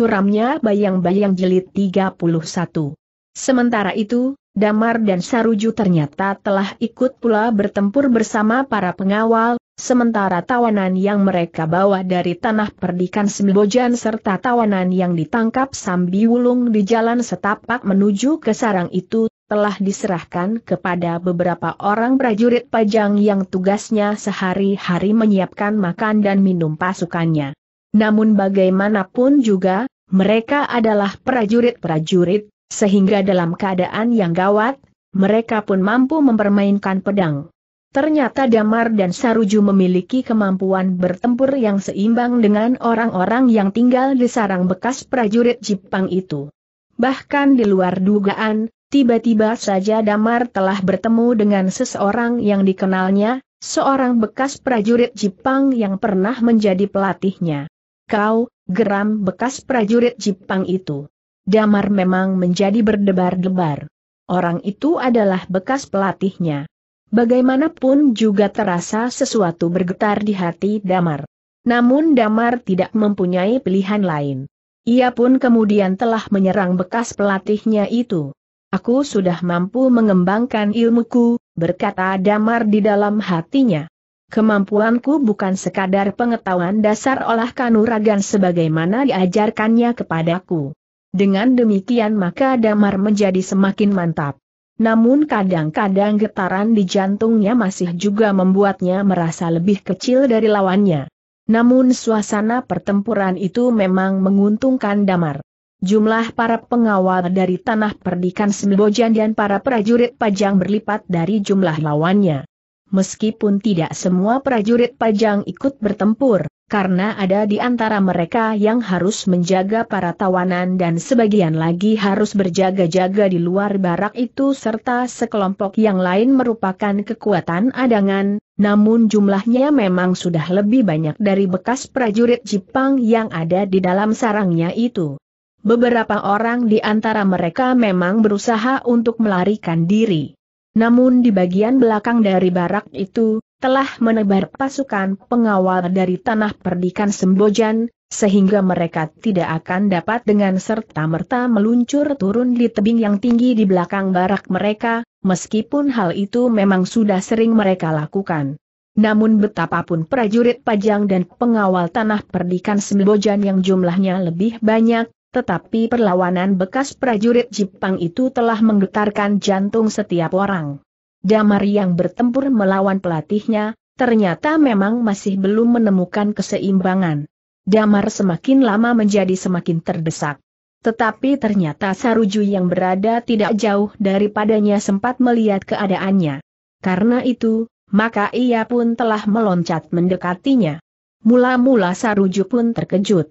suramnya bayang-bayang jelit 31. Sementara itu, Damar dan Saruju ternyata telah ikut pula bertempur bersama para pengawal, sementara tawanan yang mereka bawa dari tanah perdikan Sembojan serta tawanan yang ditangkap sambil wulung di jalan setapak menuju ke sarang itu, telah diserahkan kepada beberapa orang prajurit pajang yang tugasnya sehari-hari menyiapkan makan dan minum pasukannya. Namun bagaimanapun juga, mereka adalah prajurit-prajurit, sehingga dalam keadaan yang gawat, mereka pun mampu mempermainkan pedang. Ternyata Damar dan Saruju memiliki kemampuan bertempur yang seimbang dengan orang-orang yang tinggal di sarang bekas prajurit Jepang itu. Bahkan di luar dugaan, tiba-tiba saja Damar telah bertemu dengan seseorang yang dikenalnya, seorang bekas prajurit Jepang yang pernah menjadi pelatihnya. Kau, geram bekas prajurit Jepang itu. Damar memang menjadi berdebar-debar. Orang itu adalah bekas pelatihnya. Bagaimanapun juga terasa sesuatu bergetar di hati Damar. Namun Damar tidak mempunyai pilihan lain. Ia pun kemudian telah menyerang bekas pelatihnya itu. Aku sudah mampu mengembangkan ilmuku, berkata Damar di dalam hatinya. Kemampuanku bukan sekadar pengetahuan dasar olah kanuragan sebagaimana diajarkannya kepadaku. Dengan demikian maka damar menjadi semakin mantap. Namun kadang-kadang getaran di jantungnya masih juga membuatnya merasa lebih kecil dari lawannya. Namun suasana pertempuran itu memang menguntungkan damar. Jumlah para pengawal dari tanah perdikan Sembojan dan para prajurit pajang berlipat dari jumlah lawannya meskipun tidak semua prajurit pajang ikut bertempur, karena ada di antara mereka yang harus menjaga para tawanan dan sebagian lagi harus berjaga-jaga di luar barak itu serta sekelompok yang lain merupakan kekuatan adangan, namun jumlahnya memang sudah lebih banyak dari bekas prajurit Jepang yang ada di dalam sarangnya itu. Beberapa orang di antara mereka memang berusaha untuk melarikan diri. Namun di bagian belakang dari barak itu, telah menebar pasukan pengawal dari tanah perdikan Sembojan, sehingga mereka tidak akan dapat dengan serta-merta meluncur turun di tebing yang tinggi di belakang barak mereka, meskipun hal itu memang sudah sering mereka lakukan. Namun betapapun prajurit pajang dan pengawal tanah perdikan Sembojan yang jumlahnya lebih banyak, tetapi perlawanan bekas prajurit Jepang itu telah menggetarkan jantung setiap orang. Damar yang bertempur melawan pelatihnya, ternyata memang masih belum menemukan keseimbangan. Damar semakin lama menjadi semakin terdesak. Tetapi ternyata Saruju yang berada tidak jauh daripadanya sempat melihat keadaannya. Karena itu, maka ia pun telah meloncat mendekatinya. Mula-mula Saruju pun terkejut.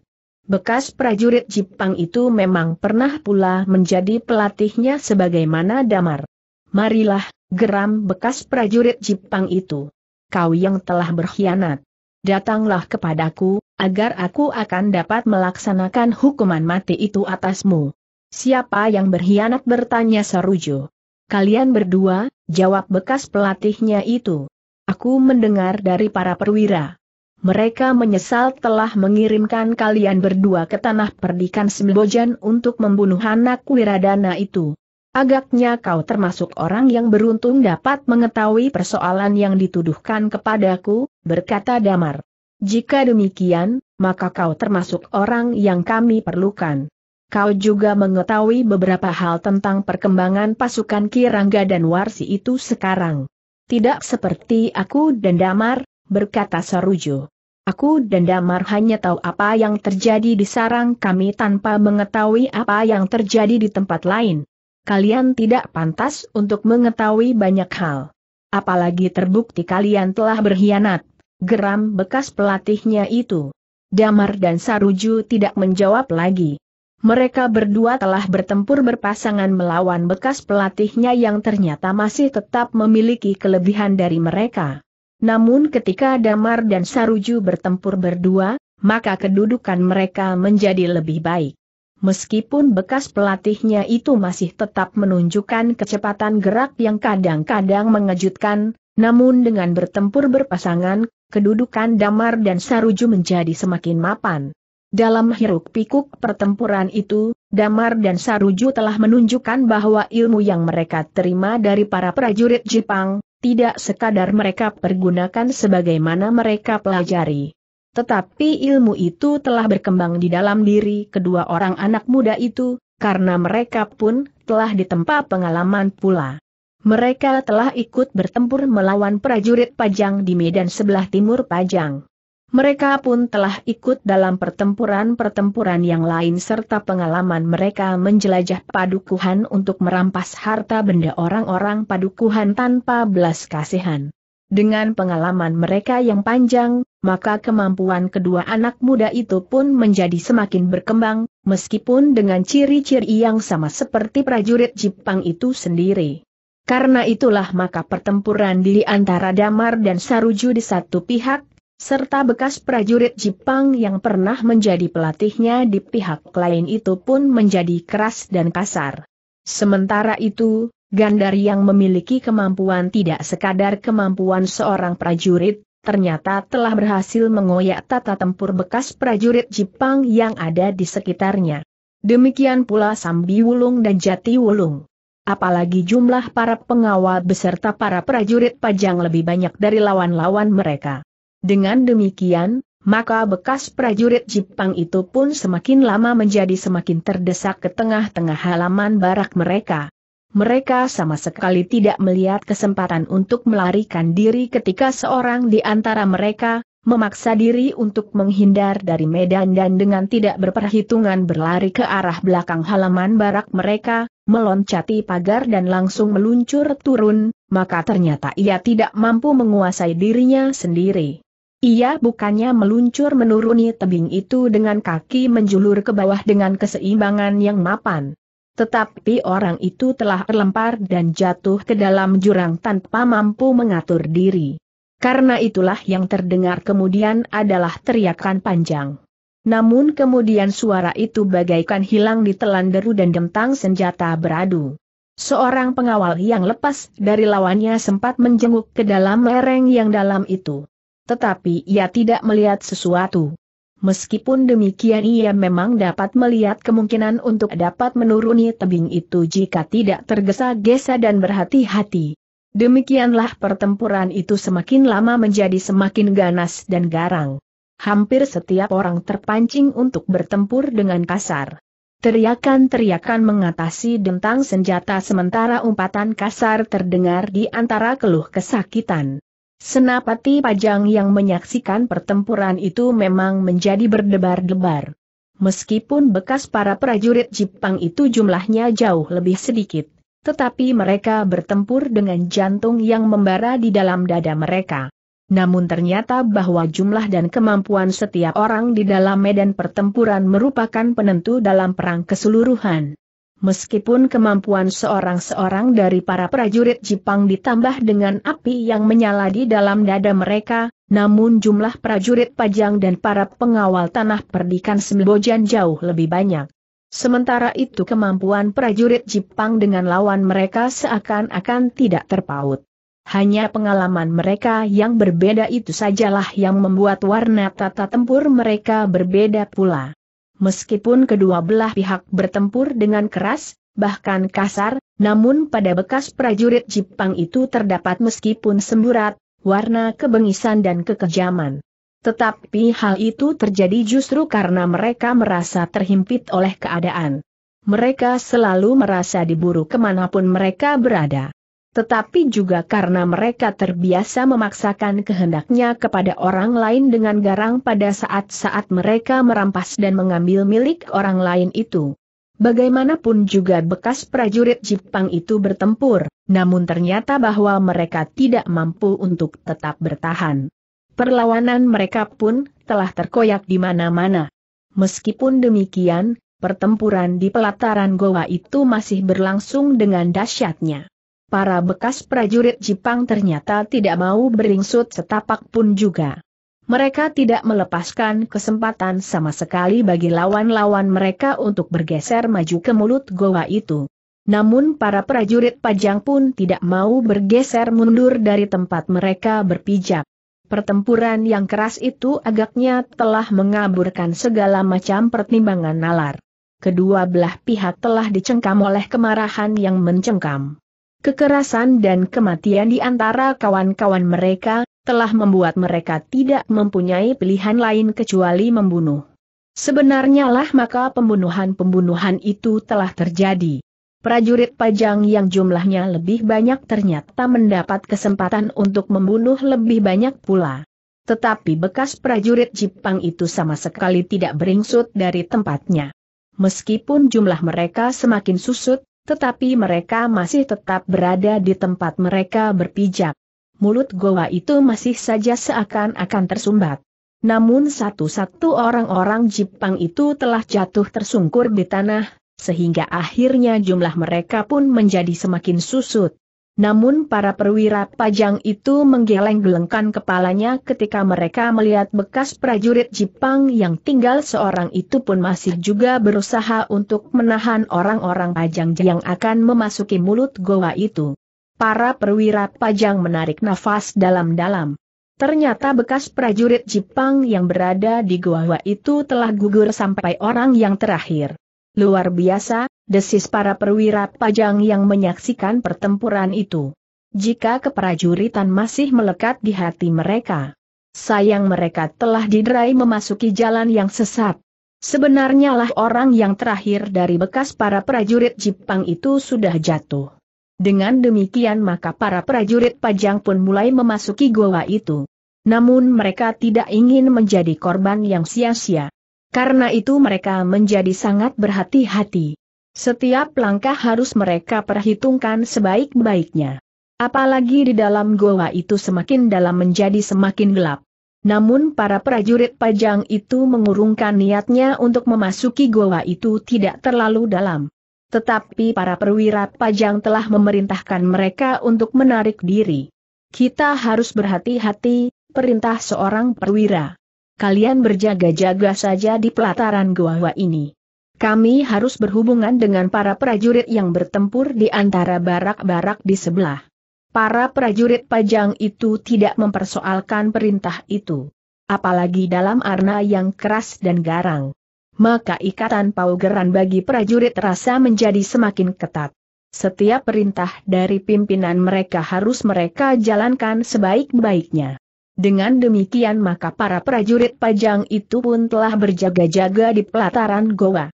Bekas prajurit Jepang itu memang pernah pula menjadi pelatihnya sebagaimana damar. Marilah, geram bekas prajurit Jepang itu. Kau yang telah berkhianat. Datanglah kepadaku, agar aku akan dapat melaksanakan hukuman mati itu atasmu. Siapa yang berkhianat bertanya Sarujo. Kalian berdua, jawab bekas pelatihnya itu. Aku mendengar dari para perwira mereka menyesal telah mengirimkan kalian berdua ke tanah perdikan Sembojan untuk membunuh anak Wiradana itu. Agaknya kau termasuk orang yang beruntung dapat mengetahui persoalan yang dituduhkan kepadaku, berkata Damar. Jika demikian, maka kau termasuk orang yang kami perlukan. Kau juga mengetahui beberapa hal tentang perkembangan pasukan Kirangga dan Warsi itu sekarang. Tidak seperti aku dan Damar, berkata Sarujo. Aku dan Damar hanya tahu apa yang terjadi di sarang kami tanpa mengetahui apa yang terjadi di tempat lain. Kalian tidak pantas untuk mengetahui banyak hal. Apalagi terbukti kalian telah berkhianat, geram bekas pelatihnya itu. Damar dan Saruju tidak menjawab lagi. Mereka berdua telah bertempur berpasangan melawan bekas pelatihnya yang ternyata masih tetap memiliki kelebihan dari mereka. Namun ketika Damar dan Saruju bertempur berdua, maka kedudukan mereka menjadi lebih baik. Meskipun bekas pelatihnya itu masih tetap menunjukkan kecepatan gerak yang kadang-kadang mengejutkan, namun dengan bertempur berpasangan, kedudukan Damar dan Saruju menjadi semakin mapan. Dalam hiruk-pikuk pertempuran itu, Damar dan Saruju telah menunjukkan bahwa ilmu yang mereka terima dari para prajurit Jepang, tidak sekadar mereka pergunakan sebagaimana mereka pelajari. Tetapi ilmu itu telah berkembang di dalam diri kedua orang anak muda itu, karena mereka pun telah ditempa pengalaman pula. Mereka telah ikut bertempur melawan prajurit Pajang di medan sebelah timur Pajang. Mereka pun telah ikut dalam pertempuran-pertempuran yang lain serta pengalaman mereka menjelajah padukuhan untuk merampas harta benda orang-orang padukuhan tanpa belas kasihan. Dengan pengalaman mereka yang panjang, maka kemampuan kedua anak muda itu pun menjadi semakin berkembang, meskipun dengan ciri-ciri yang sama seperti prajurit Jepang itu sendiri. Karena itulah maka pertempuran di antara Damar dan Saruju di satu pihak serta bekas prajurit Jepang yang pernah menjadi pelatihnya di pihak lain itu pun menjadi keras dan kasar. Sementara itu, Gandar yang memiliki kemampuan tidak sekadar kemampuan seorang prajurit, ternyata telah berhasil mengoyak tata tempur bekas prajurit Jepang yang ada di sekitarnya. Demikian pula Sambi Wulung dan Jati Wulung. Apalagi jumlah para pengawal beserta para prajurit pajang lebih banyak dari lawan-lawan mereka. Dengan demikian, maka bekas prajurit Jepang itu pun semakin lama menjadi semakin terdesak ke tengah-tengah halaman barak mereka. Mereka sama sekali tidak melihat kesempatan untuk melarikan diri ketika seorang di antara mereka memaksa diri untuk menghindar dari medan dan dengan tidak berperhitungan berlari ke arah belakang halaman barak mereka, meloncati pagar dan langsung meluncur turun, maka ternyata ia tidak mampu menguasai dirinya sendiri. Ia bukannya meluncur menuruni tebing itu dengan kaki menjulur ke bawah dengan keseimbangan yang mapan. Tetapi orang itu telah terlempar dan jatuh ke dalam jurang tanpa mampu mengatur diri. Karena itulah yang terdengar kemudian adalah teriakan panjang. Namun kemudian suara itu bagaikan hilang di telan deru dan dentang senjata beradu. Seorang pengawal yang lepas dari lawannya sempat menjenguk ke dalam lereng yang dalam itu. Tetapi ia tidak melihat sesuatu. Meskipun demikian ia memang dapat melihat kemungkinan untuk dapat menuruni tebing itu jika tidak tergesa-gesa dan berhati-hati. Demikianlah pertempuran itu semakin lama menjadi semakin ganas dan garang. Hampir setiap orang terpancing untuk bertempur dengan kasar. Teriakan-teriakan mengatasi dentang senjata sementara umpatan kasar terdengar di antara keluh kesakitan. Senapati Pajang yang menyaksikan pertempuran itu memang menjadi berdebar-debar. Meskipun bekas para prajurit Jepang itu jumlahnya jauh lebih sedikit, tetapi mereka bertempur dengan jantung yang membara di dalam dada mereka. Namun ternyata bahwa jumlah dan kemampuan setiap orang di dalam medan pertempuran merupakan penentu dalam perang keseluruhan. Meskipun kemampuan seorang-seorang dari para prajurit Jepang ditambah dengan api yang menyala di dalam dada mereka, namun jumlah prajurit Pajang dan para pengawal tanah perdikan Sembojan jauh lebih banyak. Sementara itu kemampuan prajurit Jepang dengan lawan mereka seakan-akan tidak terpaut. Hanya pengalaman mereka yang berbeda itu sajalah yang membuat warna tata tempur mereka berbeda pula. Meskipun kedua belah pihak bertempur dengan keras, bahkan kasar, namun pada bekas prajurit Jepang itu terdapat meskipun semburat, warna kebengisan dan kekejaman. Tetapi hal itu terjadi justru karena mereka merasa terhimpit oleh keadaan. Mereka selalu merasa diburu kemanapun mereka berada. Tetapi juga karena mereka terbiasa memaksakan kehendaknya kepada orang lain dengan garang pada saat-saat mereka merampas dan mengambil milik orang lain itu. Bagaimanapun juga bekas prajurit Jepang itu bertempur, namun ternyata bahwa mereka tidak mampu untuk tetap bertahan. Perlawanan mereka pun telah terkoyak di mana-mana. Meskipun demikian, pertempuran di pelataran goa itu masih berlangsung dengan dahsyatnya para bekas prajurit Jepang ternyata tidak mau beringsut setapak pun juga. Mereka tidak melepaskan kesempatan sama sekali bagi lawan-lawan mereka untuk bergeser maju ke mulut goa itu. Namun para prajurit pajang pun tidak mau bergeser mundur dari tempat mereka berpijak. Pertempuran yang keras itu agaknya telah mengaburkan segala macam pertimbangan nalar. Kedua belah pihak telah dicengkam oleh kemarahan yang mencengkam. Kekerasan dan kematian di antara kawan-kawan mereka, telah membuat mereka tidak mempunyai pilihan lain kecuali membunuh. Sebenarnya lah maka pembunuhan-pembunuhan itu telah terjadi. Prajurit pajang yang jumlahnya lebih banyak ternyata mendapat kesempatan untuk membunuh lebih banyak pula. Tetapi bekas prajurit Jepang itu sama sekali tidak beringsut dari tempatnya. Meskipun jumlah mereka semakin susut, tetapi mereka masih tetap berada di tempat mereka berpijak. Mulut goa itu masih saja seakan-akan tersumbat. Namun satu-satu orang-orang Jepang itu telah jatuh tersungkur di tanah, sehingga akhirnya jumlah mereka pun menjadi semakin susut. Namun para perwira pajang itu menggeleng-gelengkan kepalanya ketika mereka melihat bekas prajurit Jepang yang tinggal seorang itu pun masih juga berusaha untuk menahan orang-orang pajang yang akan memasuki mulut goa itu. Para perwira pajang menarik nafas dalam-dalam. Ternyata bekas prajurit Jepang yang berada di goa itu telah gugur sampai orang yang terakhir. Luar biasa, desis para perwira pajang yang menyaksikan pertempuran itu. Jika keprajuritan masih melekat di hati mereka, sayang mereka telah diderai memasuki jalan yang sesat. Sebenarnya lah orang yang terakhir dari bekas para prajurit Jepang itu sudah jatuh. Dengan demikian maka para prajurit pajang pun mulai memasuki goa itu. Namun mereka tidak ingin menjadi korban yang sia-sia. Karena itu mereka menjadi sangat berhati-hati. Setiap langkah harus mereka perhitungkan sebaik-baiknya. Apalagi di dalam goa itu semakin dalam menjadi semakin gelap. Namun para prajurit pajang itu mengurungkan niatnya untuk memasuki goa itu tidak terlalu dalam. Tetapi para perwira pajang telah memerintahkan mereka untuk menarik diri. Kita harus berhati-hati, perintah seorang perwira. Kalian berjaga-jaga saja di pelataran goa ini. Kami harus berhubungan dengan para prajurit yang bertempur di antara barak-barak di sebelah. Para prajurit pajang itu tidak mempersoalkan perintah itu. Apalagi dalam arna yang keras dan garang. Maka ikatan paugeran bagi prajurit rasa menjadi semakin ketat. Setiap perintah dari pimpinan mereka harus mereka jalankan sebaik-baiknya. Dengan demikian maka para prajurit pajang itu pun telah berjaga-jaga di pelataran goa.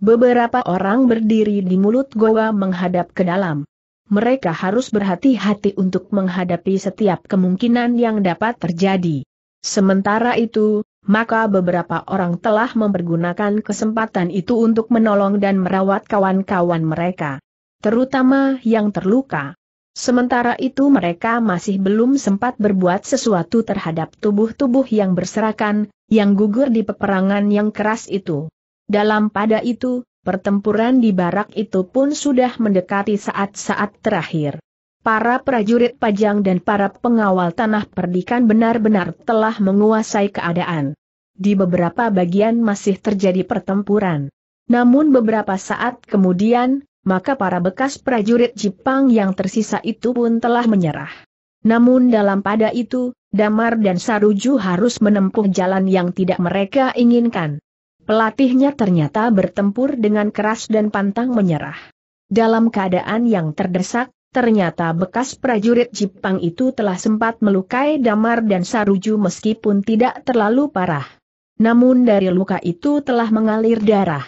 Beberapa orang berdiri di mulut goa menghadap ke dalam. Mereka harus berhati-hati untuk menghadapi setiap kemungkinan yang dapat terjadi. Sementara itu, maka beberapa orang telah mempergunakan kesempatan itu untuk menolong dan merawat kawan-kawan mereka. Terutama yang terluka. Sementara itu mereka masih belum sempat berbuat sesuatu terhadap tubuh-tubuh yang berserakan, yang gugur di peperangan yang keras itu. Dalam pada itu, pertempuran di barak itu pun sudah mendekati saat-saat terakhir. Para prajurit pajang dan para pengawal tanah perdikan benar-benar telah menguasai keadaan. Di beberapa bagian masih terjadi pertempuran. Namun beberapa saat kemudian, maka para bekas prajurit Jepang yang tersisa itu pun telah menyerah. Namun dalam pada itu, Damar dan Saruju harus menempuh jalan yang tidak mereka inginkan. Pelatihnya ternyata bertempur dengan keras dan pantang menyerah. Dalam keadaan yang terdesak, ternyata bekas prajurit Jepang itu telah sempat melukai Damar dan Saruju meskipun tidak terlalu parah. Namun dari luka itu telah mengalir darah.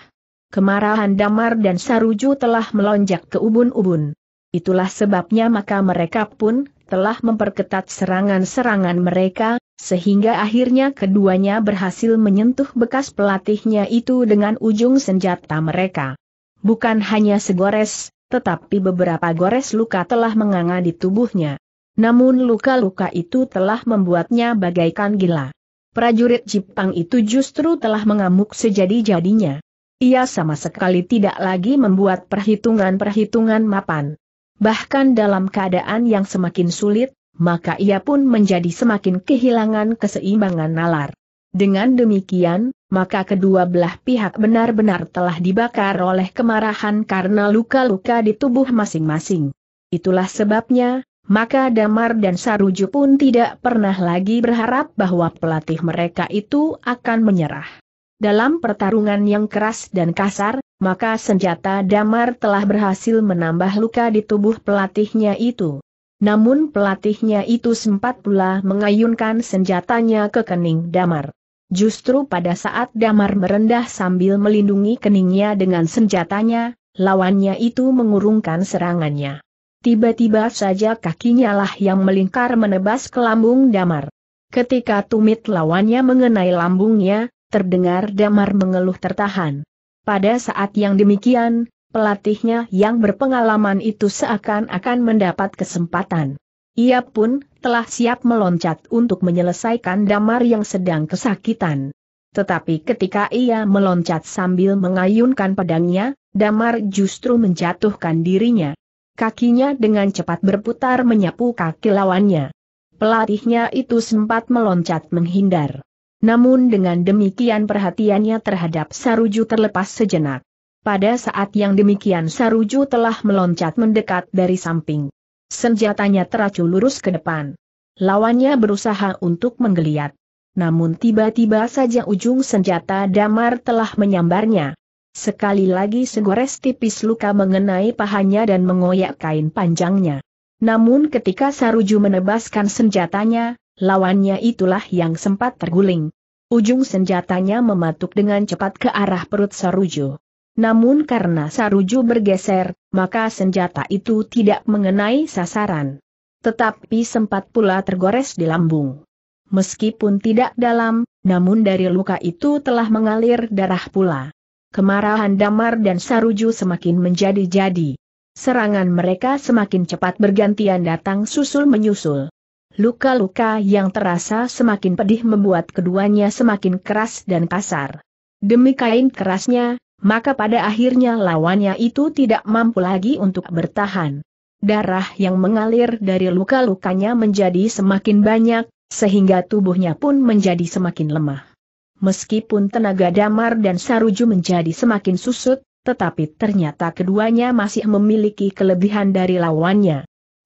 Kemarahan Damar dan Saruju telah melonjak ke ubun-ubun. Itulah sebabnya maka mereka pun telah memperketat serangan-serangan mereka, sehingga akhirnya keduanya berhasil menyentuh bekas pelatihnya itu dengan ujung senjata mereka. Bukan hanya segores, tetapi beberapa gores luka telah menganga di tubuhnya. Namun luka-luka itu telah membuatnya bagaikan gila. Prajurit Jepang itu justru telah mengamuk sejadi-jadinya. Ia sama sekali tidak lagi membuat perhitungan-perhitungan mapan. Bahkan dalam keadaan yang semakin sulit, maka ia pun menjadi semakin kehilangan keseimbangan nalar. Dengan demikian, maka kedua belah pihak benar-benar telah dibakar oleh kemarahan karena luka-luka di tubuh masing-masing. Itulah sebabnya, maka Damar dan Saruju pun tidak pernah lagi berharap bahwa pelatih mereka itu akan menyerah. Dalam pertarungan yang keras dan kasar, maka senjata Damar telah berhasil menambah luka di tubuh pelatihnya itu. Namun pelatihnya itu sempat pula mengayunkan senjatanya ke kening Damar. Justru pada saat Damar merendah sambil melindungi keningnya dengan senjatanya, lawannya itu mengurungkan serangannya. Tiba-tiba saja kakinya lah yang melingkar menebas ke lambung Damar. Ketika tumit lawannya mengenai lambungnya, terdengar Damar mengeluh tertahan. Pada saat yang demikian, pelatihnya yang berpengalaman itu seakan-akan mendapat kesempatan. Ia pun telah siap meloncat untuk menyelesaikan damar yang sedang kesakitan. Tetapi ketika ia meloncat sambil mengayunkan pedangnya, damar justru menjatuhkan dirinya. Kakinya dengan cepat berputar menyapu kaki lawannya. Pelatihnya itu sempat meloncat menghindar. Namun dengan demikian perhatiannya terhadap Saruju terlepas sejenak. Pada saat yang demikian Saruju telah meloncat mendekat dari samping. Senjatanya teracu lurus ke depan. Lawannya berusaha untuk menggeliat. Namun tiba-tiba saja ujung senjata damar telah menyambarnya. Sekali lagi segores tipis luka mengenai pahanya dan mengoyak kain panjangnya. Namun ketika Saruju menebaskan senjatanya, lawannya itulah yang sempat terguling. Ujung senjatanya mematuk dengan cepat ke arah perut Saruju. Namun karena saruju bergeser, maka senjata itu tidak mengenai sasaran. Tetapi sempat pula tergores di lambung. Meskipun tidak dalam, namun dari luka itu telah mengalir darah pula. Kemarahan Damar dan Saruju semakin menjadi-jadi. Serangan mereka semakin cepat bergantian datang susul-menyusul. Luka-luka yang terasa semakin pedih membuat keduanya semakin keras dan kasar. Demi kain kerasnya, maka pada akhirnya lawannya itu tidak mampu lagi untuk bertahan. Darah yang mengalir dari luka-lukanya menjadi semakin banyak, sehingga tubuhnya pun menjadi semakin lemah. Meskipun tenaga damar dan saruju menjadi semakin susut, tetapi ternyata keduanya masih memiliki kelebihan dari lawannya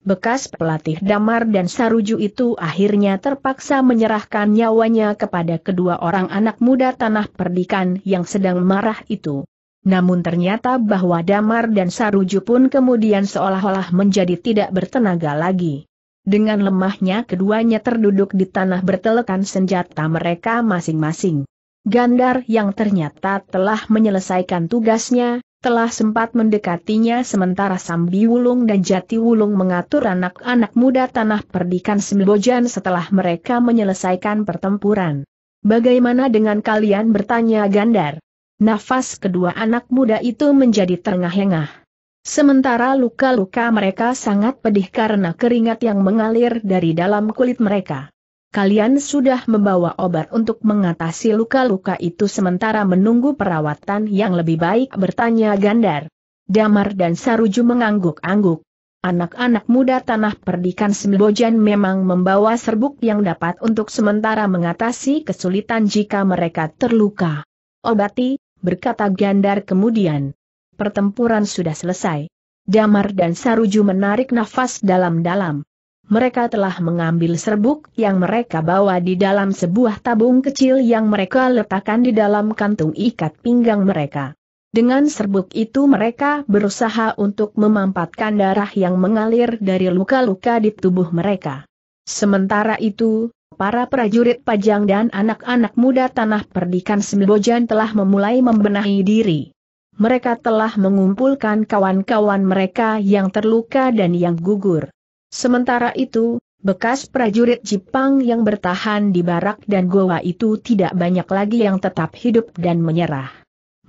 bekas pelatih Damar dan Saruju itu akhirnya terpaksa menyerahkan nyawanya kepada kedua orang anak muda tanah perdikan yang sedang marah itu. Namun ternyata bahwa Damar dan Saruju pun kemudian seolah-olah menjadi tidak bertenaga lagi. Dengan lemahnya keduanya terduduk di tanah bertelekan senjata mereka masing-masing. Gandar yang ternyata telah menyelesaikan tugasnya, telah sempat mendekatinya sementara Sambi Wulung dan Jati Wulung mengatur anak-anak muda tanah perdikan Sembojan setelah mereka menyelesaikan pertempuran. Bagaimana dengan kalian bertanya Gandar? Nafas kedua anak muda itu menjadi terengah-engah. Sementara luka-luka mereka sangat pedih karena keringat yang mengalir dari dalam kulit mereka kalian sudah membawa obat untuk mengatasi luka-luka itu sementara menunggu perawatan yang lebih baik bertanya Gandar. Damar dan Saruju mengangguk-angguk. Anak-anak muda tanah perdikan Sembojan memang membawa serbuk yang dapat untuk sementara mengatasi kesulitan jika mereka terluka. Obati, berkata Gandar kemudian. Pertempuran sudah selesai. Damar dan Saruju menarik nafas dalam-dalam mereka telah mengambil serbuk yang mereka bawa di dalam sebuah tabung kecil yang mereka letakkan di dalam kantung ikat pinggang mereka. Dengan serbuk itu mereka berusaha untuk memampatkan darah yang mengalir dari luka-luka di tubuh mereka. Sementara itu, para prajurit pajang dan anak-anak muda tanah perdikan Sembojan telah memulai membenahi diri. Mereka telah mengumpulkan kawan-kawan mereka yang terluka dan yang gugur. Sementara itu, bekas prajurit Jepang yang bertahan di barak dan goa itu tidak banyak lagi yang tetap hidup dan menyerah.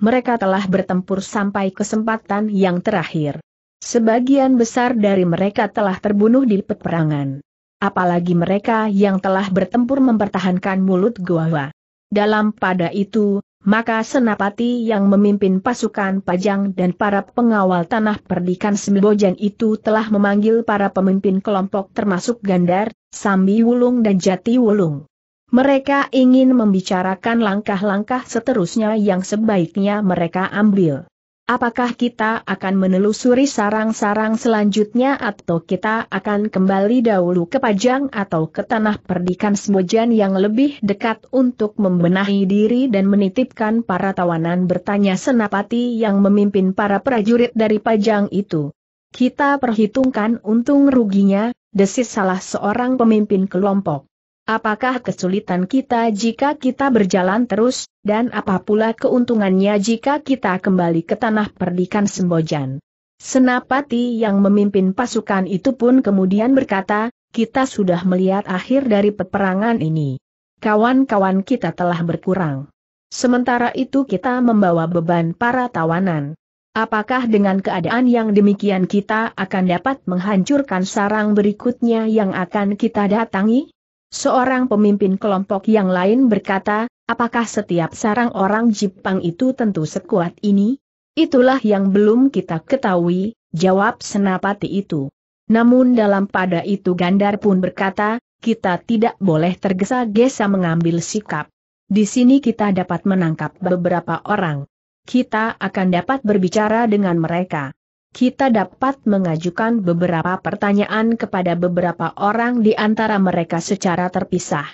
Mereka telah bertempur sampai kesempatan yang terakhir. Sebagian besar dari mereka telah terbunuh di peperangan. Apalagi mereka yang telah bertempur mempertahankan mulut goa. Dalam pada itu, maka Senapati yang memimpin pasukan Pajang dan para pengawal tanah perdikan Sembojan itu telah memanggil para pemimpin kelompok termasuk Gandar, Sambi Wulung dan Jati Wulung. Mereka ingin membicarakan langkah-langkah seterusnya yang sebaiknya mereka ambil. Apakah kita akan menelusuri sarang-sarang selanjutnya atau kita akan kembali dahulu ke Pajang atau ke Tanah Perdikan Sembojan yang lebih dekat untuk membenahi diri dan menitipkan para tawanan bertanya Senapati yang memimpin para prajurit dari Pajang itu. Kita perhitungkan untung ruginya, desis salah seorang pemimpin kelompok. Apakah kesulitan kita jika kita berjalan terus, dan apa pula keuntungannya jika kita kembali ke tanah perdikan Sembojan? Senapati yang memimpin pasukan itu pun kemudian berkata, kita sudah melihat akhir dari peperangan ini. Kawan-kawan kita telah berkurang. Sementara itu kita membawa beban para tawanan. Apakah dengan keadaan yang demikian kita akan dapat menghancurkan sarang berikutnya yang akan kita datangi? Seorang pemimpin kelompok yang lain berkata, apakah setiap sarang orang Jepang itu tentu sekuat ini? Itulah yang belum kita ketahui, jawab senapati itu. Namun dalam pada itu Gandar pun berkata, kita tidak boleh tergesa-gesa mengambil sikap. Di sini kita dapat menangkap beberapa orang. Kita akan dapat berbicara dengan mereka kita dapat mengajukan beberapa pertanyaan kepada beberapa orang di antara mereka secara terpisah.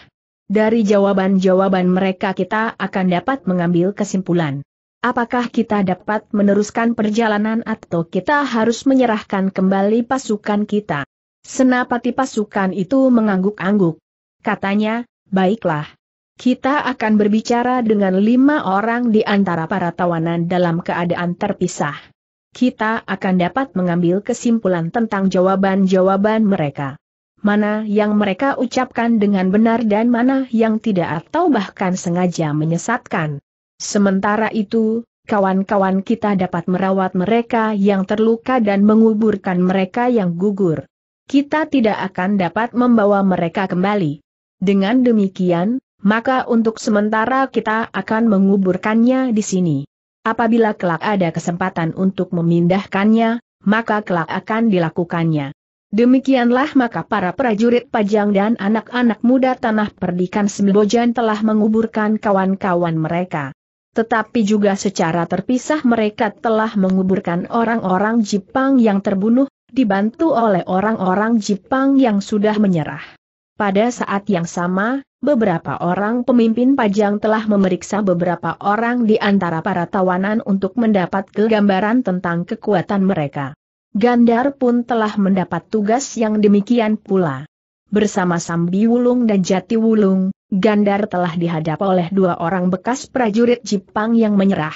Dari jawaban-jawaban mereka kita akan dapat mengambil kesimpulan. Apakah kita dapat meneruskan perjalanan atau kita harus menyerahkan kembali pasukan kita? Senapati pasukan itu mengangguk-angguk. Katanya, baiklah. Kita akan berbicara dengan lima orang di antara para tawanan dalam keadaan terpisah kita akan dapat mengambil kesimpulan tentang jawaban-jawaban mereka. Mana yang mereka ucapkan dengan benar dan mana yang tidak atau bahkan sengaja menyesatkan. Sementara itu, kawan-kawan kita dapat merawat mereka yang terluka dan menguburkan mereka yang gugur. Kita tidak akan dapat membawa mereka kembali. Dengan demikian, maka untuk sementara kita akan menguburkannya di sini. Apabila kelak ada kesempatan untuk memindahkannya, maka kelak akan dilakukannya. Demikianlah maka para prajurit Pajang dan anak-anak muda Tanah Perdikan Sembojan telah menguburkan kawan-kawan mereka. Tetapi juga secara terpisah mereka telah menguburkan orang-orang Jepang yang terbunuh, dibantu oleh orang-orang Jepang yang sudah menyerah. Pada saat yang sama, beberapa orang pemimpin pajang telah memeriksa beberapa orang di antara para tawanan untuk mendapat kegambaran tentang kekuatan mereka. Gandar pun telah mendapat tugas yang demikian pula. Bersama Sambi Wulung dan Jati Wulung, Gandar telah dihadap oleh dua orang bekas prajurit Jepang yang menyerah.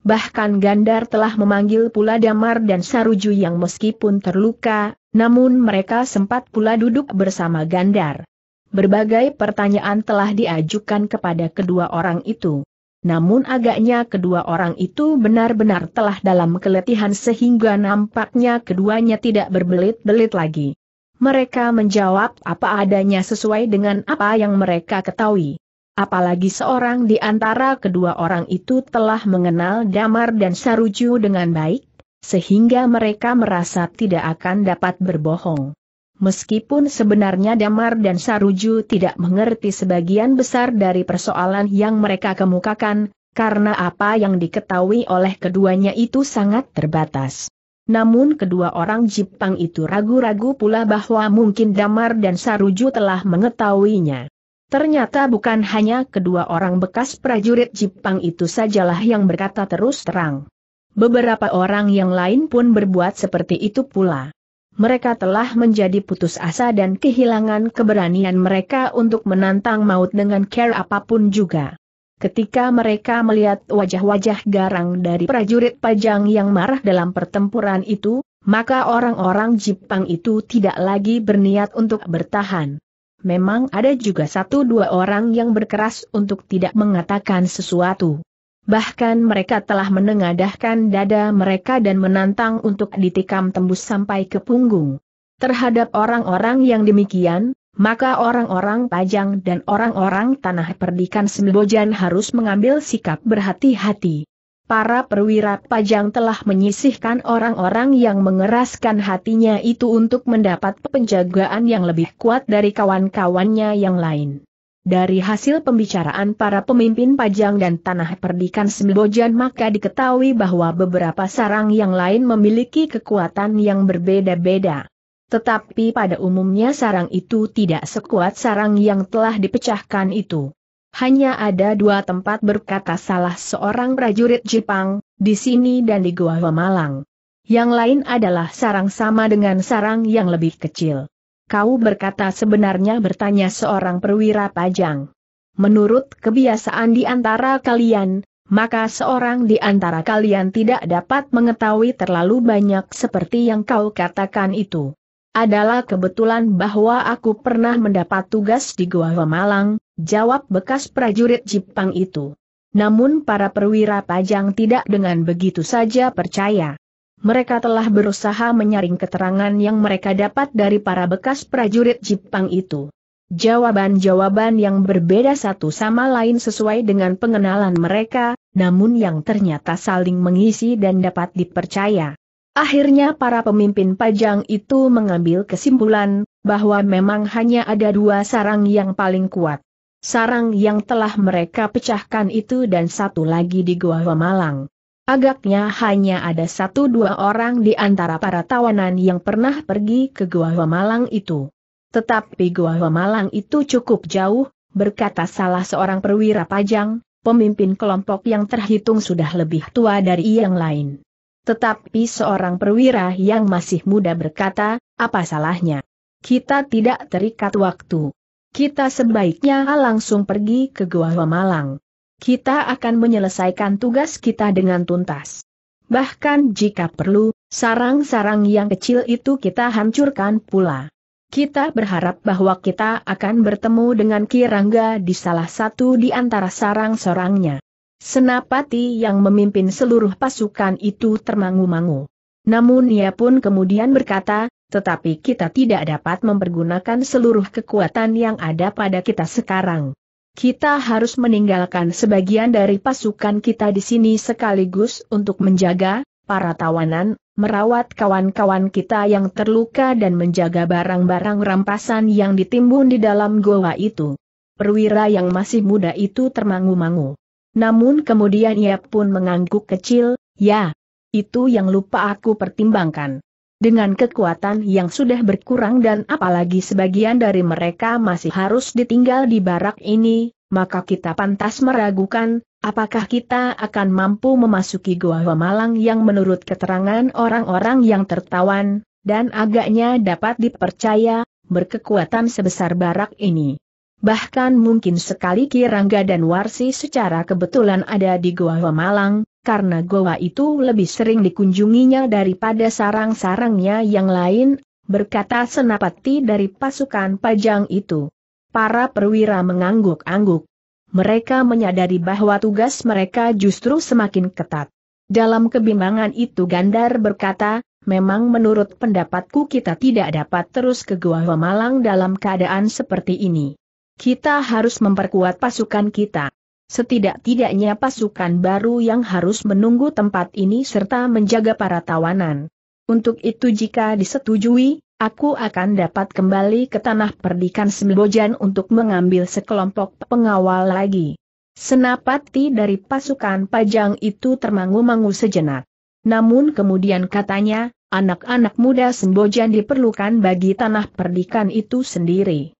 Bahkan Gandar telah memanggil pula Damar dan Saruju yang meskipun terluka, namun mereka sempat pula duduk bersama Gandar. Berbagai pertanyaan telah diajukan kepada kedua orang itu. Namun agaknya kedua orang itu benar-benar telah dalam keletihan sehingga nampaknya keduanya tidak berbelit-belit lagi. Mereka menjawab apa adanya sesuai dengan apa yang mereka ketahui. Apalagi seorang di antara kedua orang itu telah mengenal Damar dan Saruju dengan baik, sehingga mereka merasa tidak akan dapat berbohong. Meskipun sebenarnya Damar dan Saruju tidak mengerti sebagian besar dari persoalan yang mereka kemukakan, karena apa yang diketahui oleh keduanya itu sangat terbatas. Namun kedua orang Jepang itu ragu-ragu pula bahwa mungkin Damar dan Saruju telah mengetahuinya. Ternyata bukan hanya kedua orang bekas prajurit Jepang itu sajalah yang berkata terus terang. Beberapa orang yang lain pun berbuat seperti itu pula. Mereka telah menjadi putus asa dan kehilangan keberanian mereka untuk menantang maut dengan care apapun juga. Ketika mereka melihat wajah-wajah garang dari prajurit pajang yang marah dalam pertempuran itu, maka orang-orang Jepang itu tidak lagi berniat untuk bertahan. Memang ada juga satu dua orang yang berkeras untuk tidak mengatakan sesuatu bahkan mereka telah menengadahkan dada mereka dan menantang untuk ditikam tembus sampai ke punggung. Terhadap orang-orang yang demikian, maka orang-orang Pajang dan orang-orang Tanah Perdikan Sembojan harus mengambil sikap berhati-hati. Para perwira Pajang telah menyisihkan orang-orang yang mengeraskan hatinya itu untuk mendapat penjagaan yang lebih kuat dari kawan-kawannya yang lain. Dari hasil pembicaraan para pemimpin Pajang dan Tanah Perdikan Sembojan maka diketahui bahwa beberapa sarang yang lain memiliki kekuatan yang berbeda-beda. Tetapi pada umumnya sarang itu tidak sekuat sarang yang telah dipecahkan itu. Hanya ada dua tempat berkata salah seorang prajurit Jepang, di sini dan di Gua Malang. Yang lain adalah sarang sama dengan sarang yang lebih kecil. Kau berkata sebenarnya bertanya seorang perwira pajang. Menurut kebiasaan di antara kalian, maka seorang di antara kalian tidak dapat mengetahui terlalu banyak seperti yang kau katakan itu. Adalah kebetulan bahwa aku pernah mendapat tugas di Gua Malang, jawab bekas prajurit Jepang itu. Namun para perwira pajang tidak dengan begitu saja percaya mereka telah berusaha menyaring keterangan yang mereka dapat dari para bekas prajurit Jepang itu. Jawaban-jawaban yang berbeda satu sama lain sesuai dengan pengenalan mereka, namun yang ternyata saling mengisi dan dapat dipercaya. Akhirnya para pemimpin pajang itu mengambil kesimpulan, bahwa memang hanya ada dua sarang yang paling kuat. Sarang yang telah mereka pecahkan itu dan satu lagi di Gua Malang. Agaknya hanya ada satu dua orang di antara para tawanan yang pernah pergi ke gua-hua Malang itu. Tetapi gua-hua Malang itu cukup jauh, berkata salah seorang perwira pajang, pemimpin kelompok yang terhitung sudah lebih tua dari yang lain. Tetapi seorang perwira yang masih muda berkata, apa salahnya? Kita tidak terikat waktu. Kita sebaiknya langsung pergi ke gua-hua Malang kita akan menyelesaikan tugas kita dengan tuntas. Bahkan jika perlu, sarang-sarang yang kecil itu kita hancurkan pula. Kita berharap bahwa kita akan bertemu dengan Kirangga di salah satu di antara sarang-sarangnya. Senapati yang memimpin seluruh pasukan itu termangu-mangu. Namun ia pun kemudian berkata, tetapi kita tidak dapat mempergunakan seluruh kekuatan yang ada pada kita sekarang. Kita harus meninggalkan sebagian dari pasukan kita di sini sekaligus untuk menjaga para tawanan, merawat kawan-kawan kita yang terluka dan menjaga barang-barang rampasan yang ditimbun di dalam goa itu. Perwira yang masih muda itu termangu-mangu. Namun kemudian ia pun mengangguk kecil, ya, itu yang lupa aku pertimbangkan. Dengan kekuatan yang sudah berkurang dan apalagi sebagian dari mereka masih harus ditinggal di barak ini, maka kita pantas meragukan, apakah kita akan mampu memasuki Goa Malang yang menurut keterangan orang-orang yang tertawan, dan agaknya dapat dipercaya, berkekuatan sebesar barak ini. Bahkan mungkin sekali Kirangga dan Warsi secara kebetulan ada di Goa Malang, karena goa itu lebih sering dikunjunginya daripada sarang-sarangnya yang lain, berkata senapati dari pasukan pajang itu. Para perwira mengangguk-angguk. Mereka menyadari bahwa tugas mereka justru semakin ketat. Dalam kebimbangan itu Gandar berkata, memang menurut pendapatku kita tidak dapat terus ke Goa Malang dalam keadaan seperti ini. Kita harus memperkuat pasukan kita. Setidak-tidaknya pasukan baru yang harus menunggu tempat ini serta menjaga para tawanan. Untuk itu jika disetujui, aku akan dapat kembali ke tanah perdikan Sembojan untuk mengambil sekelompok pengawal lagi. Senapati dari pasukan pajang itu termangu-mangu sejenak. Namun kemudian katanya, anak-anak muda Sembojan diperlukan bagi tanah perdikan itu sendiri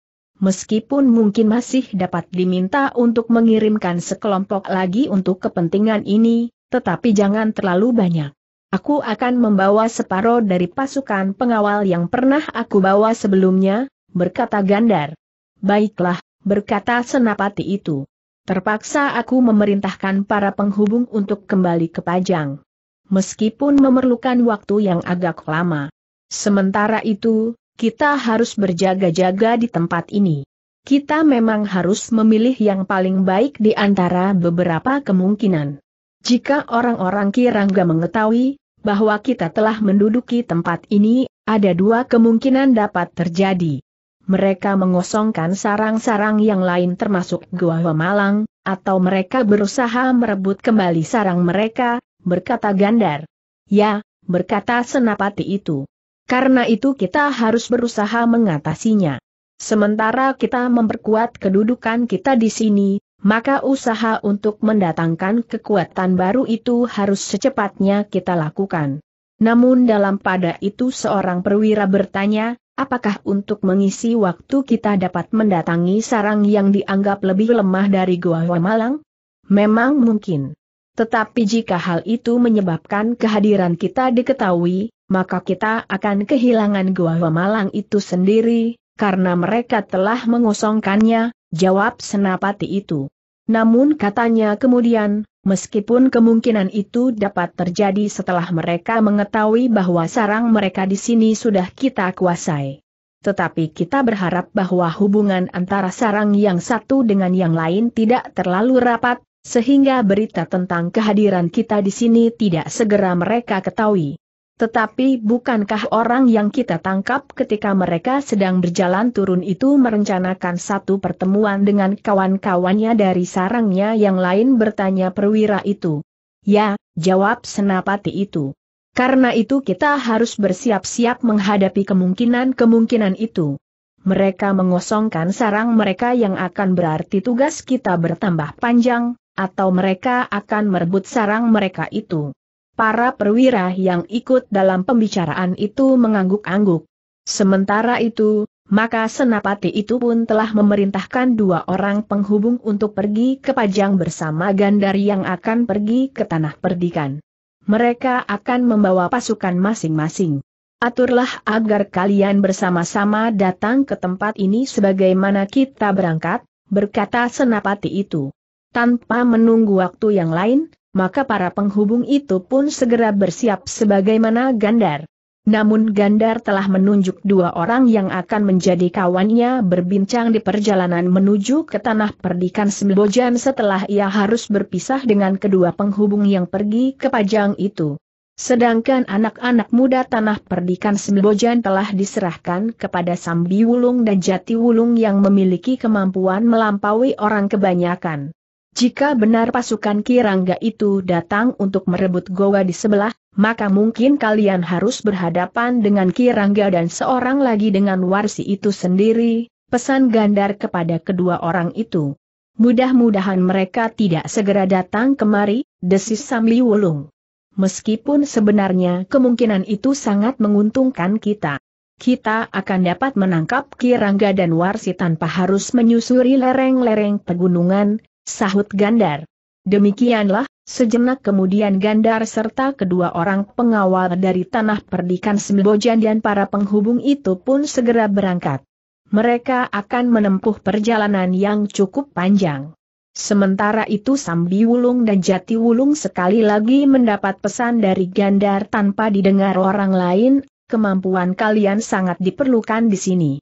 meskipun mungkin masih dapat diminta untuk mengirimkan sekelompok lagi untuk kepentingan ini, tetapi jangan terlalu banyak. Aku akan membawa separoh dari pasukan pengawal yang pernah aku bawa sebelumnya, berkata Gandar. Baiklah, berkata senapati itu. Terpaksa aku memerintahkan para penghubung untuk kembali ke Pajang. Meskipun memerlukan waktu yang agak lama. Sementara itu, kita harus berjaga-jaga di tempat ini. Kita memang harus memilih yang paling baik di antara beberapa kemungkinan. Jika orang-orang Kirangga mengetahui bahwa kita telah menduduki tempat ini, ada dua kemungkinan dapat terjadi. Mereka mengosongkan sarang-sarang yang lain termasuk gua-gua Malang, atau mereka berusaha merebut kembali sarang mereka, berkata Gandar. Ya, berkata Senapati itu. Karena itu kita harus berusaha mengatasinya. Sementara kita memperkuat kedudukan kita di sini, maka usaha untuk mendatangkan kekuatan baru itu harus secepatnya kita lakukan. Namun dalam pada itu seorang perwira bertanya, apakah untuk mengisi waktu kita dapat mendatangi sarang yang dianggap lebih lemah dari Goa Malang? Memang mungkin. Tetapi jika hal itu menyebabkan kehadiran kita diketahui, maka kita akan kehilangan gua-gua Malang itu sendiri, karena mereka telah mengosongkannya, jawab senapati itu. Namun katanya kemudian, meskipun kemungkinan itu dapat terjadi setelah mereka mengetahui bahwa sarang mereka di sini sudah kita kuasai. Tetapi kita berharap bahwa hubungan antara sarang yang satu dengan yang lain tidak terlalu rapat, sehingga berita tentang kehadiran kita di sini tidak segera mereka ketahui. Tetapi bukankah orang yang kita tangkap ketika mereka sedang berjalan turun itu merencanakan satu pertemuan dengan kawan-kawannya dari sarangnya yang lain bertanya perwira itu? Ya, jawab senapati itu. Karena itu kita harus bersiap-siap menghadapi kemungkinan-kemungkinan itu. Mereka mengosongkan sarang mereka yang akan berarti tugas kita bertambah panjang, atau mereka akan merebut sarang mereka itu. Para perwira yang ikut dalam pembicaraan itu mengangguk-angguk. Sementara itu, maka Senapati itu pun telah memerintahkan dua orang penghubung untuk pergi ke Pajang bersama Gandar yang akan pergi ke Tanah Perdikan. Mereka akan membawa pasukan masing-masing. Aturlah agar kalian bersama-sama datang ke tempat ini sebagaimana kita berangkat, berkata Senapati itu. Tanpa menunggu waktu yang lain, maka para penghubung itu pun segera bersiap sebagaimana Gandar. Namun Gandar telah menunjuk dua orang yang akan menjadi kawannya berbincang di perjalanan menuju ke tanah perdikan Sembojan setelah ia harus berpisah dengan kedua penghubung yang pergi ke Pajang itu. Sedangkan anak-anak muda tanah perdikan Sembojan telah diserahkan kepada Sambi Wulung dan Jati Wulung yang memiliki kemampuan melampaui orang kebanyakan. Jika benar pasukan Kirangga itu datang untuk merebut goa di sebelah, maka mungkin kalian harus berhadapan dengan Kirangga dan seorang lagi dengan Warsi itu sendiri, pesan Gandar kepada kedua orang itu. Mudah-mudahan mereka tidak segera datang kemari, desis Samli Wulung. Meskipun sebenarnya kemungkinan itu sangat menguntungkan kita. Kita akan dapat menangkap Kirangga dan Warsi tanpa harus menyusuri lereng-lereng pegunungan, Sahut Gandar. Demikianlah, sejenak kemudian Gandar serta kedua orang pengawal dari tanah perdikan Sembojan dan para penghubung itu pun segera berangkat. Mereka akan menempuh perjalanan yang cukup panjang. Sementara itu Sambi Wulung dan Jati Wulung sekali lagi mendapat pesan dari Gandar tanpa didengar orang lain, kemampuan kalian sangat diperlukan di sini.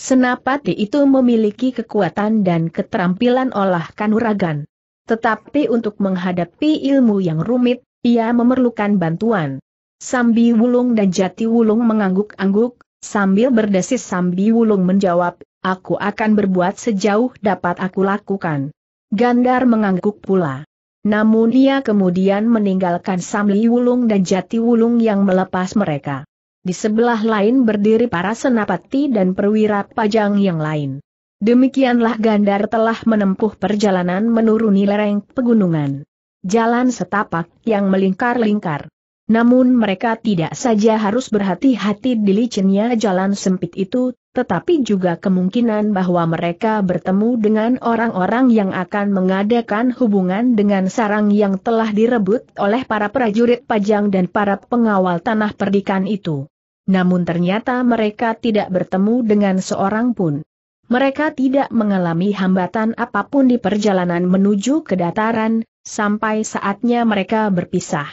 Senapati itu memiliki kekuatan dan keterampilan olah kanuragan. Tetapi untuk menghadapi ilmu yang rumit, ia memerlukan bantuan. Sambi Wulung dan Jati Wulung mengangguk-angguk, sambil berdesis Sambi Wulung menjawab, aku akan berbuat sejauh dapat aku lakukan. Gandar mengangguk pula. Namun ia kemudian meninggalkan Sambi Wulung dan Jati Wulung yang melepas mereka di sebelah lain berdiri para senapati dan perwira pajang yang lain. Demikianlah Gandar telah menempuh perjalanan menuruni lereng pegunungan. Jalan setapak yang melingkar-lingkar. Namun mereka tidak saja harus berhati-hati di licinnya jalan sempit itu, tetapi juga kemungkinan bahwa mereka bertemu dengan orang-orang yang akan mengadakan hubungan dengan sarang yang telah direbut oleh para prajurit pajang dan para pengawal tanah perdikan itu. Namun ternyata mereka tidak bertemu dengan seorang pun. Mereka tidak mengalami hambatan apapun di perjalanan menuju ke dataran, sampai saatnya mereka berpisah.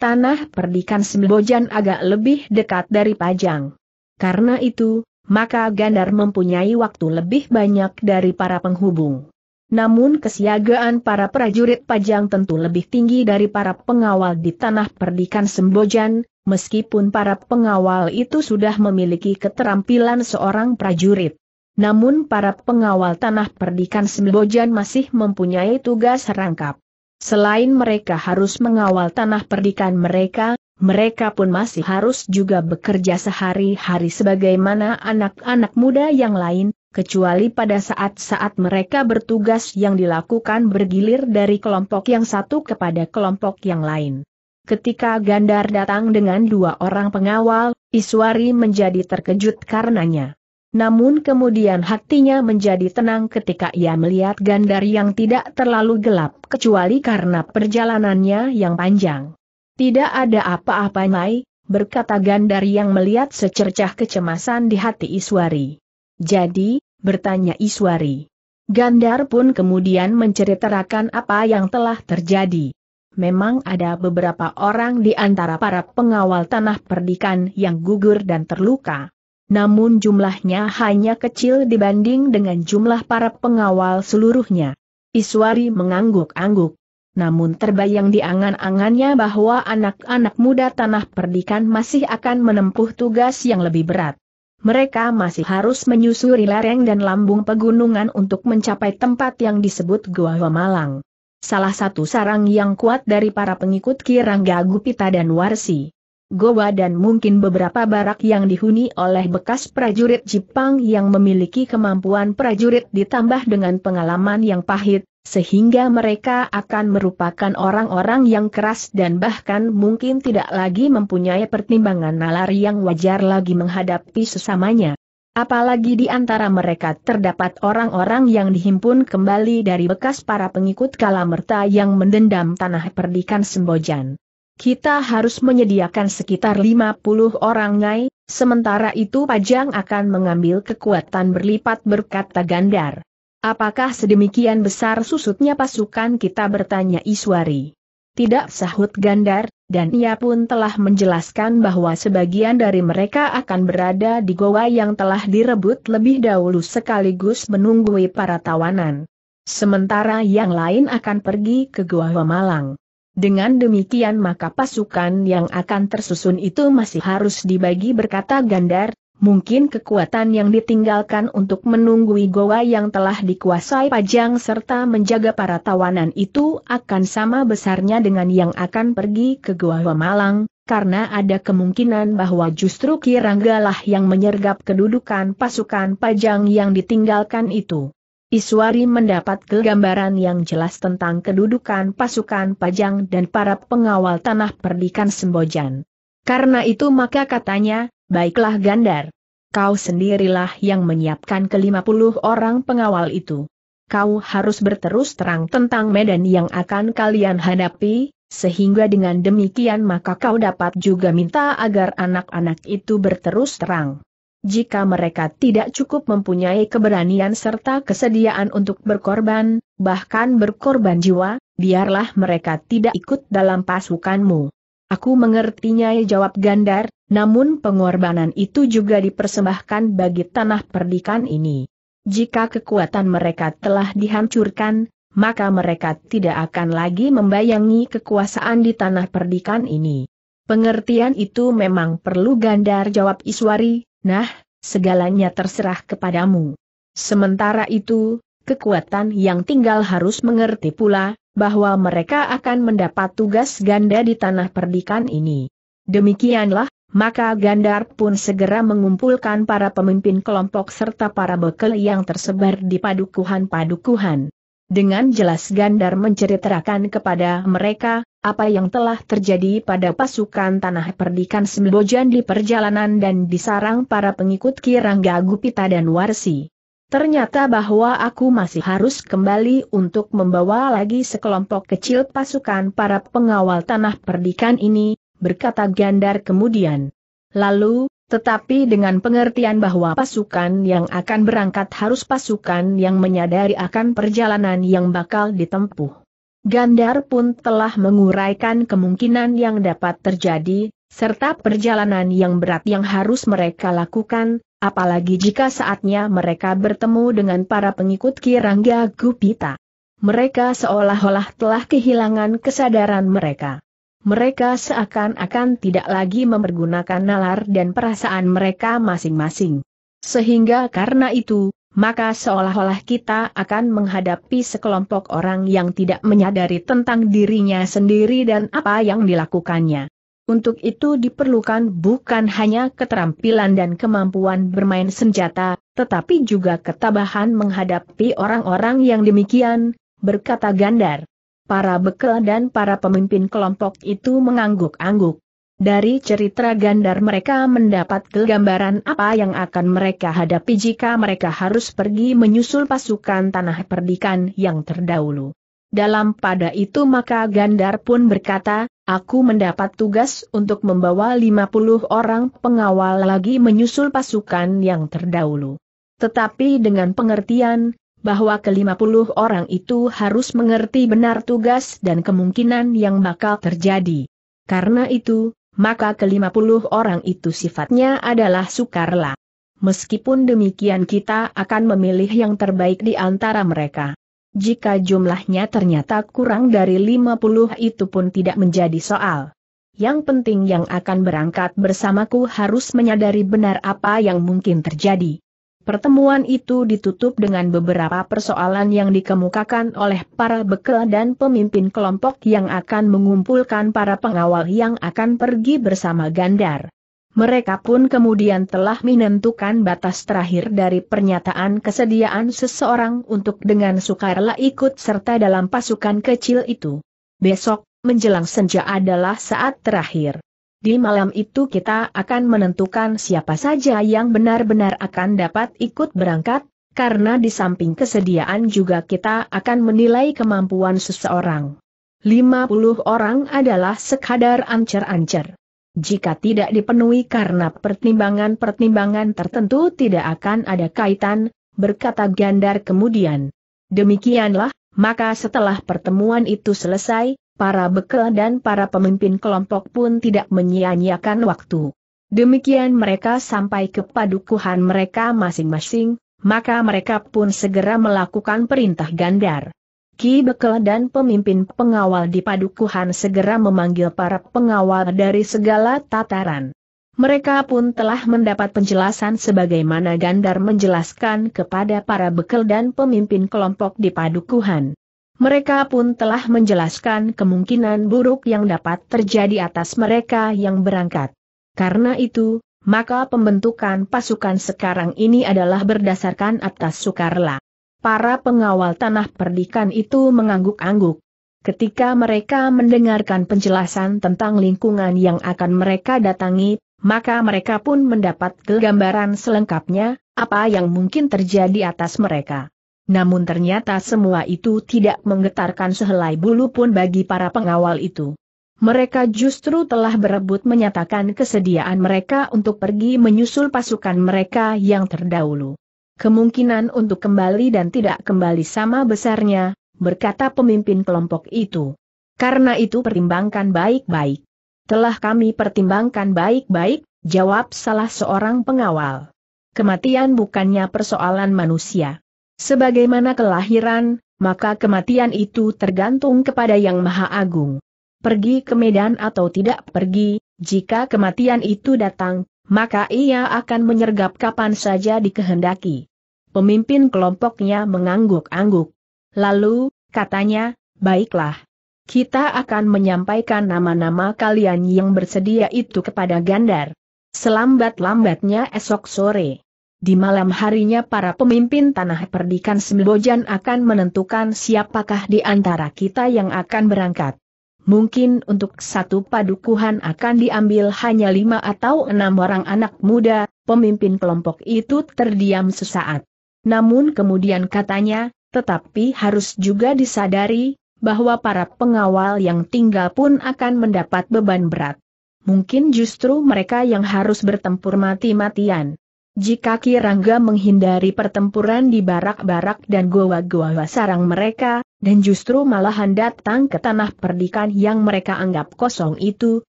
Tanah perdikan Sembojan agak lebih dekat dari Pajang. Karena itu, maka Gandar mempunyai waktu lebih banyak dari para penghubung. Namun kesiagaan para prajurit pajang tentu lebih tinggi dari para pengawal di tanah perdikan Sembojan, meskipun para pengawal itu sudah memiliki keterampilan seorang prajurit. Namun para pengawal tanah perdikan Sembojan masih mempunyai tugas rangkap. Selain mereka harus mengawal tanah perdikan mereka, mereka pun masih harus juga bekerja sehari-hari sebagaimana anak-anak muda yang lain, kecuali pada saat-saat mereka bertugas yang dilakukan bergilir dari kelompok yang satu kepada kelompok yang lain. Ketika Gandar datang dengan dua orang pengawal, Iswari menjadi terkejut karenanya. Namun kemudian hatinya menjadi tenang ketika ia melihat Gandar yang tidak terlalu gelap kecuali karena perjalanannya yang panjang. Tidak ada apa-apa Mai, berkata Gandar yang melihat secercah kecemasan di hati Iswari. Jadi, bertanya Iswari. Gandar pun kemudian menceritakan apa yang telah terjadi. Memang ada beberapa orang di antara para pengawal tanah perdikan yang gugur dan terluka. Namun jumlahnya hanya kecil dibanding dengan jumlah para pengawal seluruhnya. Iswari mengangguk-angguk namun terbayang di angan-angannya bahwa anak-anak muda tanah perdikan masih akan menempuh tugas yang lebih berat. Mereka masih harus menyusuri lereng dan lambung pegunungan untuk mencapai tempat yang disebut gua-gua Malang. Salah satu sarang yang kuat dari para pengikut Kirangga Gupita dan Warsi goa dan mungkin beberapa barak yang dihuni oleh bekas prajurit Jepang yang memiliki kemampuan prajurit ditambah dengan pengalaman yang pahit, sehingga mereka akan merupakan orang-orang yang keras dan bahkan mungkin tidak lagi mempunyai pertimbangan nalar yang wajar lagi menghadapi sesamanya. Apalagi di antara mereka terdapat orang-orang yang dihimpun kembali dari bekas para pengikut Kalamerta yang mendendam tanah perdikan Sembojan kita harus menyediakan sekitar 50 orang ngai, sementara itu Pajang akan mengambil kekuatan berlipat berkata Gandar. Apakah sedemikian besar susutnya pasukan kita bertanya Iswari? Tidak sahut Gandar, dan ia pun telah menjelaskan bahwa sebagian dari mereka akan berada di goa yang telah direbut lebih dahulu sekaligus menunggui para tawanan. Sementara yang lain akan pergi ke Goa Malang. Dengan demikian maka pasukan yang akan tersusun itu masih harus dibagi berkata Gandar, mungkin kekuatan yang ditinggalkan untuk menunggui goa yang telah dikuasai Pajang serta menjaga para tawanan itu akan sama besarnya dengan yang akan pergi ke Goa Malang, karena ada kemungkinan bahwa justru Kiranggalah yang menyergap kedudukan pasukan Pajang yang ditinggalkan itu. Iswari mendapat kegambaran yang jelas tentang kedudukan pasukan Pajang dan para pengawal tanah perdikan Sembojan. Karena itu maka katanya, baiklah Gandar. Kau sendirilah yang menyiapkan kelima puluh orang pengawal itu. Kau harus berterus terang tentang medan yang akan kalian hadapi, sehingga dengan demikian maka kau dapat juga minta agar anak-anak itu berterus terang. Jika mereka tidak cukup mempunyai keberanian serta kesediaan untuk berkorban, bahkan berkorban jiwa, biarlah mereka tidak ikut dalam pasukanmu. Aku mengertinya jawab Gandar, namun pengorbanan itu juga dipersembahkan bagi tanah perdikan ini. Jika kekuatan mereka telah dihancurkan, maka mereka tidak akan lagi membayangi kekuasaan di tanah perdikan ini. Pengertian itu memang perlu Gandar jawab Iswari, Nah, segalanya terserah kepadamu. Sementara itu, kekuatan yang tinggal harus mengerti pula, bahwa mereka akan mendapat tugas ganda di tanah perdikan ini. Demikianlah, maka Gandar pun segera mengumpulkan para pemimpin kelompok serta para bekel yang tersebar di padukuhan-padukuhan. Dengan jelas Gandar menceritakan kepada mereka, apa yang telah terjadi pada pasukan Tanah Perdikan Sembojan di perjalanan dan disarang para pengikut Kirangga Gupita dan Warsi. Ternyata bahwa aku masih harus kembali untuk membawa lagi sekelompok kecil pasukan para pengawal Tanah Perdikan ini, berkata Gandar kemudian. Lalu, tetapi dengan pengertian bahwa pasukan yang akan berangkat harus pasukan yang menyadari akan perjalanan yang bakal ditempuh. Gandar pun telah menguraikan kemungkinan yang dapat terjadi, serta perjalanan yang berat yang harus mereka lakukan, apalagi jika saatnya mereka bertemu dengan para pengikut Kirangga Gupita. Mereka seolah-olah telah kehilangan kesadaran mereka mereka seakan-akan tidak lagi mempergunakan nalar dan perasaan mereka masing-masing. Sehingga karena itu, maka seolah-olah kita akan menghadapi sekelompok orang yang tidak menyadari tentang dirinya sendiri dan apa yang dilakukannya. Untuk itu diperlukan bukan hanya keterampilan dan kemampuan bermain senjata, tetapi juga ketabahan menghadapi orang-orang yang demikian, berkata Gandar para bekel dan para pemimpin kelompok itu mengangguk-angguk. Dari cerita gandar mereka mendapat gambaran apa yang akan mereka hadapi jika mereka harus pergi menyusul pasukan tanah perdikan yang terdahulu. Dalam pada itu maka Gandar pun berkata, aku mendapat tugas untuk membawa 50 orang pengawal lagi menyusul pasukan yang terdahulu. Tetapi dengan pengertian, bahwa kelima puluh orang itu harus mengerti benar tugas dan kemungkinan yang bakal terjadi. Karena itu, maka kelima puluh orang itu sifatnya adalah sukarela. Meskipun demikian kita akan memilih yang terbaik di antara mereka. Jika jumlahnya ternyata kurang dari lima puluh itu pun tidak menjadi soal. Yang penting yang akan berangkat bersamaku harus menyadari benar apa yang mungkin terjadi. Pertemuan itu ditutup dengan beberapa persoalan yang dikemukakan oleh para bekel dan pemimpin kelompok yang akan mengumpulkan para pengawal yang akan pergi bersama Gandar. Mereka pun kemudian telah menentukan batas terakhir dari pernyataan kesediaan seseorang untuk dengan sukarela ikut serta dalam pasukan kecil itu. Besok, menjelang senja adalah saat terakhir. Di malam itu kita akan menentukan siapa saja yang benar-benar akan dapat ikut berangkat, karena di samping kesediaan juga kita akan menilai kemampuan seseorang. 50 orang adalah sekadar ancer-ancer. Jika tidak dipenuhi karena pertimbangan-pertimbangan tertentu tidak akan ada kaitan, berkata Gandar kemudian. Demikianlah, maka setelah pertemuan itu selesai, para bekel dan para pemimpin kelompok pun tidak menyia-nyiakan waktu. Demikian mereka sampai ke padukuhan mereka masing-masing, maka mereka pun segera melakukan perintah gandar. Ki Bekel dan pemimpin pengawal di padukuhan segera memanggil para pengawal dari segala tataran. Mereka pun telah mendapat penjelasan sebagaimana Gandar menjelaskan kepada para bekel dan pemimpin kelompok di padukuhan. Mereka pun telah menjelaskan kemungkinan buruk yang dapat terjadi atas mereka yang berangkat. Karena itu, maka pembentukan pasukan sekarang ini adalah berdasarkan atas Sukarla. Para pengawal tanah perdikan itu mengangguk-angguk. Ketika mereka mendengarkan penjelasan tentang lingkungan yang akan mereka datangi, maka mereka pun mendapat gambaran selengkapnya, apa yang mungkin terjadi atas mereka namun ternyata semua itu tidak menggetarkan sehelai bulu pun bagi para pengawal itu. Mereka justru telah berebut menyatakan kesediaan mereka untuk pergi menyusul pasukan mereka yang terdahulu. Kemungkinan untuk kembali dan tidak kembali sama besarnya, berkata pemimpin kelompok itu. Karena itu pertimbangkan baik-baik. Telah kami pertimbangkan baik-baik, jawab salah seorang pengawal. Kematian bukannya persoalan manusia. Sebagaimana kelahiran, maka kematian itu tergantung kepada Yang Maha Agung. Pergi ke Medan atau tidak pergi, jika kematian itu datang, maka ia akan menyergap kapan saja dikehendaki. Pemimpin kelompoknya mengangguk-angguk. Lalu, katanya, baiklah. Kita akan menyampaikan nama-nama kalian yang bersedia itu kepada Gandar. Selambat-lambatnya esok sore. Di malam harinya para pemimpin tanah perdikan Sembojan akan menentukan siapakah di antara kita yang akan berangkat. Mungkin untuk satu padukuhan akan diambil hanya lima atau enam orang anak muda, pemimpin kelompok itu terdiam sesaat. Namun kemudian katanya, tetapi harus juga disadari, bahwa para pengawal yang tinggal pun akan mendapat beban berat. Mungkin justru mereka yang harus bertempur mati-matian. Jika Kirangga menghindari pertempuran di barak-barak dan goa-goa sarang mereka, dan justru malahan datang ke tanah perdikan yang mereka anggap kosong itu,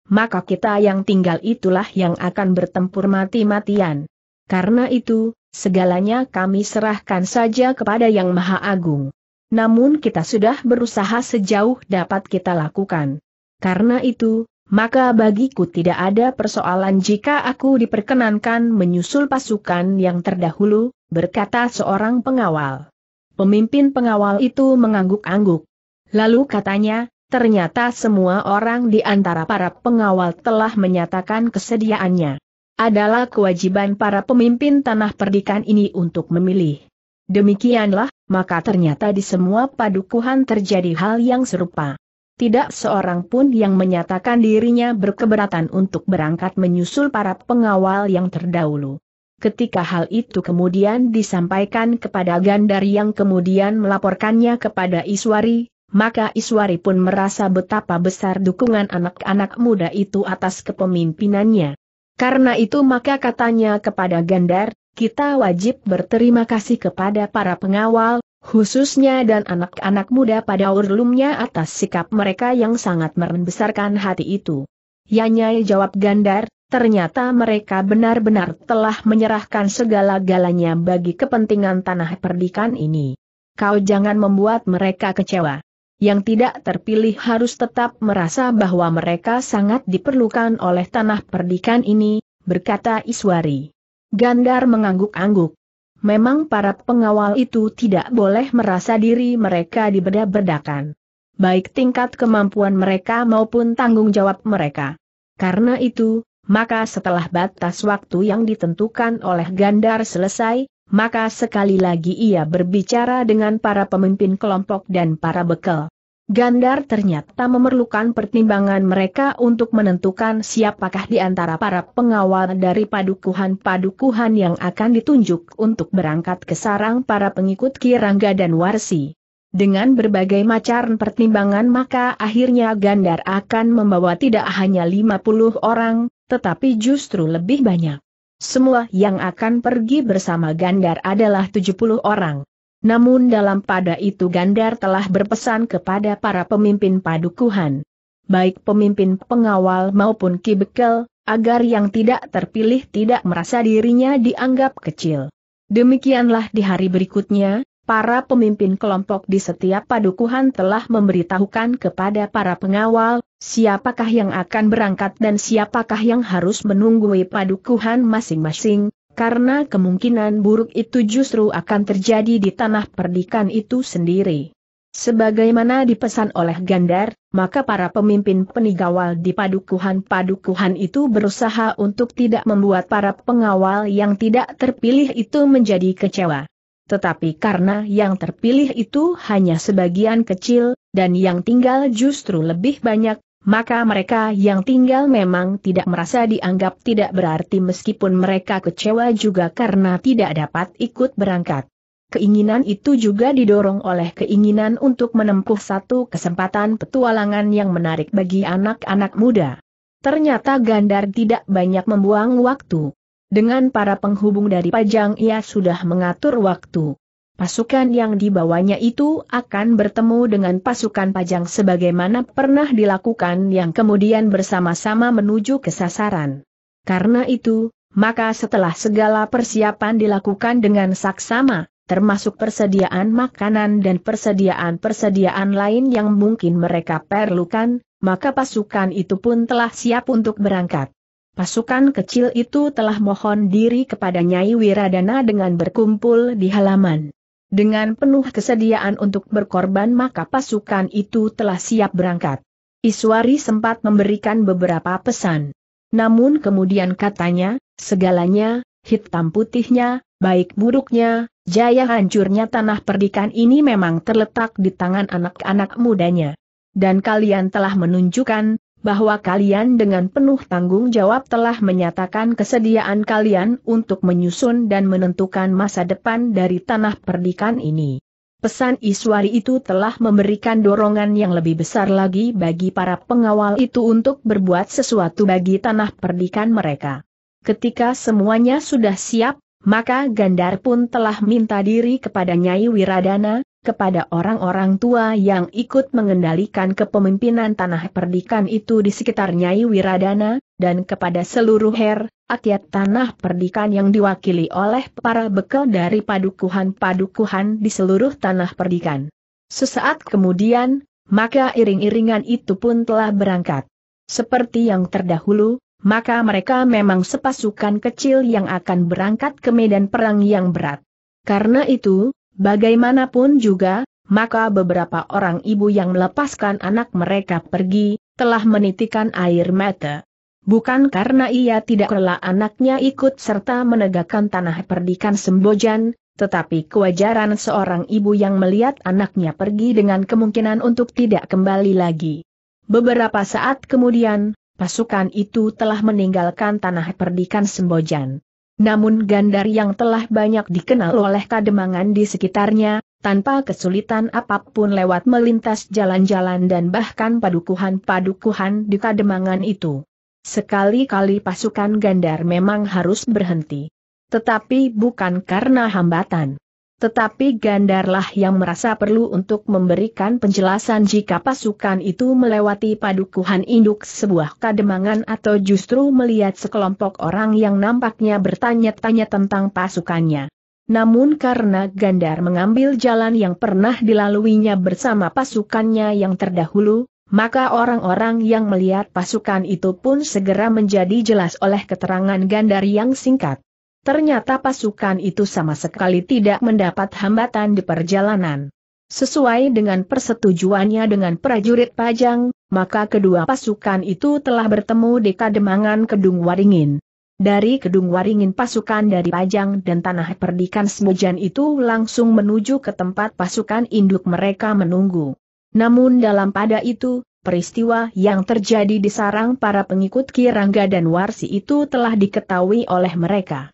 maka kita yang tinggal itulah yang akan bertempur mati-matian. Karena itu, segalanya kami serahkan saja kepada Yang Maha Agung. Namun kita sudah berusaha sejauh dapat kita lakukan. Karena itu, maka bagiku tidak ada persoalan jika aku diperkenankan menyusul pasukan yang terdahulu, berkata seorang pengawal. Pemimpin pengawal itu mengangguk-angguk. Lalu katanya, ternyata semua orang di antara para pengawal telah menyatakan kesediaannya. Adalah kewajiban para pemimpin tanah perdikan ini untuk memilih. Demikianlah, maka ternyata di semua padukuhan terjadi hal yang serupa tidak seorang pun yang menyatakan dirinya berkeberatan untuk berangkat menyusul para pengawal yang terdahulu. Ketika hal itu kemudian disampaikan kepada Gandar yang kemudian melaporkannya kepada Iswari, maka Iswari pun merasa betapa besar dukungan anak-anak muda itu atas kepemimpinannya. Karena itu maka katanya kepada Gandar, kita wajib berterima kasih kepada para pengawal, Khususnya dan anak-anak muda pada urlumnya atas sikap mereka yang sangat membesarkan hati itu. Yanyai jawab Gandar, ternyata mereka benar-benar telah menyerahkan segala-galanya bagi kepentingan tanah perdikan ini. Kau jangan membuat mereka kecewa. Yang tidak terpilih harus tetap merasa bahwa mereka sangat diperlukan oleh tanah perdikan ini, berkata Iswari. Gandar mengangguk-angguk. Memang para pengawal itu tidak boleh merasa diri mereka dibedak bedakan Baik tingkat kemampuan mereka maupun tanggung jawab mereka. Karena itu, maka setelah batas waktu yang ditentukan oleh Gandar selesai, maka sekali lagi ia berbicara dengan para pemimpin kelompok dan para bekel. Gandar ternyata memerlukan pertimbangan mereka untuk menentukan siapakah di antara para pengawal dari padukuhan-padukuhan yang akan ditunjuk untuk berangkat ke sarang para pengikut Kirangga dan Warsi. Dengan berbagai macam pertimbangan maka akhirnya Gandar akan membawa tidak hanya 50 orang, tetapi justru lebih banyak. Semua yang akan pergi bersama Gandar adalah 70 orang. Namun dalam pada itu Gandar telah berpesan kepada para pemimpin padukuhan. Baik pemimpin pengawal maupun Ki agar yang tidak terpilih tidak merasa dirinya dianggap kecil. Demikianlah di hari berikutnya, para pemimpin kelompok di setiap padukuhan telah memberitahukan kepada para pengawal, siapakah yang akan berangkat dan siapakah yang harus menunggui padukuhan masing-masing, karena kemungkinan buruk itu justru akan terjadi di tanah perdikan itu sendiri. Sebagaimana dipesan oleh Gandar, maka para pemimpin penigawal di padukuhan-padukuhan itu berusaha untuk tidak membuat para pengawal yang tidak terpilih itu menjadi kecewa. Tetapi karena yang terpilih itu hanya sebagian kecil, dan yang tinggal justru lebih banyak, maka mereka yang tinggal memang tidak merasa dianggap tidak berarti meskipun mereka kecewa juga karena tidak dapat ikut berangkat. Keinginan itu juga didorong oleh keinginan untuk menempuh satu kesempatan petualangan yang menarik bagi anak-anak muda. Ternyata Gandar tidak banyak membuang waktu. Dengan para penghubung dari Pajang ia sudah mengatur waktu pasukan yang dibawanya itu akan bertemu dengan pasukan pajang sebagaimana pernah dilakukan yang kemudian bersama-sama menuju ke sasaran. Karena itu, maka setelah segala persiapan dilakukan dengan saksama, termasuk persediaan makanan dan persediaan-persediaan lain yang mungkin mereka perlukan, maka pasukan itu pun telah siap untuk berangkat. Pasukan kecil itu telah mohon diri kepada Nyai Wiradana dengan berkumpul di halaman. Dengan penuh kesediaan untuk berkorban maka pasukan itu telah siap berangkat. Iswari sempat memberikan beberapa pesan. Namun kemudian katanya, segalanya, hitam putihnya, baik buruknya, jaya hancurnya tanah perdikan ini memang terletak di tangan anak-anak mudanya. Dan kalian telah menunjukkan, bahwa kalian dengan penuh tanggung jawab telah menyatakan kesediaan kalian untuk menyusun dan menentukan masa depan dari tanah perdikan ini. Pesan Iswari itu telah memberikan dorongan yang lebih besar lagi bagi para pengawal itu untuk berbuat sesuatu bagi tanah perdikan mereka. Ketika semuanya sudah siap, maka Gandar pun telah minta diri kepada Nyai Wiradana, kepada orang-orang tua yang ikut mengendalikan kepemimpinan tanah perdikan itu di sekitar Nyai Wiradana, dan kepada seluruh her, akiat tanah perdikan yang diwakili oleh para bekel dari padukuhan-padukuhan di seluruh tanah perdikan. Sesaat kemudian, maka iring-iringan itu pun telah berangkat. Seperti yang terdahulu, maka mereka memang sepasukan kecil yang akan berangkat ke medan perang yang berat. Karena itu, Bagaimanapun juga, maka beberapa orang ibu yang melepaskan anak mereka pergi, telah menitikan air mata. Bukan karena ia tidak rela anaknya ikut serta menegakkan tanah perdikan Sembojan, tetapi kewajaran seorang ibu yang melihat anaknya pergi dengan kemungkinan untuk tidak kembali lagi. Beberapa saat kemudian, pasukan itu telah meninggalkan tanah perdikan Sembojan. Namun Gandar yang telah banyak dikenal oleh kademangan di sekitarnya, tanpa kesulitan apapun lewat melintas jalan-jalan dan bahkan padukuhan-padukuhan di kademangan itu. Sekali-kali pasukan Gandar memang harus berhenti. Tetapi bukan karena hambatan. Tetapi Gandarlah yang merasa perlu untuk memberikan penjelasan jika pasukan itu melewati padukuhan induk sebuah kademangan atau justru melihat sekelompok orang yang nampaknya bertanya-tanya tentang pasukannya. Namun karena Gandar mengambil jalan yang pernah dilaluinya bersama pasukannya yang terdahulu, maka orang-orang yang melihat pasukan itu pun segera menjadi jelas oleh keterangan Gandar yang singkat. Ternyata pasukan itu sama sekali tidak mendapat hambatan di perjalanan. Sesuai dengan persetujuannya dengan prajurit Pajang, maka kedua pasukan itu telah bertemu di Kademangan Kedung Waringin. Dari Kedung Waringin pasukan dari Pajang dan Tanah Perdikan Semujan itu langsung menuju ke tempat pasukan induk mereka menunggu. Namun dalam pada itu, Peristiwa yang terjadi di sarang para pengikut Kirangga dan Warsi itu telah diketahui oleh mereka.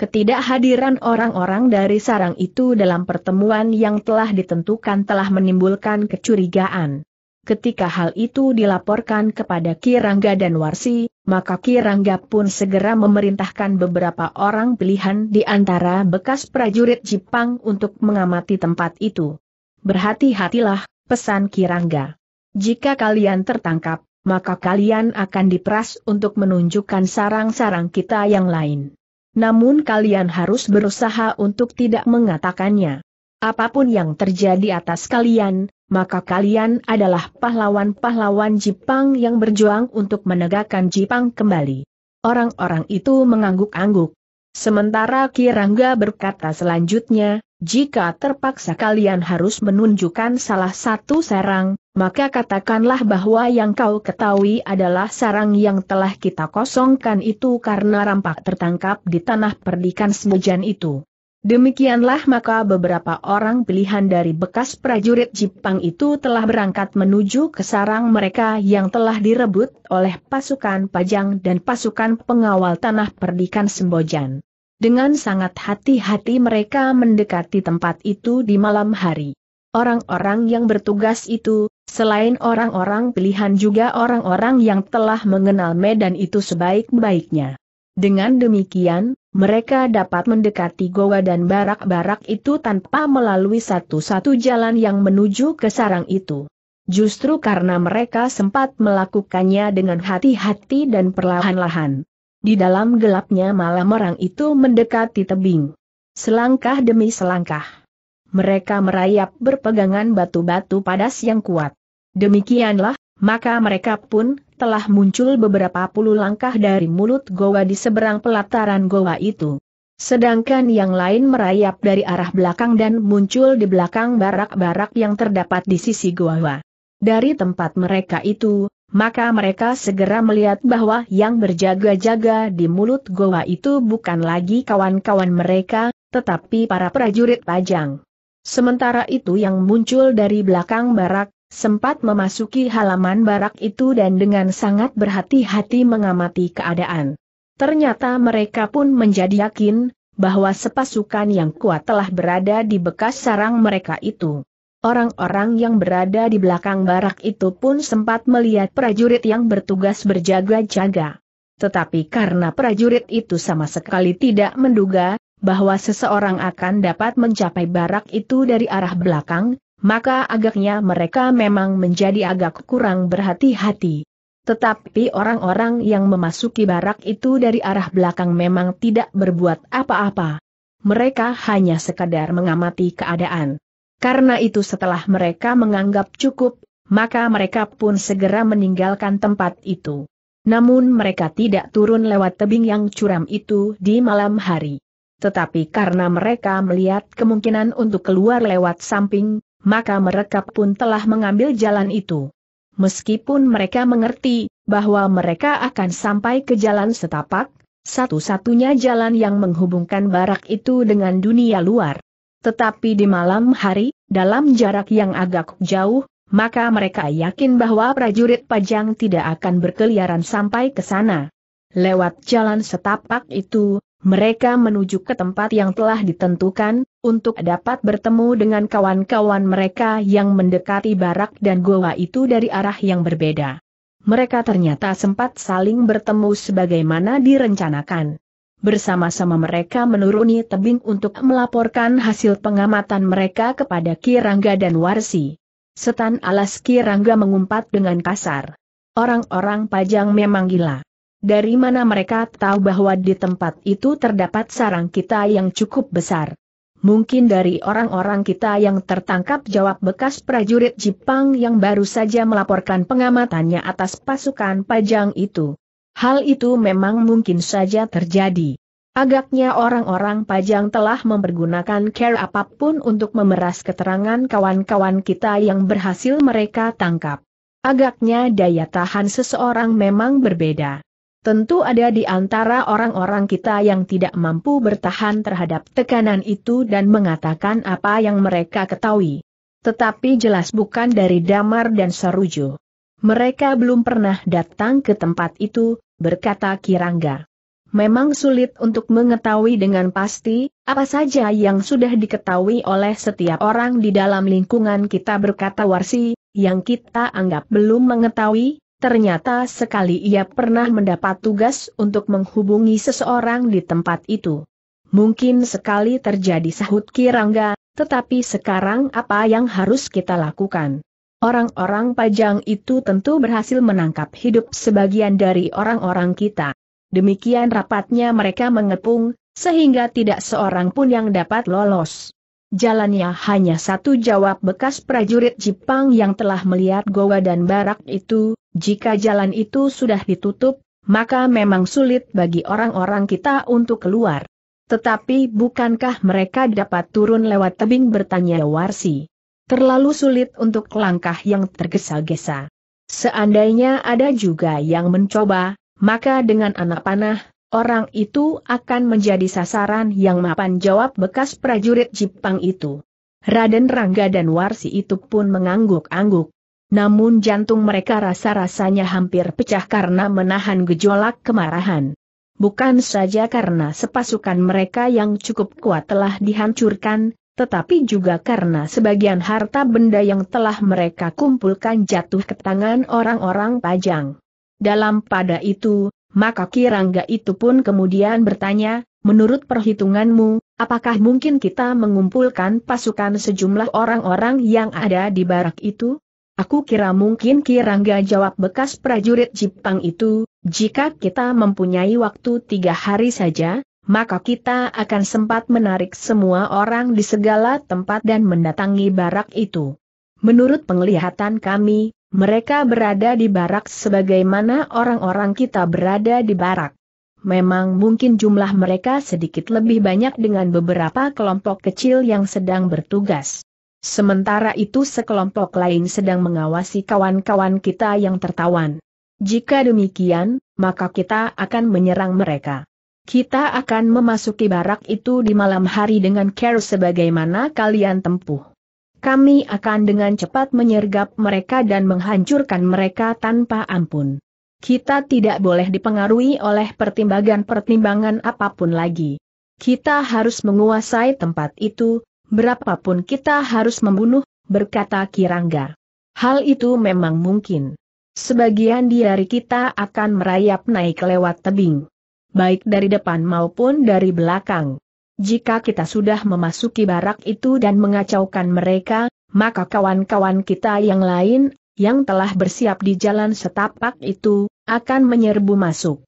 Ketidakhadiran orang-orang dari sarang itu dalam pertemuan yang telah ditentukan telah menimbulkan kecurigaan. Ketika hal itu dilaporkan kepada Kirangga dan Warsi, maka Kirangga pun segera memerintahkan beberapa orang pilihan di antara bekas prajurit Jepang untuk mengamati tempat itu. Berhati-hatilah, pesan Kirangga. Jika kalian tertangkap, maka kalian akan diperas untuk menunjukkan sarang-sarang kita yang lain namun kalian harus berusaha untuk tidak mengatakannya. Apapun yang terjadi atas kalian, maka kalian adalah pahlawan-pahlawan Jepang yang berjuang untuk menegakkan Jepang kembali. Orang-orang itu mengangguk-angguk. Sementara Kirangga berkata selanjutnya, jika terpaksa kalian harus menunjukkan salah satu sarang, maka katakanlah bahwa yang kau ketahui adalah sarang yang telah kita kosongkan itu karena rampak tertangkap di tanah perdikan semujan itu. Demikianlah maka beberapa orang pilihan dari bekas prajurit Jepang itu telah berangkat menuju ke sarang mereka yang telah direbut oleh pasukan pajang dan pasukan pengawal tanah perdikan Sembojan. Dengan sangat hati-hati mereka mendekati tempat itu di malam hari. Orang-orang yang bertugas itu, selain orang-orang pilihan juga orang-orang yang telah mengenal medan itu sebaik-baiknya. Dengan demikian, mereka dapat mendekati goa dan barak-barak itu tanpa melalui satu-satu jalan yang menuju ke sarang itu. Justru karena mereka sempat melakukannya dengan hati-hati dan perlahan-lahan. Di dalam gelapnya malam orang itu mendekati tebing. Selangkah demi selangkah. Mereka merayap berpegangan batu-batu padas yang kuat. Demikianlah, maka mereka pun telah muncul beberapa puluh langkah dari mulut goa di seberang pelataran goa itu. Sedangkan yang lain merayap dari arah belakang dan muncul di belakang barak-barak yang terdapat di sisi goa. Dari tempat mereka itu, maka mereka segera melihat bahwa yang berjaga-jaga di mulut goa itu bukan lagi kawan-kawan mereka, tetapi para prajurit pajang. Sementara itu yang muncul dari belakang barak, sempat memasuki halaman barak itu dan dengan sangat berhati-hati mengamati keadaan. Ternyata mereka pun menjadi yakin, bahwa sepasukan yang kuat telah berada di bekas sarang mereka itu. Orang-orang yang berada di belakang barak itu pun sempat melihat prajurit yang bertugas berjaga-jaga. Tetapi karena prajurit itu sama sekali tidak menduga bahwa seseorang akan dapat mencapai barak itu dari arah belakang, maka agaknya mereka memang menjadi agak kurang berhati-hati. Tetapi orang-orang yang memasuki barak itu dari arah belakang memang tidak berbuat apa-apa. Mereka hanya sekadar mengamati keadaan. Karena itu setelah mereka menganggap cukup, maka mereka pun segera meninggalkan tempat itu. Namun mereka tidak turun lewat tebing yang curam itu di malam hari. Tetapi karena mereka melihat kemungkinan untuk keluar lewat samping, maka mereka pun telah mengambil jalan itu. Meskipun mereka mengerti bahwa mereka akan sampai ke jalan setapak, satu-satunya jalan yang menghubungkan barak itu dengan dunia luar. Tetapi di malam hari, dalam jarak yang agak jauh, maka mereka yakin bahwa prajurit pajang tidak akan berkeliaran sampai ke sana. Lewat jalan setapak itu, mereka menuju ke tempat yang telah ditentukan, untuk dapat bertemu dengan kawan-kawan mereka yang mendekati barak dan goa itu dari arah yang berbeda. Mereka ternyata sempat saling bertemu sebagaimana direncanakan bersama-sama mereka menuruni tebing untuk melaporkan hasil pengamatan mereka kepada Kirangga dan Warsi. Setan alas Kirangga mengumpat dengan kasar. Orang-orang pajang memang gila. Dari mana mereka tahu bahwa di tempat itu terdapat sarang kita yang cukup besar? Mungkin dari orang-orang kita yang tertangkap jawab bekas prajurit Jepang yang baru saja melaporkan pengamatannya atas pasukan pajang itu. Hal itu memang mungkin saja terjadi. Agaknya orang-orang pajang telah mempergunakan care apapun untuk memeras keterangan kawan-kawan kita yang berhasil mereka tangkap. Agaknya daya tahan seseorang memang berbeda. Tentu ada di antara orang-orang kita yang tidak mampu bertahan terhadap tekanan itu dan mengatakan apa yang mereka ketahui. Tetapi jelas bukan dari Damar dan Sarujo. Mereka belum pernah datang ke tempat itu, berkata Kirangga. Memang sulit untuk mengetahui dengan pasti, apa saja yang sudah diketahui oleh setiap orang di dalam lingkungan kita berkata Warsi, yang kita anggap belum mengetahui, ternyata sekali ia pernah mendapat tugas untuk menghubungi seseorang di tempat itu. Mungkin sekali terjadi sahut Kirangga, tetapi sekarang apa yang harus kita lakukan? Orang-orang pajang itu tentu berhasil menangkap hidup sebagian dari orang-orang kita. Demikian rapatnya mereka mengepung, sehingga tidak seorang pun yang dapat lolos. Jalannya hanya satu jawab bekas prajurit Jepang yang telah melihat goa dan barak itu, jika jalan itu sudah ditutup, maka memang sulit bagi orang-orang kita untuk keluar. Tetapi bukankah mereka dapat turun lewat tebing bertanya Warsi? Terlalu sulit untuk langkah yang tergesa-gesa. Seandainya ada juga yang mencoba, maka dengan anak panah, orang itu akan menjadi sasaran yang mapan jawab bekas prajurit Jepang itu. Raden Rangga dan Warsi itu pun mengangguk-angguk. Namun jantung mereka rasa-rasanya hampir pecah karena menahan gejolak kemarahan. Bukan saja karena sepasukan mereka yang cukup kuat telah dihancurkan, tetapi juga karena sebagian harta benda yang telah mereka kumpulkan jatuh ke tangan orang-orang pajang. Dalam pada itu, maka Kirangga itu pun kemudian bertanya, menurut perhitunganmu, apakah mungkin kita mengumpulkan pasukan sejumlah orang-orang yang ada di barak itu? Aku kira mungkin Kirangga jawab bekas prajurit Jepang itu, jika kita mempunyai waktu tiga hari saja, maka kita akan sempat menarik semua orang di segala tempat dan mendatangi barak itu. Menurut penglihatan kami, mereka berada di barak sebagaimana orang-orang kita berada di barak. Memang mungkin jumlah mereka sedikit lebih banyak dengan beberapa kelompok kecil yang sedang bertugas. Sementara itu sekelompok lain sedang mengawasi kawan-kawan kita yang tertawan. Jika demikian, maka kita akan menyerang mereka. Kita akan memasuki barak itu di malam hari dengan care sebagaimana kalian tempuh. Kami akan dengan cepat menyergap mereka dan menghancurkan mereka tanpa ampun. Kita tidak boleh dipengaruhi oleh pertimbangan-pertimbangan apapun lagi. Kita harus menguasai tempat itu, berapapun kita harus membunuh, berkata Kirangga. Hal itu memang mungkin. Sebagian dari kita akan merayap naik lewat tebing baik dari depan maupun dari belakang. Jika kita sudah memasuki barak itu dan mengacaukan mereka, maka kawan-kawan kita yang lain, yang telah bersiap di jalan setapak itu, akan menyerbu masuk.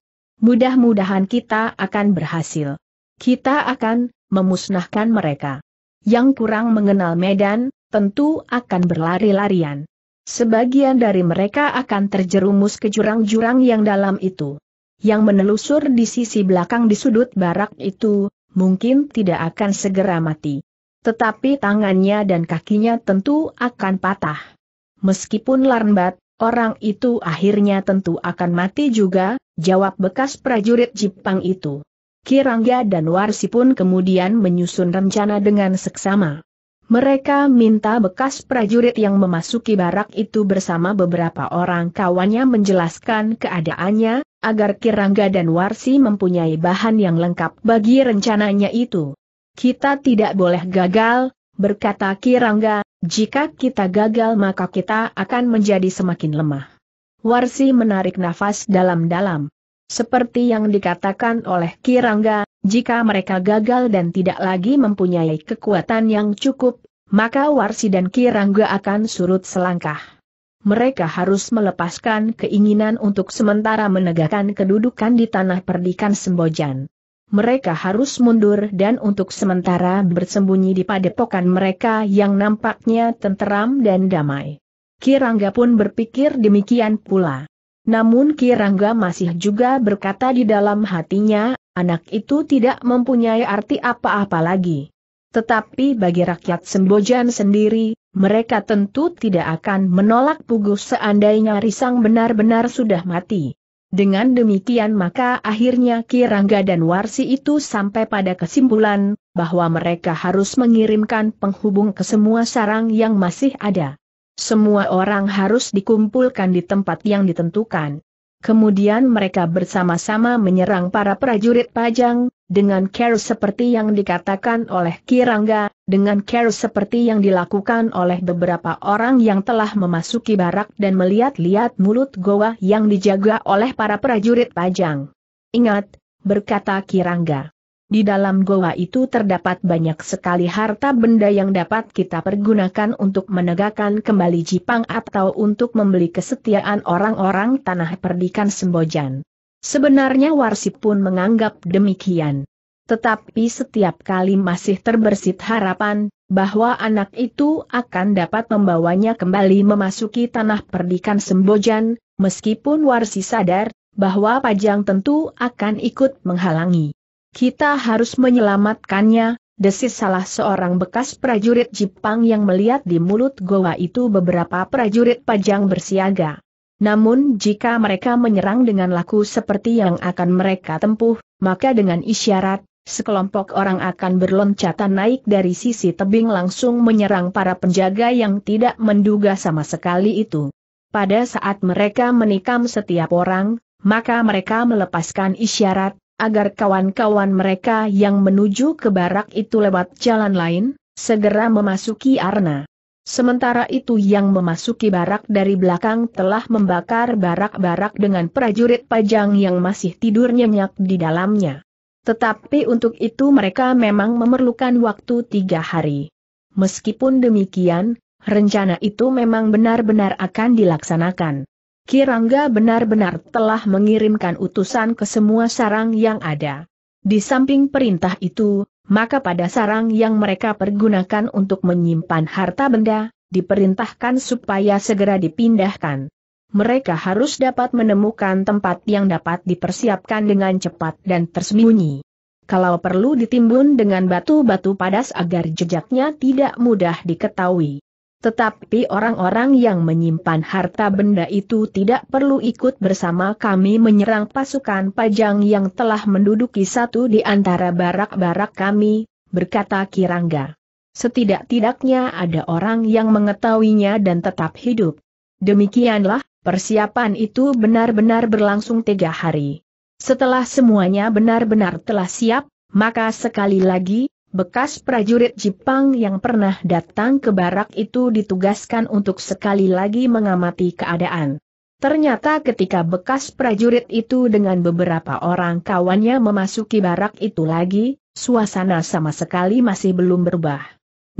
Mudah-mudahan kita akan berhasil. Kita akan memusnahkan mereka. Yang kurang mengenal medan, tentu akan berlari-larian. Sebagian dari mereka akan terjerumus ke jurang-jurang yang dalam itu yang menelusur di sisi belakang di sudut barak itu, mungkin tidak akan segera mati. Tetapi tangannya dan kakinya tentu akan patah. Meskipun larnbat, orang itu akhirnya tentu akan mati juga, jawab bekas prajurit Jepang itu. Kirangga dan Warsi pun kemudian menyusun rencana dengan seksama. Mereka minta bekas prajurit yang memasuki barak itu bersama beberapa orang kawannya menjelaskan keadaannya, agar Kirangga dan Warsi mempunyai bahan yang lengkap bagi rencananya itu. Kita tidak boleh gagal, berkata Kirangga, jika kita gagal maka kita akan menjadi semakin lemah. Warsi menarik nafas dalam-dalam. Seperti yang dikatakan oleh Kirangga, jika mereka gagal dan tidak lagi mempunyai kekuatan yang cukup, maka Warsi dan Kirangga akan surut selangkah. Mereka harus melepaskan keinginan untuk sementara menegakkan kedudukan di tanah perdikan Sembojan. Mereka harus mundur dan untuk sementara bersembunyi di padepokan mereka yang nampaknya tenteram dan damai. Kirangga pun berpikir demikian pula. Namun Kirangga masih juga berkata di dalam hatinya, anak itu tidak mempunyai arti apa-apa lagi. Tetapi bagi rakyat Sembojan sendiri, mereka tentu tidak akan menolak pugus seandainya Risang benar-benar sudah mati. Dengan demikian maka akhirnya Kirangga dan Warsi itu sampai pada kesimpulan, bahwa mereka harus mengirimkan penghubung ke semua sarang yang masih ada. Semua orang harus dikumpulkan di tempat yang ditentukan. Kemudian mereka bersama-sama menyerang para prajurit pajang, dengan care seperti yang dikatakan oleh Kirangga, dengan care seperti yang dilakukan oleh beberapa orang yang telah memasuki barak dan melihat-lihat mulut goa yang dijaga oleh para prajurit pajang. Ingat, berkata Kirangga. Di dalam goa itu terdapat banyak sekali harta benda yang dapat kita pergunakan untuk menegakkan kembali Jipang atau untuk membeli kesetiaan orang-orang tanah perdikan Sembojan. Sebenarnya Warsi pun menganggap demikian. Tetapi setiap kali masih terbersit harapan, bahwa anak itu akan dapat membawanya kembali memasuki tanah perdikan Sembojan, meskipun Warsi sadar, bahwa Pajang tentu akan ikut menghalangi. Kita harus menyelamatkannya, desis salah seorang bekas prajurit Jepang yang melihat di mulut goa itu beberapa prajurit pajang bersiaga. Namun jika mereka menyerang dengan laku seperti yang akan mereka tempuh, maka dengan isyarat, sekelompok orang akan berloncatan naik dari sisi tebing langsung menyerang para penjaga yang tidak menduga sama sekali itu. Pada saat mereka menikam setiap orang, maka mereka melepaskan isyarat, agar kawan-kawan mereka yang menuju ke barak itu lewat jalan lain, segera memasuki arna. Sementara itu yang memasuki barak dari belakang telah membakar barak-barak dengan prajurit pajang yang masih tidur nyenyak di dalamnya. Tetapi untuk itu mereka memang memerlukan waktu tiga hari. Meskipun demikian, rencana itu memang benar-benar akan dilaksanakan. Kirangga benar-benar telah mengirimkan utusan ke semua sarang yang ada. Di samping perintah itu, maka pada sarang yang mereka pergunakan untuk menyimpan harta benda, diperintahkan supaya segera dipindahkan. Mereka harus dapat menemukan tempat yang dapat dipersiapkan dengan cepat dan tersembunyi. Kalau perlu ditimbun dengan batu-batu padas agar jejaknya tidak mudah diketahui. Tetapi orang-orang yang menyimpan harta benda itu tidak perlu ikut bersama kami menyerang pasukan pajang yang telah menduduki satu di antara barak-barak kami, berkata Kirangga. Setidak-tidaknya ada orang yang mengetahuinya dan tetap hidup. Demikianlah, persiapan itu benar-benar berlangsung tiga hari. Setelah semuanya benar-benar telah siap, maka sekali lagi, Bekas prajurit Jepang yang pernah datang ke barak itu ditugaskan untuk sekali lagi mengamati keadaan. Ternyata ketika bekas prajurit itu dengan beberapa orang kawannya memasuki barak itu lagi, suasana sama sekali masih belum berubah.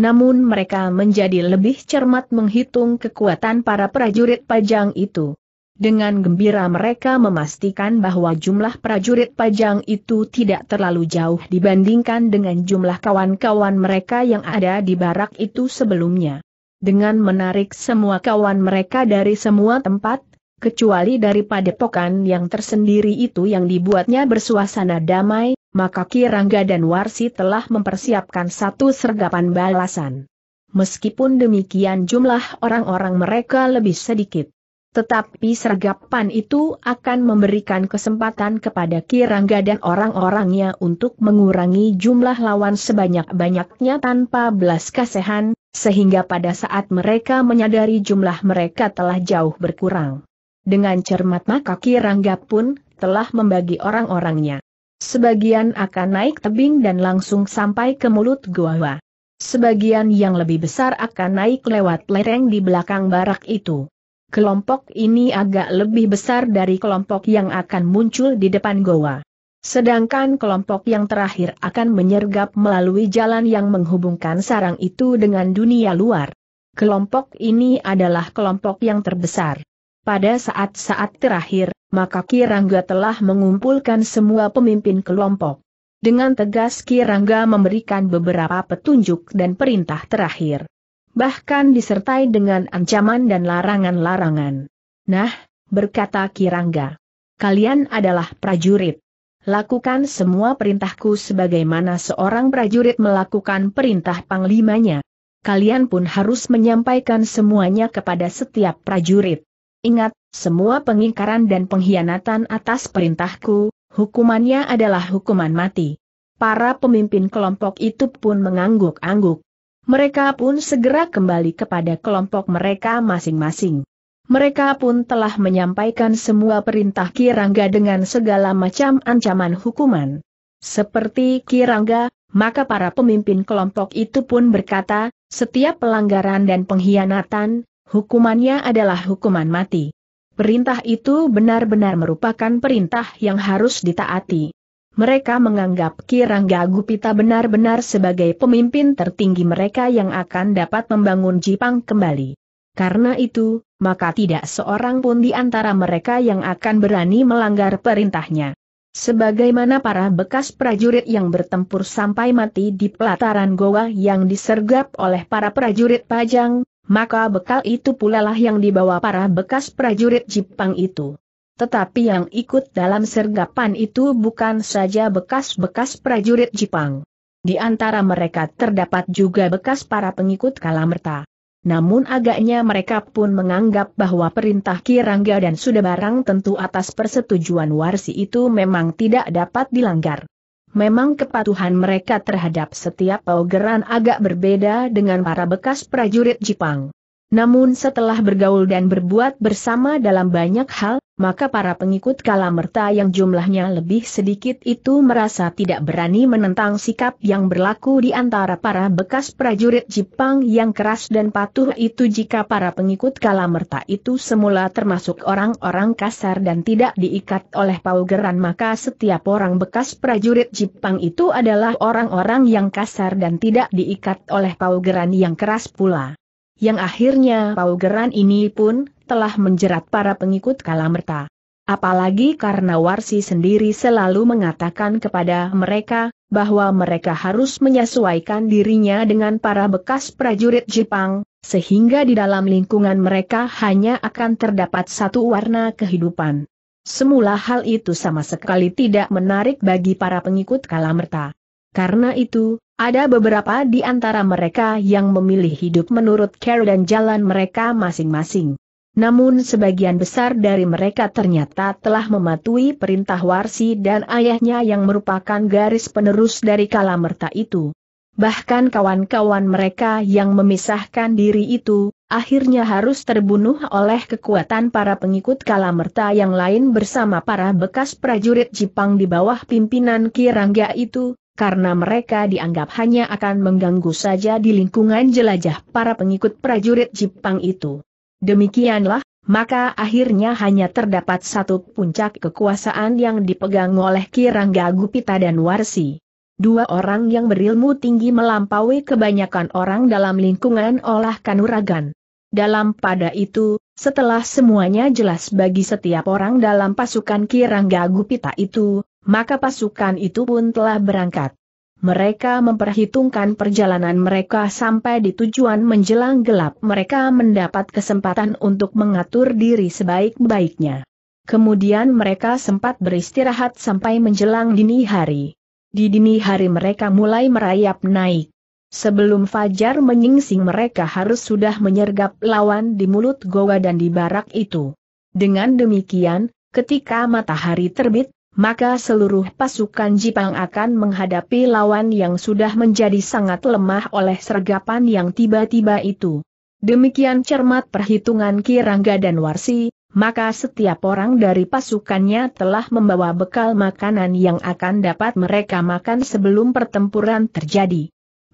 Namun mereka menjadi lebih cermat menghitung kekuatan para prajurit pajang itu. Dengan gembira mereka memastikan bahwa jumlah prajurit pajang itu tidak terlalu jauh dibandingkan dengan jumlah kawan-kawan mereka yang ada di barak itu sebelumnya. Dengan menarik semua kawan mereka dari semua tempat, kecuali dari padepokan yang tersendiri itu yang dibuatnya bersuasana damai, maka Kirangga dan Warsi telah mempersiapkan satu sergapan balasan. Meskipun demikian jumlah orang-orang mereka lebih sedikit. Tetapi sergapan itu akan memberikan kesempatan kepada Kirangga dan orang-orangnya untuk mengurangi jumlah lawan sebanyak-banyaknya tanpa belas kasihan, sehingga pada saat mereka menyadari jumlah mereka telah jauh berkurang. Dengan cermat maka Kirangga pun telah membagi orang-orangnya. Sebagian akan naik tebing dan langsung sampai ke mulut gua. Sebagian yang lebih besar akan naik lewat lereng di belakang barak itu kelompok ini agak lebih besar dari kelompok yang akan muncul di depan goa. Sedangkan kelompok yang terakhir akan menyergap melalui jalan yang menghubungkan sarang itu dengan dunia luar. Kelompok ini adalah kelompok yang terbesar. Pada saat-saat terakhir, maka Kirangga telah mengumpulkan semua pemimpin kelompok. Dengan tegas Kirangga memberikan beberapa petunjuk dan perintah terakhir bahkan disertai dengan ancaman dan larangan-larangan. Nah, berkata Kirangga, kalian adalah prajurit. Lakukan semua perintahku sebagaimana seorang prajurit melakukan perintah panglimanya. Kalian pun harus menyampaikan semuanya kepada setiap prajurit. Ingat, semua pengingkaran dan pengkhianatan atas perintahku, hukumannya adalah hukuman mati. Para pemimpin kelompok itu pun mengangguk-angguk. Mereka pun segera kembali kepada kelompok mereka masing-masing. Mereka pun telah menyampaikan semua perintah Kirangga dengan segala macam ancaman hukuman. Seperti Kirangga, maka para pemimpin kelompok itu pun berkata, setiap pelanggaran dan pengkhianatan, hukumannya adalah hukuman mati. Perintah itu benar-benar merupakan perintah yang harus ditaati mereka menganggap Kirangga Gupita benar-benar sebagai pemimpin tertinggi mereka yang akan dapat membangun Jipang kembali. Karena itu, maka tidak seorang pun di antara mereka yang akan berani melanggar perintahnya. Sebagaimana para bekas prajurit yang bertempur sampai mati di pelataran Goa yang disergap oleh para prajurit Pajang, maka bekal itu pula lah yang dibawa para bekas prajurit Jepang itu. Tetapi yang ikut dalam sergapan itu bukan saja bekas-bekas prajurit Jepang. Di antara mereka terdapat juga bekas para pengikut Kalamerta. Namun agaknya mereka pun menganggap bahwa perintah Kirangga dan sudah tentu atas persetujuan Warsi itu memang tidak dapat dilanggar. Memang kepatuhan mereka terhadap setiap paugeran agak berbeda dengan para bekas prajurit Jepang. Namun setelah bergaul dan berbuat bersama dalam banyak hal, maka para pengikut Kalamerta yang jumlahnya lebih sedikit itu merasa tidak berani menentang sikap yang berlaku di antara para bekas prajurit Jepang yang keras dan patuh itu jika para pengikut Kalamerta itu semula termasuk orang-orang kasar dan tidak diikat oleh paugeran maka setiap orang bekas prajurit Jepang itu adalah orang-orang yang kasar dan tidak diikat oleh paugeran yang keras pula. Yang akhirnya paugeran ini pun telah menjerat para pengikut Kalamerta. Apalagi karena Warsi sendiri selalu mengatakan kepada mereka, bahwa mereka harus menyesuaikan dirinya dengan para bekas prajurit Jepang, sehingga di dalam lingkungan mereka hanya akan terdapat satu warna kehidupan. Semula hal itu sama sekali tidak menarik bagi para pengikut Kalamerta. Karena itu, ada beberapa di antara mereka yang memilih hidup menurut care dan jalan mereka masing-masing. Namun sebagian besar dari mereka ternyata telah mematuhi perintah Warsi dan ayahnya yang merupakan garis penerus dari kalamerta itu. Bahkan kawan-kawan mereka yang memisahkan diri itu, akhirnya harus terbunuh oleh kekuatan para pengikut kalamerta yang lain bersama para bekas prajurit Jepang di bawah pimpinan Kirangga itu, karena mereka dianggap hanya akan mengganggu saja di lingkungan jelajah para pengikut prajurit Jepang itu. Demikianlah, maka akhirnya hanya terdapat satu puncak kekuasaan yang dipegang oleh Kirangga Gupita dan Warsi. Dua orang yang berilmu tinggi melampaui kebanyakan orang dalam lingkungan olah kanuragan. Dalam pada itu, setelah semuanya jelas bagi setiap orang dalam pasukan Kirangga Gupita itu, maka pasukan itu pun telah berangkat. Mereka memperhitungkan perjalanan mereka sampai di tujuan menjelang gelap. Mereka mendapat kesempatan untuk mengatur diri sebaik-baiknya. Kemudian mereka sempat beristirahat sampai menjelang dini hari. Di dini hari mereka mulai merayap naik. Sebelum fajar menyingsing mereka harus sudah menyergap lawan di mulut goa dan di barak itu. Dengan demikian, ketika matahari terbit, maka seluruh pasukan Jipang akan menghadapi lawan yang sudah menjadi sangat lemah oleh sergapan yang tiba-tiba itu. Demikian cermat perhitungan Kirangga dan Warsi, maka setiap orang dari pasukannya telah membawa bekal makanan yang akan dapat mereka makan sebelum pertempuran terjadi.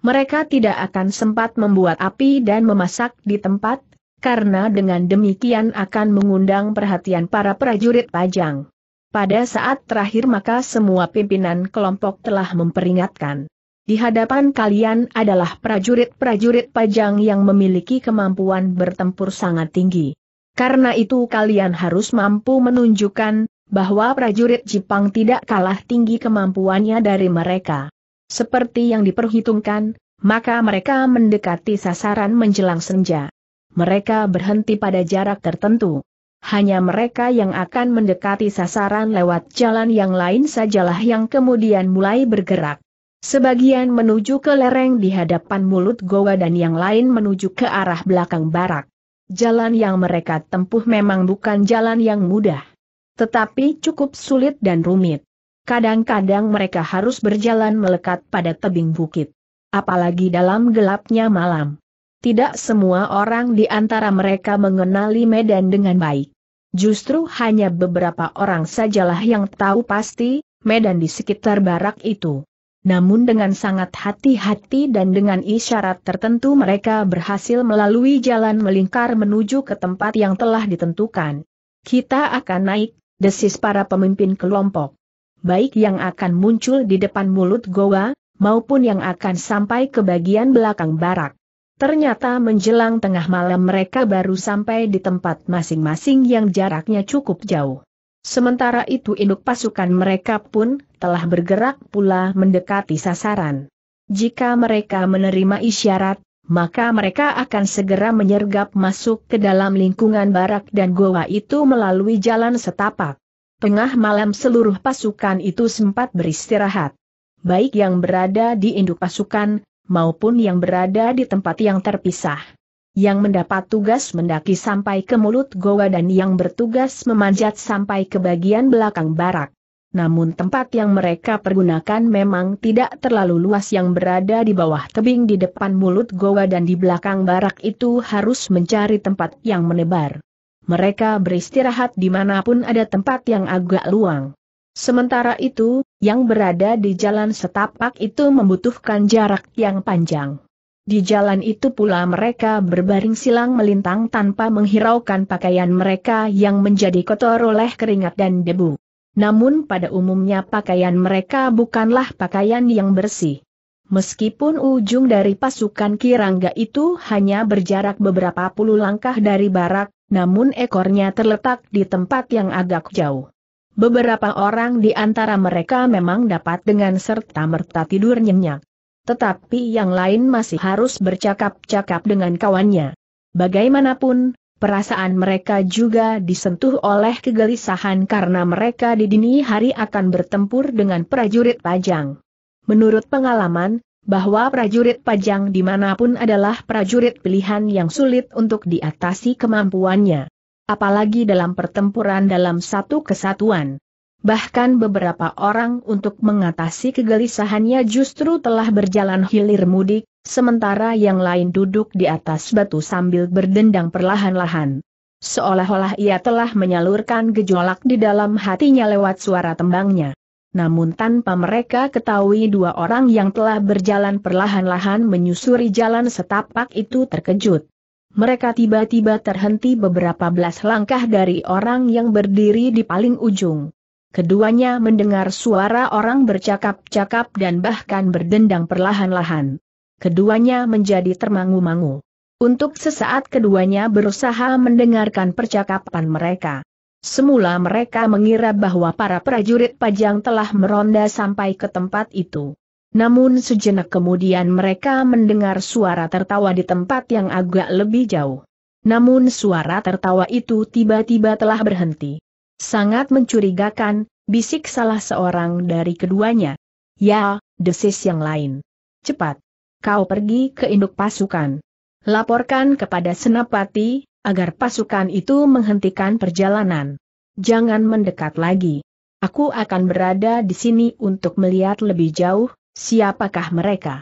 Mereka tidak akan sempat membuat api dan memasak di tempat, karena dengan demikian akan mengundang perhatian para prajurit pajang. Pada saat terakhir maka semua pimpinan kelompok telah memperingatkan. Di hadapan kalian adalah prajurit-prajurit pajang yang memiliki kemampuan bertempur sangat tinggi. Karena itu kalian harus mampu menunjukkan bahwa prajurit Jepang tidak kalah tinggi kemampuannya dari mereka. Seperti yang diperhitungkan, maka mereka mendekati sasaran menjelang senja. Mereka berhenti pada jarak tertentu hanya mereka yang akan mendekati sasaran lewat jalan yang lain sajalah yang kemudian mulai bergerak. Sebagian menuju ke lereng di hadapan mulut goa dan yang lain menuju ke arah belakang barak. Jalan yang mereka tempuh memang bukan jalan yang mudah. Tetapi cukup sulit dan rumit. Kadang-kadang mereka harus berjalan melekat pada tebing bukit. Apalagi dalam gelapnya malam tidak semua orang di antara mereka mengenali Medan dengan baik. Justru hanya beberapa orang sajalah yang tahu pasti, Medan di sekitar barak itu. Namun dengan sangat hati-hati dan dengan isyarat tertentu mereka berhasil melalui jalan melingkar menuju ke tempat yang telah ditentukan. Kita akan naik, desis para pemimpin kelompok. Baik yang akan muncul di depan mulut goa, maupun yang akan sampai ke bagian belakang barak. Ternyata menjelang tengah malam mereka baru sampai di tempat masing-masing yang jaraknya cukup jauh. Sementara itu induk pasukan mereka pun telah bergerak pula mendekati sasaran. Jika mereka menerima isyarat, maka mereka akan segera menyergap masuk ke dalam lingkungan barak dan goa itu melalui jalan setapak. Tengah malam seluruh pasukan itu sempat beristirahat. Baik yang berada di induk pasukan maupun yang berada di tempat yang terpisah. Yang mendapat tugas mendaki sampai ke mulut goa dan yang bertugas memanjat sampai ke bagian belakang barak. Namun tempat yang mereka pergunakan memang tidak terlalu luas yang berada di bawah tebing di depan mulut goa dan di belakang barak itu harus mencari tempat yang menebar. Mereka beristirahat dimanapun ada tempat yang agak luang. Sementara itu, yang berada di jalan setapak itu membutuhkan jarak yang panjang. Di jalan itu pula mereka berbaring silang melintang tanpa menghiraukan pakaian mereka yang menjadi kotor oleh keringat dan debu. Namun pada umumnya pakaian mereka bukanlah pakaian yang bersih. Meskipun ujung dari pasukan Kirangga itu hanya berjarak beberapa puluh langkah dari barak, namun ekornya terletak di tempat yang agak jauh. Beberapa orang di antara mereka memang dapat dengan serta-merta tidur nyenyak. Tetapi yang lain masih harus bercakap-cakap dengan kawannya. Bagaimanapun, perasaan mereka juga disentuh oleh kegelisahan karena mereka di dini hari akan bertempur dengan prajurit pajang. Menurut pengalaman, bahwa prajurit pajang dimanapun adalah prajurit pilihan yang sulit untuk diatasi kemampuannya apalagi dalam pertempuran dalam satu kesatuan. Bahkan beberapa orang untuk mengatasi kegelisahannya justru telah berjalan hilir mudik, sementara yang lain duduk di atas batu sambil berdendang perlahan-lahan. Seolah-olah ia telah menyalurkan gejolak di dalam hatinya lewat suara tembangnya. Namun tanpa mereka ketahui dua orang yang telah berjalan perlahan-lahan menyusuri jalan setapak itu terkejut. Mereka tiba-tiba terhenti beberapa belas langkah dari orang yang berdiri di paling ujung. Keduanya mendengar suara orang bercakap-cakap dan bahkan berdendang perlahan-lahan. Keduanya menjadi termangu-mangu. Untuk sesaat keduanya berusaha mendengarkan percakapan mereka. Semula mereka mengira bahwa para prajurit pajang telah meronda sampai ke tempat itu. Namun sejenak kemudian mereka mendengar suara tertawa di tempat yang agak lebih jauh. Namun suara tertawa itu tiba-tiba telah berhenti. Sangat mencurigakan, bisik salah seorang dari keduanya. Ya, desis yang lain. Cepat. Kau pergi ke induk pasukan. Laporkan kepada Senapati, agar pasukan itu menghentikan perjalanan. Jangan mendekat lagi. Aku akan berada di sini untuk melihat lebih jauh, Siapakah mereka?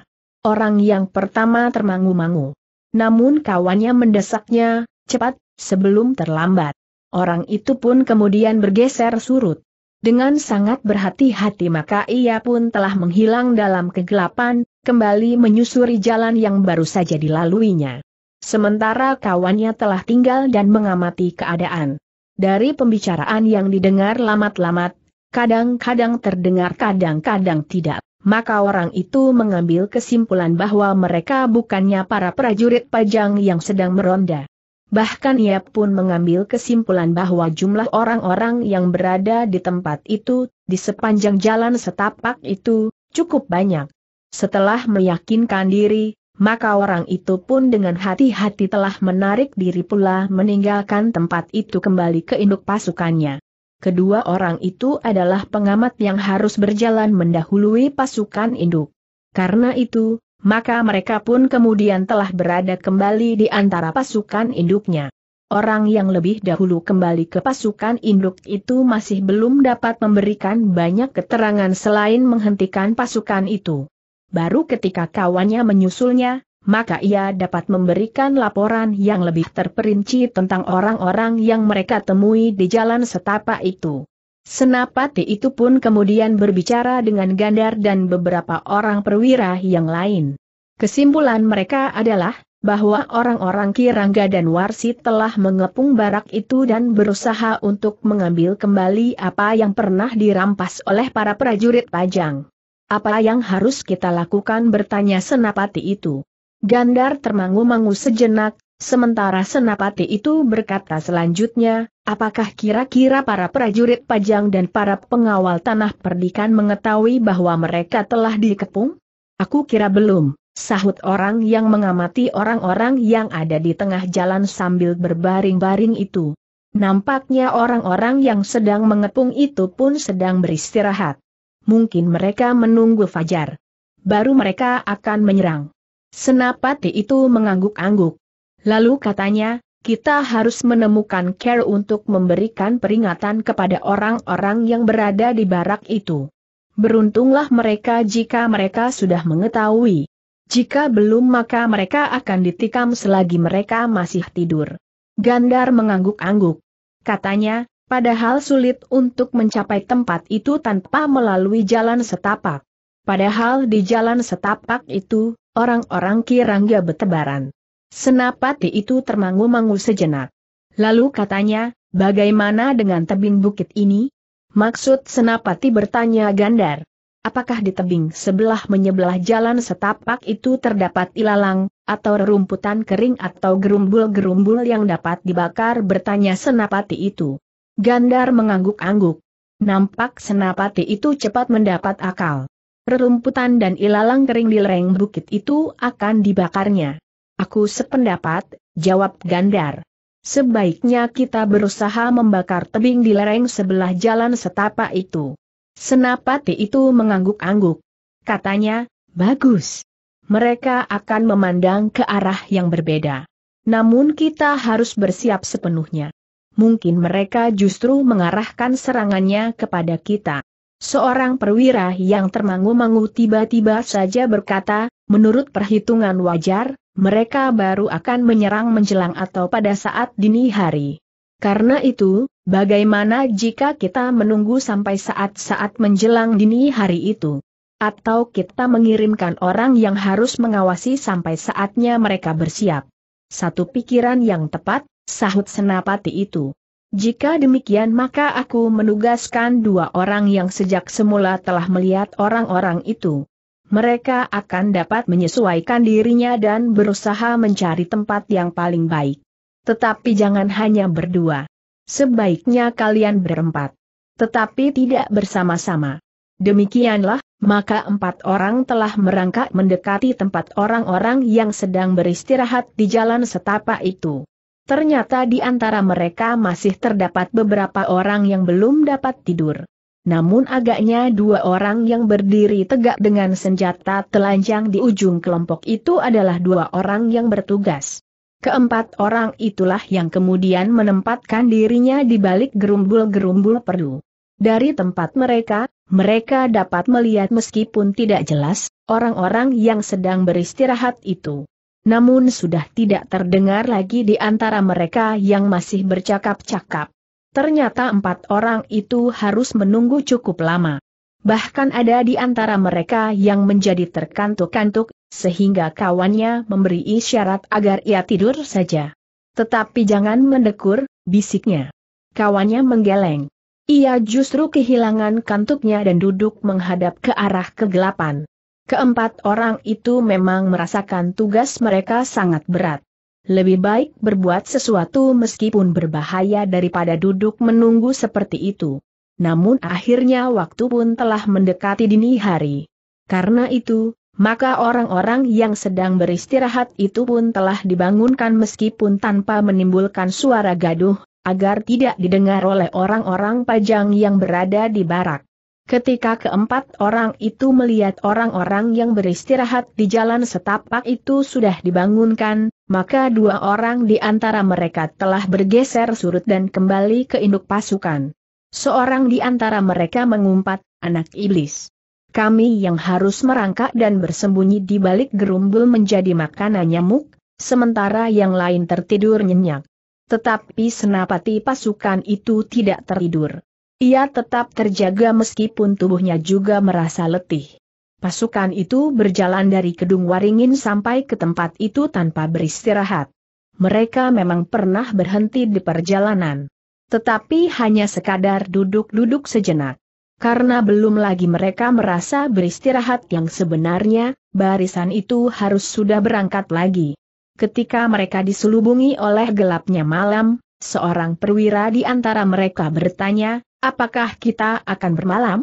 Orang yang pertama termangu-mangu. Namun kawannya mendesaknya, cepat, sebelum terlambat. Orang itu pun kemudian bergeser surut. Dengan sangat berhati-hati maka ia pun telah menghilang dalam kegelapan, kembali menyusuri jalan yang baru saja dilaluinya. Sementara kawannya telah tinggal dan mengamati keadaan. Dari pembicaraan yang didengar lamat-lamat, kadang-kadang terdengar kadang-kadang tidak maka orang itu mengambil kesimpulan bahwa mereka bukannya para prajurit pajang yang sedang meronda. Bahkan ia pun mengambil kesimpulan bahwa jumlah orang-orang yang berada di tempat itu, di sepanjang jalan setapak itu, cukup banyak. Setelah meyakinkan diri, maka orang itu pun dengan hati-hati telah menarik diri pula meninggalkan tempat itu kembali ke induk pasukannya. Kedua orang itu adalah pengamat yang harus berjalan mendahului pasukan induk. Karena itu, maka mereka pun kemudian telah berada kembali di antara pasukan induknya. Orang yang lebih dahulu kembali ke pasukan induk itu masih belum dapat memberikan banyak keterangan selain menghentikan pasukan itu. Baru ketika kawannya menyusulnya, maka ia dapat memberikan laporan yang lebih terperinci tentang orang-orang yang mereka temui di jalan setapak itu. Senapati itu pun kemudian berbicara dengan Gandar dan beberapa orang perwira yang lain. Kesimpulan mereka adalah, bahwa orang-orang Kirangga dan Warsi telah mengepung barak itu dan berusaha untuk mengambil kembali apa yang pernah dirampas oleh para prajurit Pajang. Apa yang harus kita lakukan bertanya Senapati itu. Gandar termangu-mangu sejenak, sementara Senapati itu berkata selanjutnya, apakah kira-kira para prajurit pajang dan para pengawal tanah perdikan mengetahui bahwa mereka telah dikepung? Aku kira belum, sahut orang yang mengamati orang-orang yang ada di tengah jalan sambil berbaring-baring itu. Nampaknya orang-orang yang sedang mengepung itu pun sedang beristirahat. Mungkin mereka menunggu fajar. Baru mereka akan menyerang. Senapati itu mengangguk-angguk. Lalu katanya, kita harus menemukan care untuk memberikan peringatan kepada orang-orang yang berada di barak itu. Beruntunglah mereka jika mereka sudah mengetahui. Jika belum maka mereka akan ditikam selagi mereka masih tidur. Gandar mengangguk-angguk. Katanya, padahal sulit untuk mencapai tempat itu tanpa melalui jalan setapak. Padahal di jalan setapak itu, Orang-orang kirangga bertebaran. Senapati itu termangu-mangu sejenak. Lalu katanya, bagaimana dengan tebing bukit ini? Maksud Senapati bertanya Gandar. Apakah di tebing sebelah menyebelah jalan setapak itu terdapat ilalang, atau rerumputan kering atau gerumbul-gerumbul yang dapat dibakar bertanya Senapati itu. Gandar mengangguk-angguk. Nampak Senapati itu cepat mendapat akal. Rerumputan dan ilalang kering di lereng bukit itu akan dibakarnya. Aku sependapat, jawab Gandar. Sebaiknya kita berusaha membakar tebing di lereng sebelah jalan setapak itu. Senapati itu mengangguk-angguk. Katanya, bagus. Mereka akan memandang ke arah yang berbeda. Namun kita harus bersiap sepenuhnya. Mungkin mereka justru mengarahkan serangannya kepada kita. Seorang perwira yang termangu-mangu tiba-tiba saja berkata, menurut perhitungan wajar, mereka baru akan menyerang menjelang atau pada saat dini hari. Karena itu, bagaimana jika kita menunggu sampai saat-saat menjelang dini hari itu? Atau kita mengirimkan orang yang harus mengawasi sampai saatnya mereka bersiap? Satu pikiran yang tepat, sahut senapati itu. Jika demikian maka aku menugaskan dua orang yang sejak semula telah melihat orang-orang itu. Mereka akan dapat menyesuaikan dirinya dan berusaha mencari tempat yang paling baik. Tetapi jangan hanya berdua. Sebaiknya kalian berempat. Tetapi tidak bersama-sama. Demikianlah, maka empat orang telah merangkak mendekati tempat orang-orang yang sedang beristirahat di jalan setapak itu. Ternyata di antara mereka masih terdapat beberapa orang yang belum dapat tidur. Namun agaknya dua orang yang berdiri tegak dengan senjata telanjang di ujung kelompok itu adalah dua orang yang bertugas. Keempat orang itulah yang kemudian menempatkan dirinya di balik gerumbul-gerumbul perdu. Dari tempat mereka, mereka dapat melihat meskipun tidak jelas, orang-orang yang sedang beristirahat itu namun sudah tidak terdengar lagi di antara mereka yang masih bercakap-cakap. Ternyata empat orang itu harus menunggu cukup lama. Bahkan ada di antara mereka yang menjadi terkantuk-kantuk, sehingga kawannya memberi isyarat agar ia tidur saja. Tetapi jangan mendekur, bisiknya. Kawannya menggeleng. Ia justru kehilangan kantuknya dan duduk menghadap ke arah kegelapan. Keempat orang itu memang merasakan tugas mereka sangat berat. Lebih baik berbuat sesuatu meskipun berbahaya daripada duduk menunggu seperti itu. Namun akhirnya waktu pun telah mendekati dini hari. Karena itu, maka orang-orang yang sedang beristirahat itu pun telah dibangunkan meskipun tanpa menimbulkan suara gaduh, agar tidak didengar oleh orang-orang pajang yang berada di barak. Ketika keempat orang itu melihat orang-orang yang beristirahat di jalan setapak itu sudah dibangunkan, maka dua orang di antara mereka telah bergeser surut dan kembali ke induk pasukan. Seorang di antara mereka mengumpat, anak iblis. Kami yang harus merangkak dan bersembunyi di balik gerumbul menjadi makanan nyamuk, sementara yang lain tertidur nyenyak. Tetapi senapati pasukan itu tidak tertidur. Ia tetap terjaga meskipun tubuhnya juga merasa letih. Pasukan itu berjalan dari Kedung Waringin sampai ke tempat itu tanpa beristirahat. Mereka memang pernah berhenti di perjalanan. Tetapi hanya sekadar duduk-duduk sejenak. Karena belum lagi mereka merasa beristirahat yang sebenarnya, barisan itu harus sudah berangkat lagi. Ketika mereka diselubungi oleh gelapnya malam, seorang perwira di antara mereka bertanya, Apakah kita akan bermalam?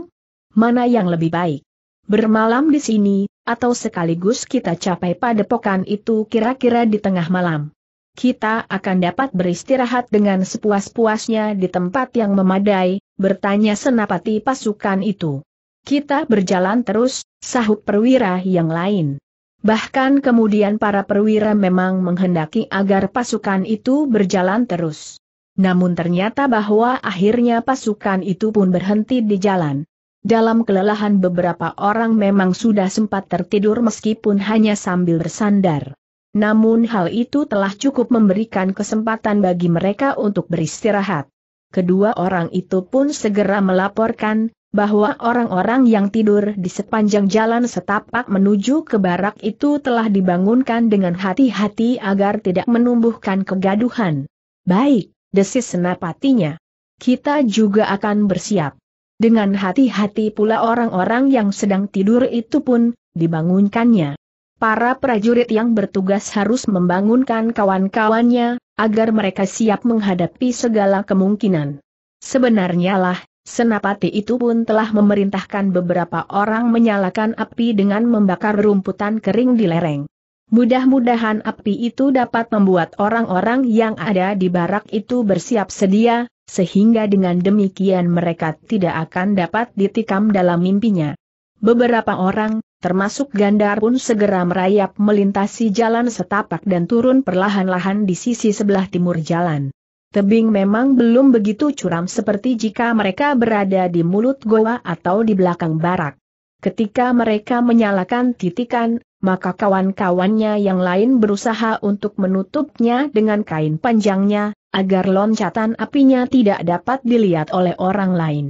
Mana yang lebih baik? Bermalam di sini, atau sekaligus kita capai padepokan itu kira-kira di tengah malam. Kita akan dapat beristirahat dengan sepuas-puasnya di tempat yang memadai, bertanya senapati pasukan itu. Kita berjalan terus, sahut perwira yang lain. Bahkan kemudian para perwira memang menghendaki agar pasukan itu berjalan terus. Namun ternyata bahwa akhirnya pasukan itu pun berhenti di jalan. Dalam kelelahan beberapa orang memang sudah sempat tertidur meskipun hanya sambil bersandar. Namun hal itu telah cukup memberikan kesempatan bagi mereka untuk beristirahat. Kedua orang itu pun segera melaporkan, bahwa orang-orang yang tidur di sepanjang jalan setapak menuju ke barak itu telah dibangunkan dengan hati-hati agar tidak menumbuhkan kegaduhan. Baik, desis senapatinya. Kita juga akan bersiap. Dengan hati-hati pula orang-orang yang sedang tidur itu pun, dibangunkannya. Para prajurit yang bertugas harus membangunkan kawan-kawannya, agar mereka siap menghadapi segala kemungkinan. Sebenarnya lah, Senapati itu pun telah memerintahkan beberapa orang menyalakan api dengan membakar rumputan kering di lereng. Mudah-mudahan api itu dapat membuat orang-orang yang ada di barak itu bersiap sedia, sehingga dengan demikian mereka tidak akan dapat ditikam dalam mimpinya. Beberapa orang, termasuk Gandar pun segera merayap melintasi jalan setapak dan turun perlahan-lahan di sisi sebelah timur jalan. Tebing memang belum begitu curam seperti jika mereka berada di mulut goa atau di belakang barak. Ketika mereka menyalakan titikan, maka kawan-kawannya yang lain berusaha untuk menutupnya dengan kain panjangnya, agar loncatan apinya tidak dapat dilihat oleh orang lain.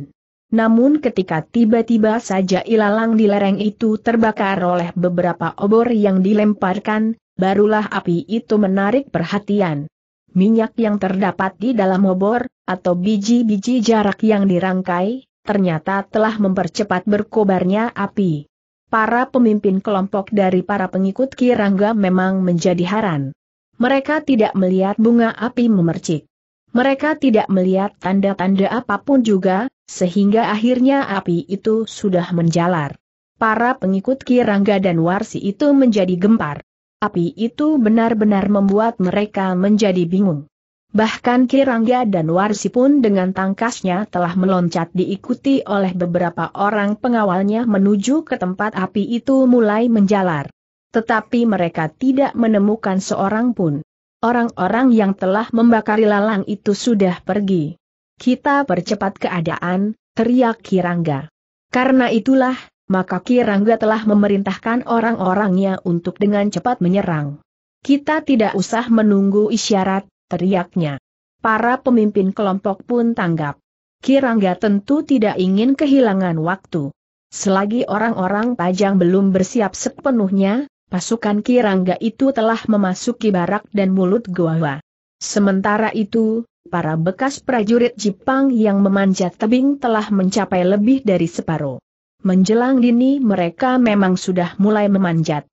Namun ketika tiba-tiba saja ilalang di lereng itu terbakar oleh beberapa obor yang dilemparkan, barulah api itu menarik perhatian. Minyak yang terdapat di dalam obor, atau biji-biji jarak yang dirangkai, ternyata telah mempercepat berkobarnya api para pemimpin kelompok dari para pengikut Kirangga memang menjadi haran. Mereka tidak melihat bunga api memercik. Mereka tidak melihat tanda-tanda apapun juga, sehingga akhirnya api itu sudah menjalar. Para pengikut Kirangga dan Warsi itu menjadi gempar. Api itu benar-benar membuat mereka menjadi bingung. Bahkan Kirangga dan Warsi pun dengan tangkasnya telah meloncat diikuti oleh beberapa orang pengawalnya menuju ke tempat api itu mulai menjalar. Tetapi mereka tidak menemukan seorang pun. Orang-orang yang telah membakari lalang itu sudah pergi. Kita percepat keadaan, teriak Kirangga. Karena itulah, maka Kirangga telah memerintahkan orang-orangnya untuk dengan cepat menyerang. Kita tidak usah menunggu isyarat, teriaknya. Para pemimpin kelompok pun tanggap. Kirangga tentu tidak ingin kehilangan waktu. Selagi orang-orang Pajang belum bersiap sepenuhnya, pasukan Kirangga itu telah memasuki barak dan mulut goa. Sementara itu, para bekas prajurit Jepang yang memanjat tebing telah mencapai lebih dari separuh. Menjelang dini mereka memang sudah mulai memanjat.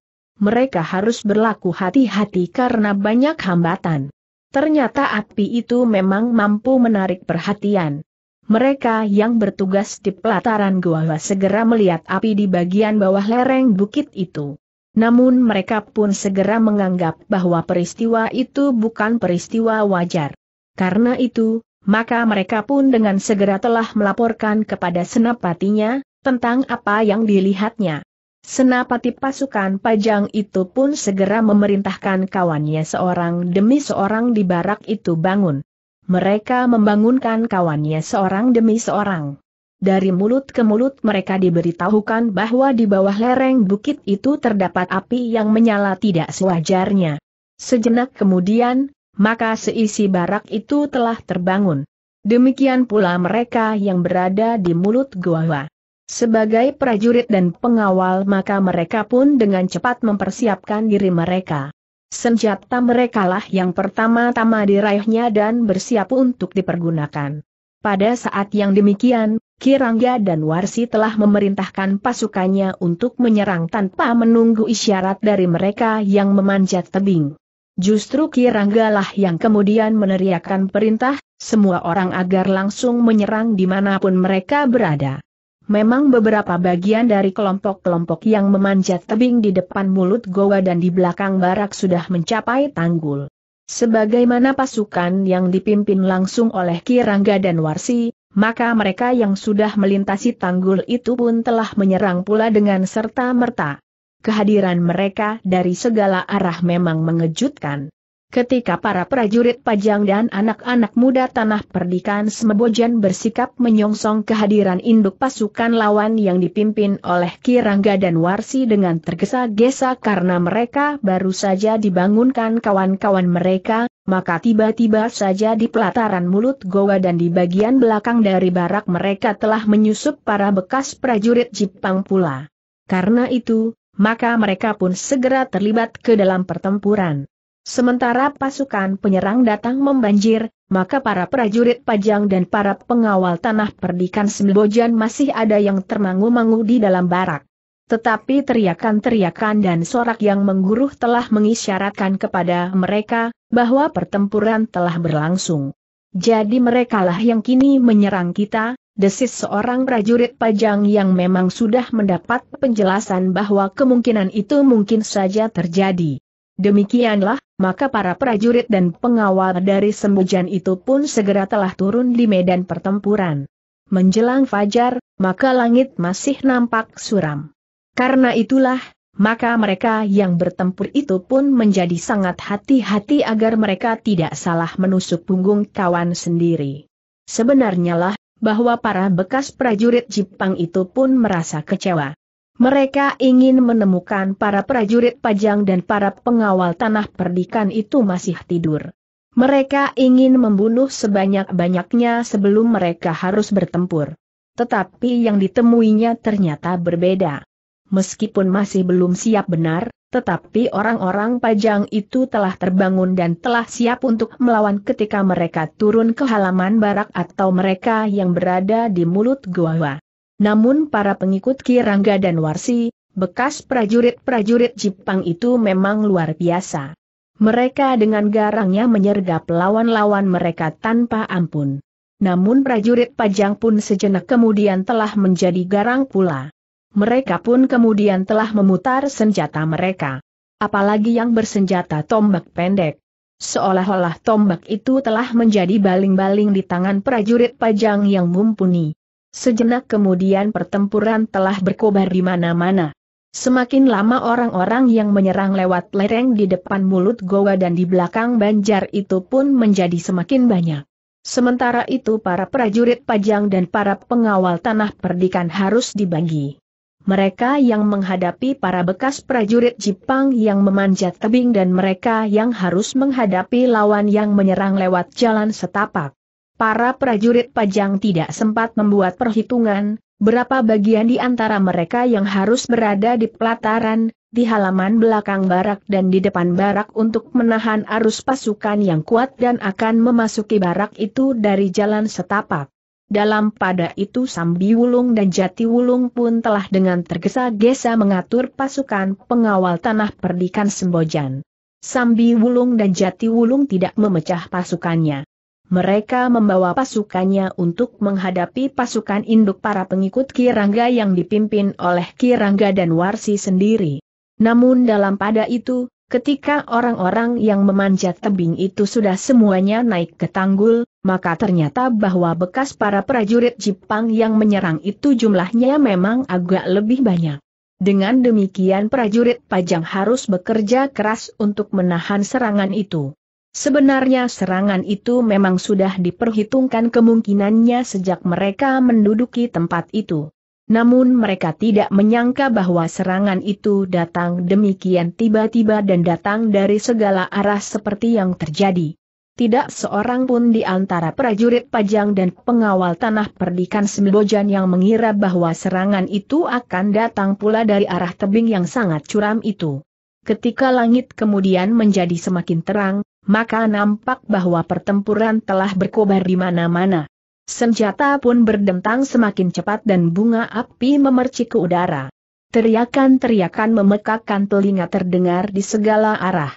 Mereka harus berlaku hati-hati karena banyak hambatan. Ternyata api itu memang mampu menarik perhatian. Mereka yang bertugas di pelataran gua segera melihat api di bagian bawah lereng bukit itu. Namun mereka pun segera menganggap bahwa peristiwa itu bukan peristiwa wajar. Karena itu, maka mereka pun dengan segera telah melaporkan kepada senapatinya, tentang apa yang dilihatnya. Senapati pasukan pajang itu pun segera memerintahkan kawannya seorang demi seorang di barak itu bangun. Mereka membangunkan kawannya seorang demi seorang. Dari mulut ke mulut mereka diberitahukan bahwa di bawah lereng bukit itu terdapat api yang menyala tidak sewajarnya. Sejenak kemudian, maka seisi barak itu telah terbangun. Demikian pula mereka yang berada di mulut gua. Sebagai prajurit dan pengawal maka mereka pun dengan cepat mempersiapkan diri mereka. Senjata merekalah yang pertama-tama diraihnya dan bersiap untuk dipergunakan. Pada saat yang demikian, Kirangga dan Warsi telah memerintahkan pasukannya untuk menyerang tanpa menunggu isyarat dari mereka yang memanjat tebing. Justru Kiranggalah yang kemudian meneriakkan perintah, semua orang agar langsung menyerang dimanapun mereka berada. Memang beberapa bagian dari kelompok-kelompok yang memanjat tebing di depan mulut goa dan di belakang barak sudah mencapai tanggul. Sebagaimana pasukan yang dipimpin langsung oleh Kirangga dan Warsi, maka mereka yang sudah melintasi tanggul itu pun telah menyerang pula dengan serta-merta. Kehadiran mereka dari segala arah memang mengejutkan. Ketika para prajurit pajang dan anak-anak muda tanah perdikan Semebojan bersikap menyongsong kehadiran induk pasukan lawan yang dipimpin oleh Kirangga dan Warsi dengan tergesa-gesa karena mereka baru saja dibangunkan kawan-kawan mereka, maka tiba-tiba saja di pelataran mulut goa dan di bagian belakang dari barak mereka telah menyusup para bekas prajurit Jepang pula. Karena itu, maka mereka pun segera terlibat ke dalam pertempuran. Sementara pasukan penyerang datang membanjir, maka para prajurit pajang dan para pengawal tanah perdikan Sembojan masih ada yang termangu-mangu di dalam barak. Tetapi teriakan-teriakan dan sorak yang mengguruh telah mengisyaratkan kepada mereka, bahwa pertempuran telah berlangsung. Jadi merekalah yang kini menyerang kita, desis seorang prajurit pajang yang memang sudah mendapat penjelasan bahwa kemungkinan itu mungkin saja terjadi. Demikianlah, maka para prajurit dan pengawal dari sembujan itu pun segera telah turun di medan pertempuran. Menjelang fajar, maka langit masih nampak suram. Karena itulah, maka mereka yang bertempur itu pun menjadi sangat hati-hati agar mereka tidak salah menusuk punggung kawan sendiri. Sebenarnya lah, bahwa para bekas prajurit Jepang itu pun merasa kecewa. Mereka ingin menemukan para prajurit pajang dan para pengawal tanah perdikan itu masih tidur. Mereka ingin membunuh sebanyak-banyaknya sebelum mereka harus bertempur. Tetapi yang ditemuinya ternyata berbeda. Meskipun masih belum siap benar, tetapi orang-orang pajang itu telah terbangun dan telah siap untuk melawan ketika mereka turun ke halaman barak atau mereka yang berada di mulut gua. Namun para pengikut Kirangga dan Warsi, bekas prajurit-prajurit Jepang itu memang luar biasa. Mereka dengan garangnya menyergap lawan-lawan mereka tanpa ampun. Namun prajurit Pajang pun sejenak kemudian telah menjadi garang pula. Mereka pun kemudian telah memutar senjata mereka. Apalagi yang bersenjata tombak pendek. Seolah-olah tombak itu telah menjadi baling-baling di tangan prajurit Pajang yang mumpuni. Sejenak kemudian pertempuran telah berkobar di mana-mana. Semakin lama orang-orang yang menyerang lewat lereng di depan mulut goa dan di belakang banjar itu pun menjadi semakin banyak. Sementara itu para prajurit pajang dan para pengawal tanah perdikan harus dibagi. Mereka yang menghadapi para bekas prajurit Jepang yang memanjat tebing dan mereka yang harus menghadapi lawan yang menyerang lewat jalan setapak. Para prajurit pajang tidak sempat membuat perhitungan, berapa bagian di antara mereka yang harus berada di pelataran, di halaman belakang barak dan di depan barak untuk menahan arus pasukan yang kuat dan akan memasuki barak itu dari jalan setapak. Dalam pada itu Sambi Wulung dan Jati Wulung pun telah dengan tergesa-gesa mengatur pasukan pengawal tanah perdikan Sembojan. Sambi Wulung dan Jati Wulung tidak memecah pasukannya. Mereka membawa pasukannya untuk menghadapi pasukan induk para pengikut Kirangga yang dipimpin oleh Kirangga dan Warsi sendiri. Namun dalam pada itu, ketika orang-orang yang memanjat tebing itu sudah semuanya naik ke tanggul, maka ternyata bahwa bekas para prajurit Jepang yang menyerang itu jumlahnya memang agak lebih banyak. Dengan demikian prajurit pajang harus bekerja keras untuk menahan serangan itu. Sebenarnya serangan itu memang sudah diperhitungkan kemungkinannya sejak mereka menduduki tempat itu. Namun mereka tidak menyangka bahwa serangan itu datang demikian tiba-tiba dan datang dari segala arah seperti yang terjadi. Tidak seorang pun di antara prajurit pajang dan pengawal tanah perdikan Sembojan yang mengira bahwa serangan itu akan datang pula dari arah tebing yang sangat curam itu. Ketika langit kemudian menjadi semakin terang, maka nampak bahwa pertempuran telah berkobar di mana-mana. Senjata pun berdentang semakin cepat dan bunga api memercik ke udara. Teriakan-teriakan memekakkan telinga terdengar di segala arah.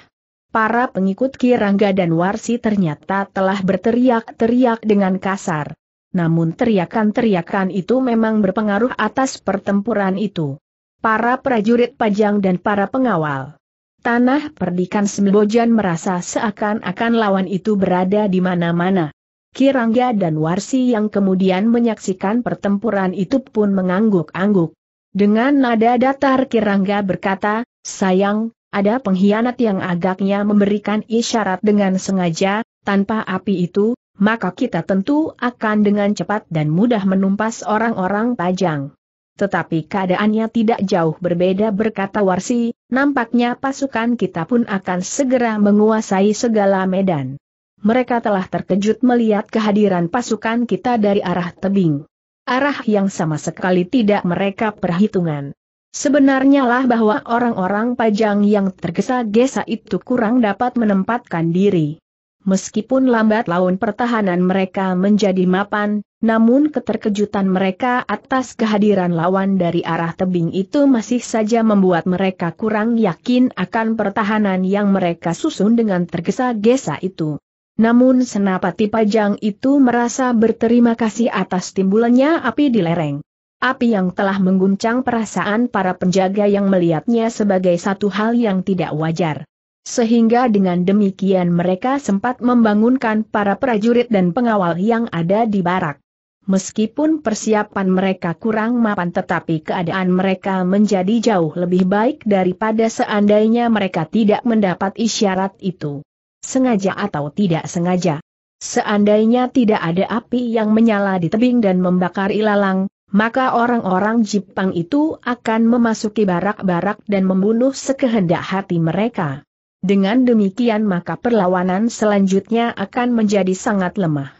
Para pengikut Kirangga dan Warsi ternyata telah berteriak-teriak dengan kasar. Namun teriakan-teriakan itu memang berpengaruh atas pertempuran itu. Para prajurit pajang dan para pengawal Tanah perdikan Sembojan merasa seakan-akan lawan itu berada di mana-mana. Kirangga dan Warsi yang kemudian menyaksikan pertempuran itu pun mengangguk-angguk. Dengan nada datar Kirangga berkata, sayang, ada pengkhianat yang agaknya memberikan isyarat dengan sengaja, tanpa api itu, maka kita tentu akan dengan cepat dan mudah menumpas orang-orang Pajang. Tetapi keadaannya tidak jauh berbeda berkata Warsi, nampaknya pasukan kita pun akan segera menguasai segala medan. Mereka telah terkejut melihat kehadiran pasukan kita dari arah tebing. Arah yang sama sekali tidak mereka perhitungan. Sebenarnya lah bahwa orang-orang pajang yang tergesa-gesa itu kurang dapat menempatkan diri. Meskipun lambat laun pertahanan mereka menjadi mapan, namun keterkejutan mereka atas kehadiran lawan dari arah tebing itu masih saja membuat mereka kurang yakin akan pertahanan yang mereka susun dengan tergesa-gesa itu. Namun senapati pajang itu merasa berterima kasih atas timbulannya api di lereng. Api yang telah mengguncang perasaan para penjaga yang melihatnya sebagai satu hal yang tidak wajar. Sehingga dengan demikian mereka sempat membangunkan para prajurit dan pengawal yang ada di barak. Meskipun persiapan mereka kurang mapan tetapi keadaan mereka menjadi jauh lebih baik daripada seandainya mereka tidak mendapat isyarat itu. Sengaja atau tidak sengaja. Seandainya tidak ada api yang menyala di tebing dan membakar ilalang, maka orang-orang Jepang itu akan memasuki barak-barak dan membunuh sekehendak hati mereka. Dengan demikian maka perlawanan selanjutnya akan menjadi sangat lemah.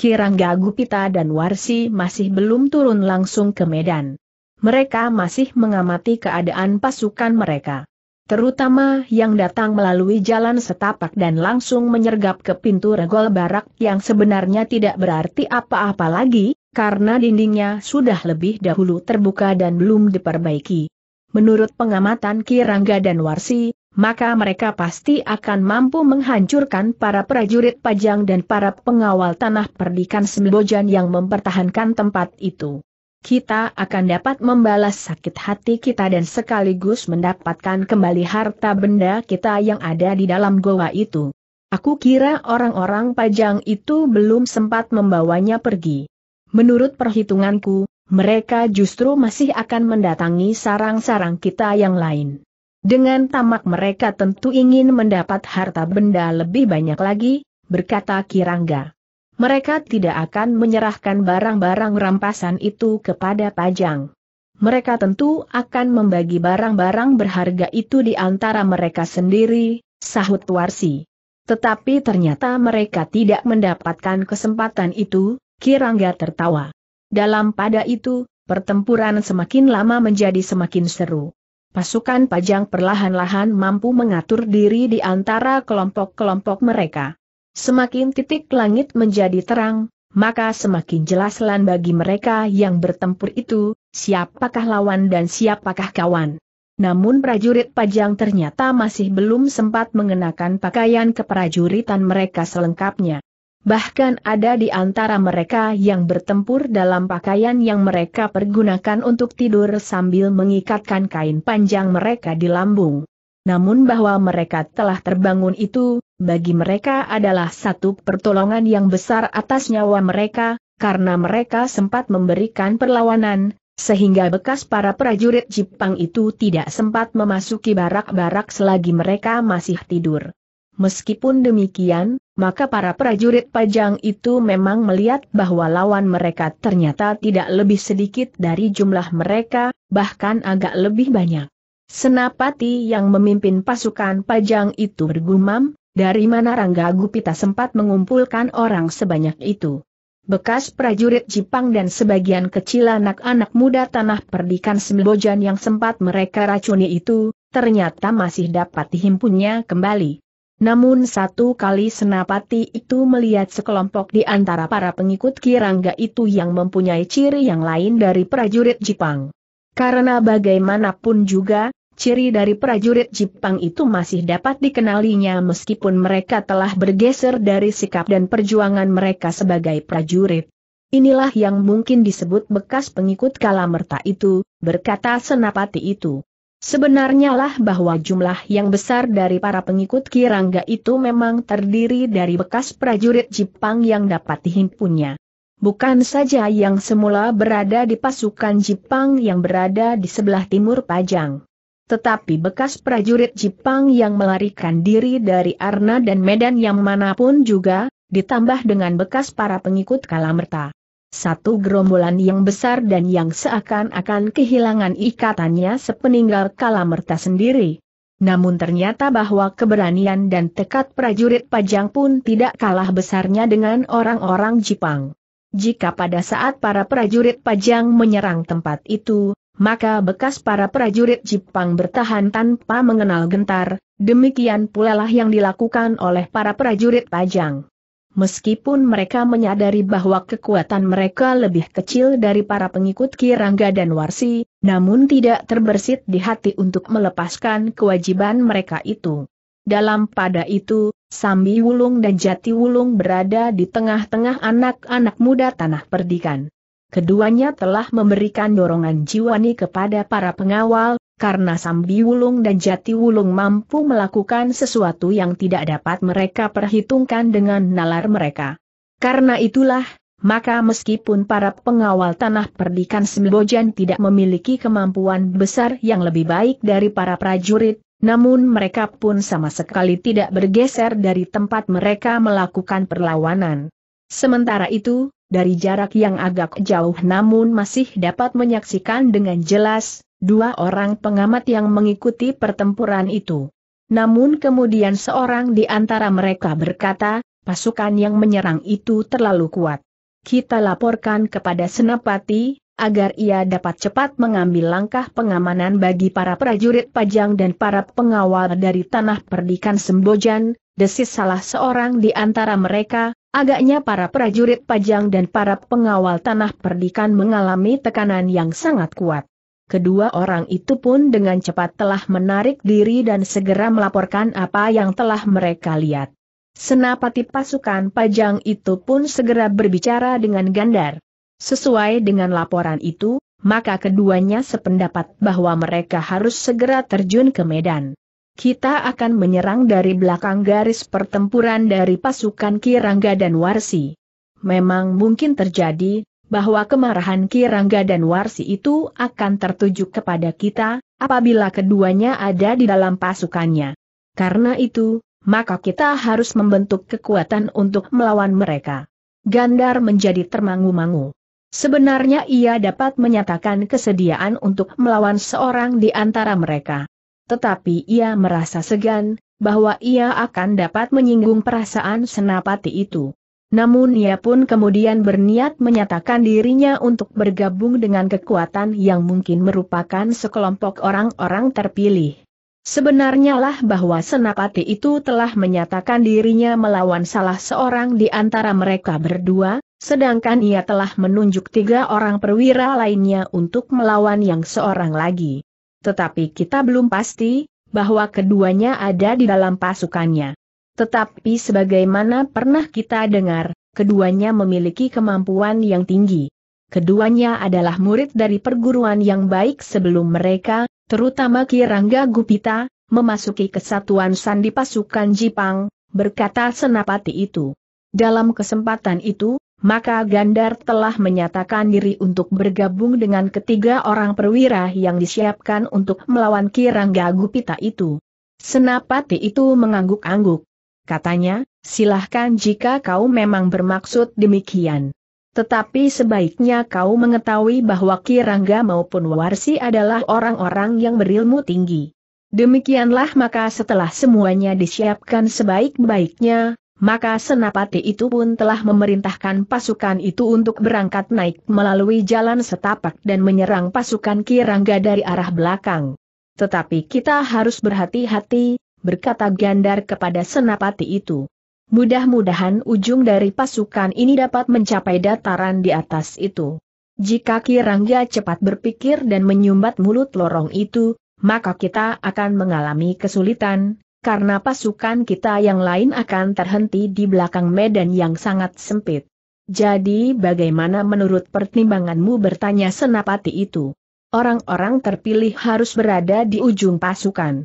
Kirangga Gupita dan Warsi masih belum turun langsung ke medan. Mereka masih mengamati keadaan pasukan mereka. Terutama yang datang melalui jalan setapak dan langsung menyergap ke pintu regol barak yang sebenarnya tidak berarti apa-apa lagi, karena dindingnya sudah lebih dahulu terbuka dan belum diperbaiki. Menurut pengamatan Kirangga dan Warsi, maka mereka pasti akan mampu menghancurkan para prajurit pajang dan para pengawal tanah perdikan Sembojan yang mempertahankan tempat itu. Kita akan dapat membalas sakit hati kita dan sekaligus mendapatkan kembali harta benda kita yang ada di dalam goa itu. Aku kira orang-orang pajang itu belum sempat membawanya pergi. Menurut perhitunganku, mereka justru masih akan mendatangi sarang-sarang kita yang lain. Dengan tamak mereka tentu ingin mendapat harta benda lebih banyak lagi, berkata Kirangga. Mereka tidak akan menyerahkan barang-barang rampasan itu kepada Pajang. Mereka tentu akan membagi barang-barang berharga itu di antara mereka sendiri, sahut Warsi. Tetapi ternyata mereka tidak mendapatkan kesempatan itu, Kirangga tertawa. Dalam pada itu, pertempuran semakin lama menjadi semakin seru pasukan pajang perlahan-lahan mampu mengatur diri di antara kelompok-kelompok mereka. Semakin titik langit menjadi terang, maka semakin jelaslah bagi mereka yang bertempur itu, siapakah lawan dan siapakah kawan. Namun prajurit pajang ternyata masih belum sempat mengenakan pakaian keprajuritan mereka selengkapnya. Bahkan ada di antara mereka yang bertempur dalam pakaian yang mereka pergunakan untuk tidur sambil mengikatkan kain panjang mereka di lambung. Namun bahwa mereka telah terbangun itu, bagi mereka adalah satu pertolongan yang besar atas nyawa mereka, karena mereka sempat memberikan perlawanan, sehingga bekas para prajurit Jepang itu tidak sempat memasuki barak-barak selagi mereka masih tidur. Meskipun demikian, maka para prajurit pajang itu memang melihat bahwa lawan mereka ternyata tidak lebih sedikit dari jumlah mereka, bahkan agak lebih banyak. Senapati yang memimpin pasukan pajang itu bergumam, dari mana Rangga Gupita sempat mengumpulkan orang sebanyak itu. Bekas prajurit Jepang dan sebagian kecil anak-anak muda tanah perdikan Sembojan yang sempat mereka racuni itu, ternyata masih dapat dihimpunnya kembali. Namun satu kali Senapati itu melihat sekelompok di antara para pengikut Kirangga itu yang mempunyai ciri yang lain dari prajurit Jepang. Karena bagaimanapun juga, ciri dari prajurit Jepang itu masih dapat dikenalinya meskipun mereka telah bergeser dari sikap dan perjuangan mereka sebagai prajurit. Inilah yang mungkin disebut bekas pengikut kalamerta itu, berkata senapati itu. Sebenarnya lah bahwa jumlah yang besar dari para pengikut Kirangga itu memang terdiri dari bekas prajurit Jepang yang dapat dihimpunnya. Bukan saja yang semula berada di pasukan Jepang yang berada di sebelah timur Pajang. Tetapi bekas prajurit Jepang yang melarikan diri dari Arna dan Medan yang manapun juga, ditambah dengan bekas para pengikut Kalamerta satu gerombolan yang besar dan yang seakan-akan kehilangan ikatannya sepeninggal kalamerta sendiri. Namun ternyata bahwa keberanian dan tekad prajurit Pajang pun tidak kalah besarnya dengan orang-orang Jepang. Jika pada saat para prajurit Pajang menyerang tempat itu, maka bekas para prajurit Jepang bertahan tanpa mengenal gentar, demikian pula lah yang dilakukan oleh para prajurit Pajang. Meskipun mereka menyadari bahwa kekuatan mereka lebih kecil dari para pengikut Kirangga dan Warsi, namun tidak terbersit di hati untuk melepaskan kewajiban mereka itu. Dalam pada itu, Sambi Wulung dan Jati Wulung berada di tengah-tengah anak-anak muda tanah perdikan. Keduanya telah memberikan dorongan jiwani kepada para pengawal, karena sambi wulung dan jati wulung mampu melakukan sesuatu yang tidak dapat mereka perhitungkan dengan nalar mereka. Karena itulah, maka meskipun para pengawal tanah perdikan Sembojan tidak memiliki kemampuan besar yang lebih baik dari para prajurit, namun mereka pun sama sekali tidak bergeser dari tempat mereka melakukan perlawanan. Sementara itu, dari jarak yang agak jauh namun masih dapat menyaksikan dengan jelas, dua orang pengamat yang mengikuti pertempuran itu. Namun kemudian seorang di antara mereka berkata, pasukan yang menyerang itu terlalu kuat. Kita laporkan kepada Senapati, agar ia dapat cepat mengambil langkah pengamanan bagi para prajurit pajang dan para pengawal dari tanah perdikan Sembojan, desis salah seorang di antara mereka, agaknya para prajurit pajang dan para pengawal tanah perdikan mengalami tekanan yang sangat kuat. Kedua orang itu pun dengan cepat telah menarik diri dan segera melaporkan apa yang telah mereka lihat. Senapati pasukan pajang itu pun segera berbicara dengan Gandar. Sesuai dengan laporan itu, maka keduanya sependapat bahwa mereka harus segera terjun ke Medan. Kita akan menyerang dari belakang garis pertempuran dari pasukan Kirangga dan Warsi. Memang mungkin terjadi, bahwa kemarahan Kirangga dan Warsi itu akan tertuju kepada kita, apabila keduanya ada di dalam pasukannya. Karena itu, maka kita harus membentuk kekuatan untuk melawan mereka. Gandar menjadi termangu-mangu. Sebenarnya ia dapat menyatakan kesediaan untuk melawan seorang di antara mereka. Tetapi ia merasa segan, bahwa ia akan dapat menyinggung perasaan senapati itu. Namun ia pun kemudian berniat menyatakan dirinya untuk bergabung dengan kekuatan yang mungkin merupakan sekelompok orang-orang terpilih. Sebenarnya lah bahwa Senapati itu telah menyatakan dirinya melawan salah seorang di antara mereka berdua, sedangkan ia telah menunjuk tiga orang perwira lainnya untuk melawan yang seorang lagi. Tetapi kita belum pasti, bahwa keduanya ada di dalam pasukannya. Tetapi sebagaimana pernah kita dengar, keduanya memiliki kemampuan yang tinggi. Keduanya adalah murid dari perguruan yang baik sebelum mereka, terutama Kirangga Gupita, memasuki kesatuan sandi pasukan Jipang, berkata senapati itu. Dalam kesempatan itu, maka Gandar telah menyatakan diri untuk bergabung dengan ketiga orang perwira yang disiapkan untuk melawan Kirangga Gupita itu. Senapati itu mengangguk-angguk. Katanya, silahkan jika kau memang bermaksud demikian. Tetapi sebaiknya kau mengetahui bahwa Kirangga maupun Warsi adalah orang-orang yang berilmu tinggi. Demikianlah maka setelah semuanya disiapkan sebaik-baiknya, maka Senapati itu pun telah memerintahkan pasukan itu untuk berangkat naik melalui jalan setapak dan menyerang pasukan Kirangga dari arah belakang. Tetapi kita harus berhati-hati, berkata Gandar kepada senapati itu. Mudah-mudahan ujung dari pasukan ini dapat mencapai dataran di atas itu. Jika Kirangga cepat berpikir dan menyumbat mulut lorong itu, maka kita akan mengalami kesulitan, karena pasukan kita yang lain akan terhenti di belakang medan yang sangat sempit. Jadi bagaimana menurut pertimbanganmu bertanya senapati itu? Orang-orang terpilih harus berada di ujung pasukan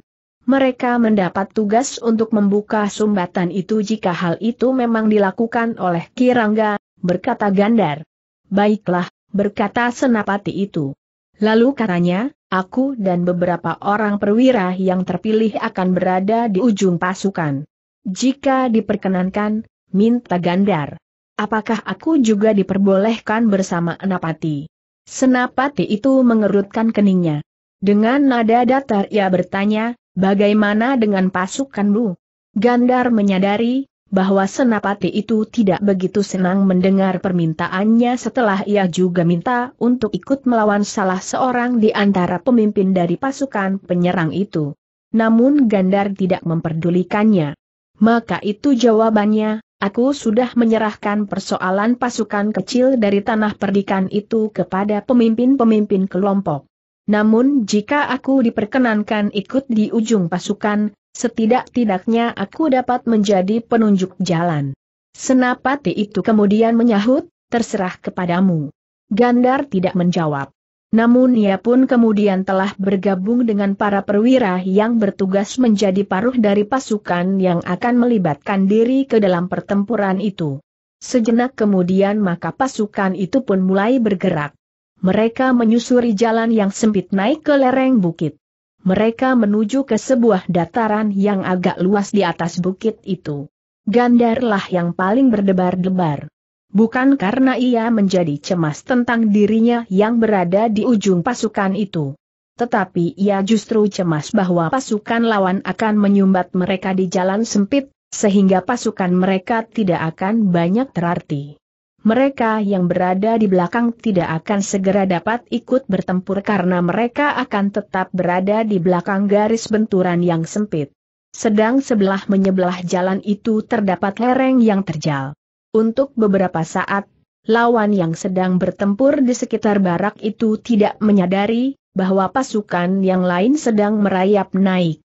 mereka mendapat tugas untuk membuka sumbatan itu jika hal itu memang dilakukan oleh Kirangga, berkata Gandar. Baiklah, berkata senapati itu. Lalu katanya, aku dan beberapa orang perwira yang terpilih akan berada di ujung pasukan. Jika diperkenankan, minta Gandar. Apakah aku juga diperbolehkan bersama Senapati? Senapati itu mengerutkan keningnya. Dengan nada datar ia bertanya, Bagaimana dengan pasukanmu? Gandar menyadari bahwa Senapati itu tidak begitu senang mendengar permintaannya setelah ia juga minta untuk ikut melawan salah seorang di antara pemimpin dari pasukan penyerang itu. Namun Gandar tidak memperdulikannya. Maka itu jawabannya, aku sudah menyerahkan persoalan pasukan kecil dari tanah perdikan itu kepada pemimpin-pemimpin kelompok. Namun jika aku diperkenankan ikut di ujung pasukan, setidak-tidaknya aku dapat menjadi penunjuk jalan. Senapati itu kemudian menyahut, terserah kepadamu. Gandar tidak menjawab. Namun ia pun kemudian telah bergabung dengan para perwira yang bertugas menjadi paruh dari pasukan yang akan melibatkan diri ke dalam pertempuran itu. Sejenak kemudian maka pasukan itu pun mulai bergerak. Mereka menyusuri jalan yang sempit naik ke lereng bukit. Mereka menuju ke sebuah dataran yang agak luas di atas bukit itu. Gandarlah yang paling berdebar-debar. Bukan karena ia menjadi cemas tentang dirinya yang berada di ujung pasukan itu. Tetapi ia justru cemas bahwa pasukan lawan akan menyumbat mereka di jalan sempit, sehingga pasukan mereka tidak akan banyak terarti mereka yang berada di belakang tidak akan segera dapat ikut bertempur karena mereka akan tetap berada di belakang garis benturan yang sempit. Sedang sebelah menyebelah jalan itu terdapat lereng yang terjal. Untuk beberapa saat, lawan yang sedang bertempur di sekitar barak itu tidak menyadari bahwa pasukan yang lain sedang merayap naik.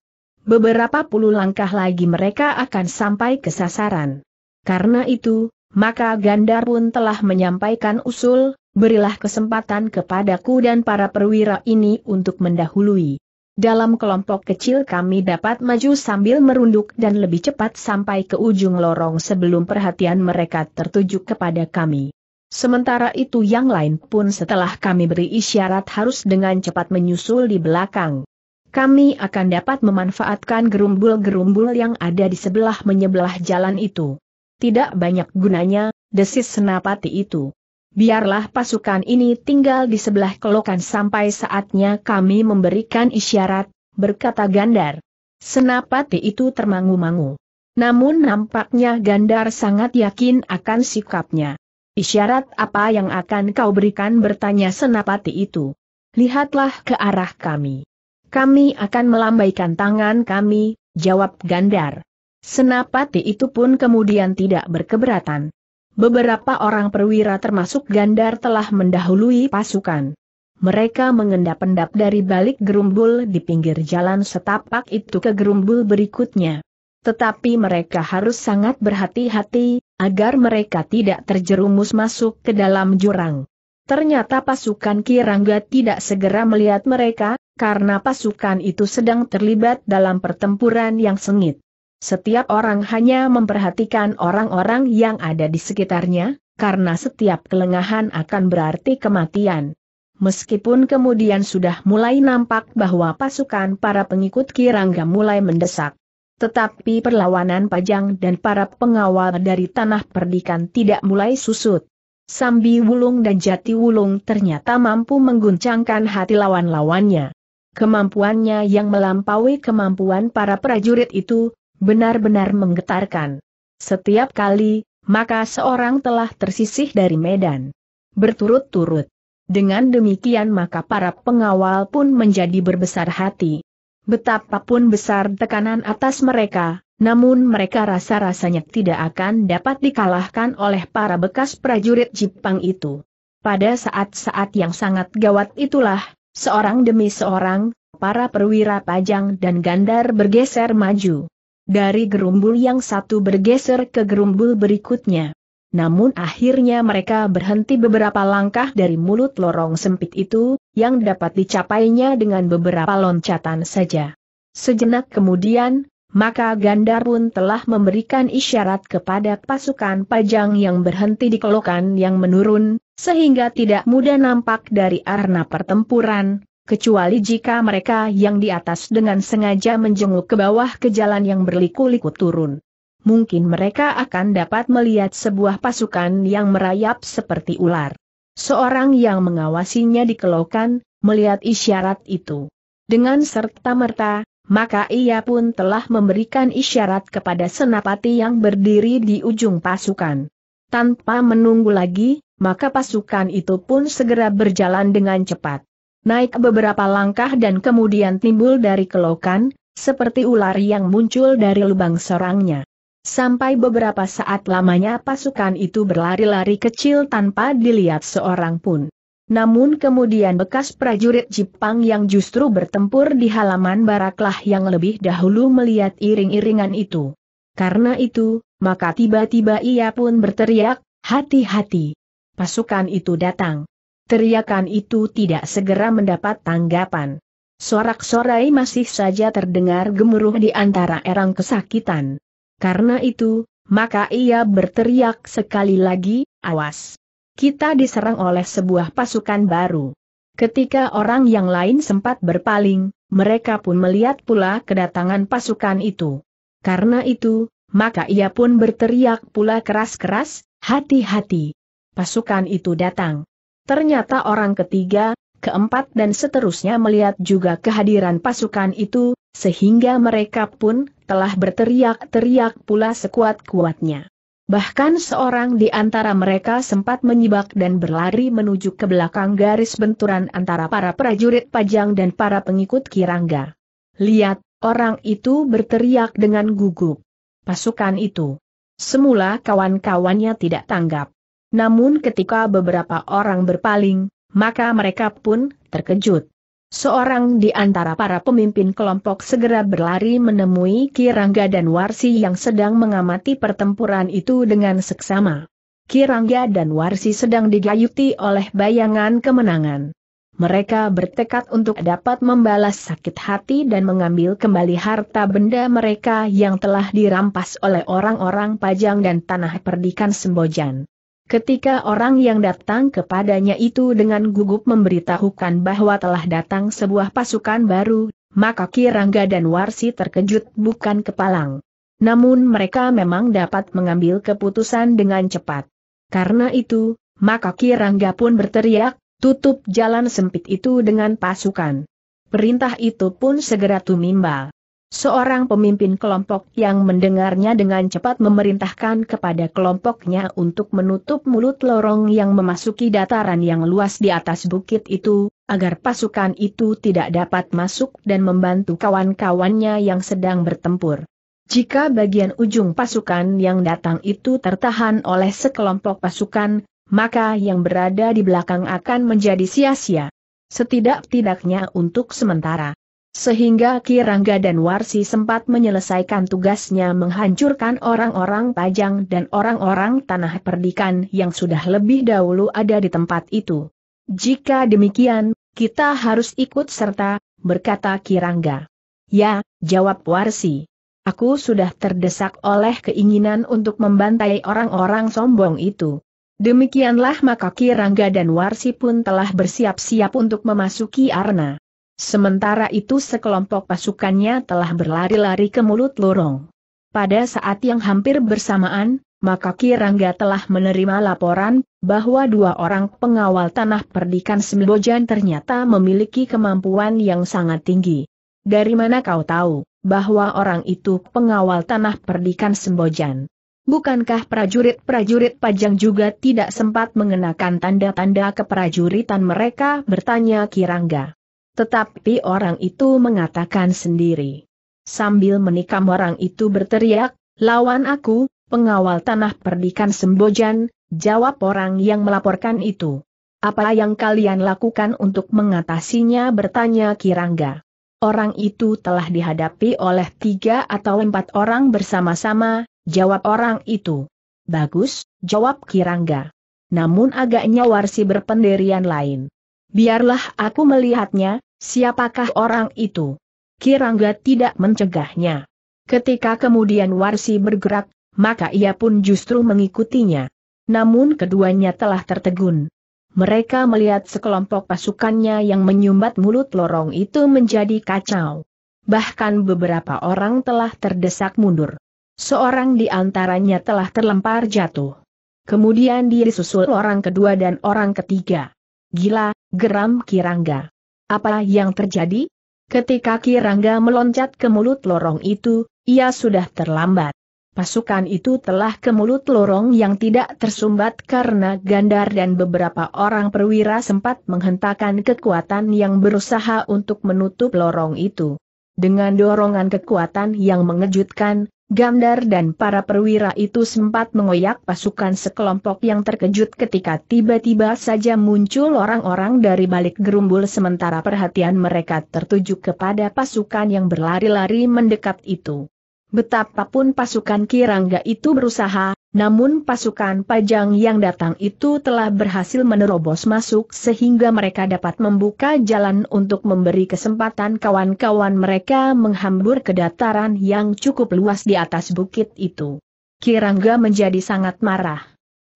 Beberapa puluh langkah lagi mereka akan sampai ke sasaran. Karena itu, maka Gandar pun telah menyampaikan usul, berilah kesempatan kepadaku dan para perwira ini untuk mendahului. Dalam kelompok kecil kami dapat maju sambil merunduk dan lebih cepat sampai ke ujung lorong sebelum perhatian mereka tertuju kepada kami. Sementara itu yang lain pun setelah kami beri isyarat harus dengan cepat menyusul di belakang. Kami akan dapat memanfaatkan gerumbul-gerumbul yang ada di sebelah menyebelah jalan itu tidak banyak gunanya, desis senapati itu. Biarlah pasukan ini tinggal di sebelah kelokan sampai saatnya kami memberikan isyarat, berkata Gandar. Senapati itu termangu-mangu. Namun nampaknya Gandar sangat yakin akan sikapnya. Isyarat apa yang akan kau berikan bertanya senapati itu. Lihatlah ke arah kami. Kami akan melambaikan tangan kami, jawab Gandar. Senapati itu pun kemudian tidak berkeberatan. Beberapa orang perwira termasuk Gandar telah mendahului pasukan. Mereka mengendap-endap dari balik gerumbul di pinggir jalan setapak itu ke gerumbul berikutnya. Tetapi mereka harus sangat berhati-hati, agar mereka tidak terjerumus masuk ke dalam jurang. Ternyata pasukan Kirangga tidak segera melihat mereka, karena pasukan itu sedang terlibat dalam pertempuran yang sengit. Setiap orang hanya memperhatikan orang-orang yang ada di sekitarnya, karena setiap kelengahan akan berarti kematian. Meskipun kemudian sudah mulai nampak bahwa pasukan para pengikut Kirangga mulai mendesak. Tetapi perlawanan Pajang dan para pengawal dari Tanah Perdikan tidak mulai susut. Sambi Wulung dan Jati Wulung ternyata mampu mengguncangkan hati lawan-lawannya. Kemampuannya yang melampaui kemampuan para prajurit itu, benar-benar menggetarkan. Setiap kali, maka seorang telah tersisih dari medan. Berturut-turut. Dengan demikian maka para pengawal pun menjadi berbesar hati. Betapapun besar tekanan atas mereka, namun mereka rasa-rasanya tidak akan dapat dikalahkan oleh para bekas prajurit Jepang itu. Pada saat-saat yang sangat gawat itulah, seorang demi seorang, para perwira pajang dan gandar bergeser maju dari gerumbul yang satu bergeser ke gerumbul berikutnya. Namun akhirnya mereka berhenti beberapa langkah dari mulut lorong sempit itu, yang dapat dicapainya dengan beberapa loncatan saja. Sejenak kemudian, maka Gandar pun telah memberikan isyarat kepada pasukan pajang yang berhenti di kelokan yang menurun, sehingga tidak mudah nampak dari arna pertempuran, kecuali jika mereka yang di atas dengan sengaja menjenguk ke bawah ke jalan yang berliku-liku turun. Mungkin mereka akan dapat melihat sebuah pasukan yang merayap seperti ular. Seorang yang mengawasinya dikelokan, melihat isyarat itu. Dengan serta-merta, maka ia pun telah memberikan isyarat kepada senapati yang berdiri di ujung pasukan. Tanpa menunggu lagi, maka pasukan itu pun segera berjalan dengan cepat naik beberapa langkah dan kemudian timbul dari kelokan, seperti ular yang muncul dari lubang serangnya. Sampai beberapa saat lamanya pasukan itu berlari-lari kecil tanpa dilihat seorang pun. Namun kemudian bekas prajurit Jepang yang justru bertempur di halaman baraklah yang lebih dahulu melihat iring-iringan itu. Karena itu, maka tiba-tiba ia pun berteriak, hati-hati. Pasukan itu datang. Teriakan itu tidak segera mendapat tanggapan. Sorak-sorai masih saja terdengar gemuruh di antara erang kesakitan. Karena itu, maka ia berteriak sekali lagi, awas. Kita diserang oleh sebuah pasukan baru. Ketika orang yang lain sempat berpaling, mereka pun melihat pula kedatangan pasukan itu. Karena itu, maka ia pun berteriak pula keras-keras, hati-hati. Pasukan itu datang. Ternyata orang ketiga, keempat dan seterusnya melihat juga kehadiran pasukan itu, sehingga mereka pun telah berteriak-teriak pula sekuat-kuatnya. Bahkan seorang di antara mereka sempat menyibak dan berlari menuju ke belakang garis benturan antara para prajurit pajang dan para pengikut Kirangga. Lihat, orang itu berteriak dengan gugup. Pasukan itu. Semula kawan-kawannya tidak tanggap namun ketika beberapa orang berpaling, maka mereka pun terkejut. Seorang di antara para pemimpin kelompok segera berlari menemui Kirangga dan Warsi yang sedang mengamati pertempuran itu dengan seksama. Kirangga dan Warsi sedang digayuti oleh bayangan kemenangan. Mereka bertekad untuk dapat membalas sakit hati dan mengambil kembali harta benda mereka yang telah dirampas oleh orang-orang Pajang dan tanah perdikan Sembojan. Ketika orang yang datang kepadanya itu dengan gugup memberitahukan bahwa telah datang sebuah pasukan baru, maka Kirangga dan Warsi terkejut bukan kepalang. Namun mereka memang dapat mengambil keputusan dengan cepat. Karena itu, maka Kirangga pun berteriak, tutup jalan sempit itu dengan pasukan. Perintah itu pun segera tumimba. Seorang pemimpin kelompok yang mendengarnya dengan cepat memerintahkan kepada kelompoknya untuk menutup mulut lorong yang memasuki dataran yang luas di atas bukit itu, agar pasukan itu tidak dapat masuk dan membantu kawan-kawannya yang sedang bertempur. Jika bagian ujung pasukan yang datang itu tertahan oleh sekelompok pasukan, maka yang berada di belakang akan menjadi sia-sia. Setidak-tidaknya untuk sementara. Sehingga Kirangga dan Warsi sempat menyelesaikan tugasnya menghancurkan orang-orang Pajang dan orang-orang Tanah Perdikan yang sudah lebih dahulu ada di tempat itu. Jika demikian, kita harus ikut serta, berkata Kirangga. Ya, jawab Warsi. Aku sudah terdesak oleh keinginan untuk membantai orang-orang sombong itu. Demikianlah maka Kirangga dan Warsi pun telah bersiap-siap untuk memasuki arena. Sementara itu sekelompok pasukannya telah berlari-lari ke mulut lorong. Pada saat yang hampir bersamaan, maka Kirangga telah menerima laporan bahwa dua orang pengawal tanah perdikan Sembojan ternyata memiliki kemampuan yang sangat tinggi. Dari mana kau tahu bahwa orang itu pengawal tanah perdikan Sembojan? Bukankah prajurit-prajurit Pajang juga tidak sempat mengenakan tanda-tanda keprajuritan mereka bertanya Kirangga? Tetapi orang itu mengatakan sendiri. Sambil menikam orang itu berteriak, lawan aku, pengawal tanah perdikan Sembojan, jawab orang yang melaporkan itu. Apa yang kalian lakukan untuk mengatasinya bertanya Kirangga. Orang itu telah dihadapi oleh tiga atau empat orang bersama-sama, jawab orang itu. Bagus, jawab Kirangga. Namun agaknya Warsi berpendirian lain. Biarlah aku melihatnya, Siapakah orang itu? Kirangga tidak mencegahnya. Ketika kemudian Warsi bergerak, maka ia pun justru mengikutinya. Namun keduanya telah tertegun. Mereka melihat sekelompok pasukannya yang menyumbat mulut lorong itu menjadi kacau. Bahkan beberapa orang telah terdesak mundur. Seorang di antaranya telah terlempar jatuh. Kemudian disusul orang kedua dan orang ketiga. Gila, geram Kirangga. Apa yang terjadi? Ketika Kirangga meloncat ke mulut lorong itu, ia sudah terlambat. Pasukan itu telah ke mulut lorong yang tidak tersumbat karena Gandar dan beberapa orang perwira sempat menghentakkan kekuatan yang berusaha untuk menutup lorong itu. Dengan dorongan kekuatan yang mengejutkan, Gamdar dan para perwira itu sempat mengoyak pasukan sekelompok yang terkejut ketika tiba-tiba saja muncul orang-orang dari balik gerumbul sementara perhatian mereka tertuju kepada pasukan yang berlari-lari mendekat itu. Betapapun pasukan Kirangga itu berusaha, namun pasukan pajang yang datang itu telah berhasil menerobos masuk sehingga mereka dapat membuka jalan untuk memberi kesempatan kawan-kawan mereka menghambur ke dataran yang cukup luas di atas bukit itu. Kirangga menjadi sangat marah.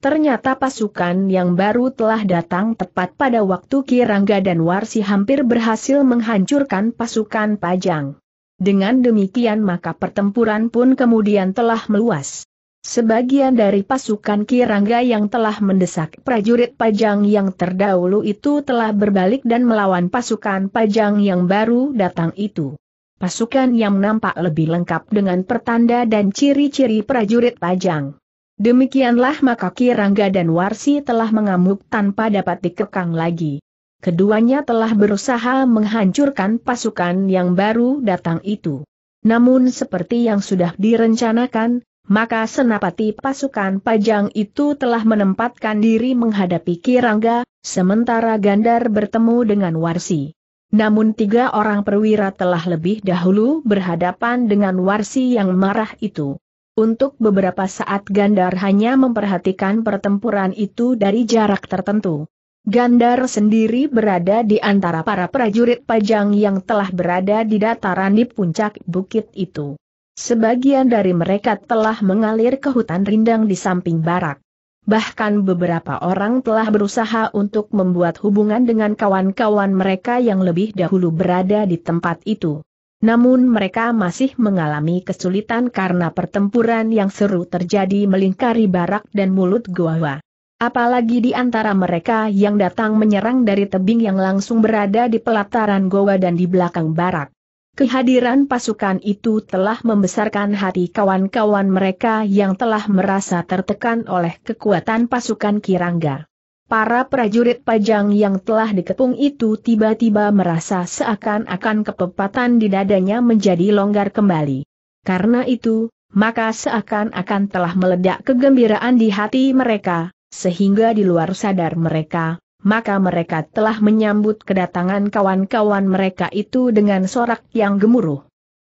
Ternyata pasukan yang baru telah datang tepat pada waktu Kirangga dan Warsi hampir berhasil menghancurkan pasukan pajang. Dengan demikian maka pertempuran pun kemudian telah meluas. Sebagian dari pasukan Kirangga yang telah mendesak prajurit Pajang yang terdahulu itu telah berbalik dan melawan pasukan Pajang yang baru datang itu. Pasukan yang nampak lebih lengkap dengan pertanda dan ciri-ciri prajurit Pajang. Demikianlah maka Kirangga dan Warsi telah mengamuk tanpa dapat dikekang lagi. Keduanya telah berusaha menghancurkan pasukan yang baru datang itu. Namun seperti yang sudah direncanakan, maka senapati pasukan pajang itu telah menempatkan diri menghadapi Kirangga, sementara Gandar bertemu dengan Warsi. Namun tiga orang perwira telah lebih dahulu berhadapan dengan Warsi yang marah itu. Untuk beberapa saat Gandar hanya memperhatikan pertempuran itu dari jarak tertentu. Gandar sendiri berada di antara para prajurit pajang yang telah berada di dataran di puncak bukit itu. Sebagian dari mereka telah mengalir ke hutan rindang di samping barak. Bahkan beberapa orang telah berusaha untuk membuat hubungan dengan kawan-kawan mereka yang lebih dahulu berada di tempat itu. Namun mereka masih mengalami kesulitan karena pertempuran yang seru terjadi melingkari barak dan mulut goa. Apalagi di antara mereka yang datang menyerang dari tebing yang langsung berada di pelataran goa dan di belakang barak. Kehadiran pasukan itu telah membesarkan hati kawan-kawan mereka yang telah merasa tertekan oleh kekuatan pasukan Kirangga. Para prajurit pajang yang telah dikepung itu tiba-tiba merasa seakan-akan kepepatan di dadanya menjadi longgar kembali. Karena itu, maka seakan-akan telah meledak kegembiraan di hati mereka, sehingga di luar sadar mereka, maka mereka telah menyambut kedatangan kawan-kawan mereka itu dengan sorak yang gemuruh.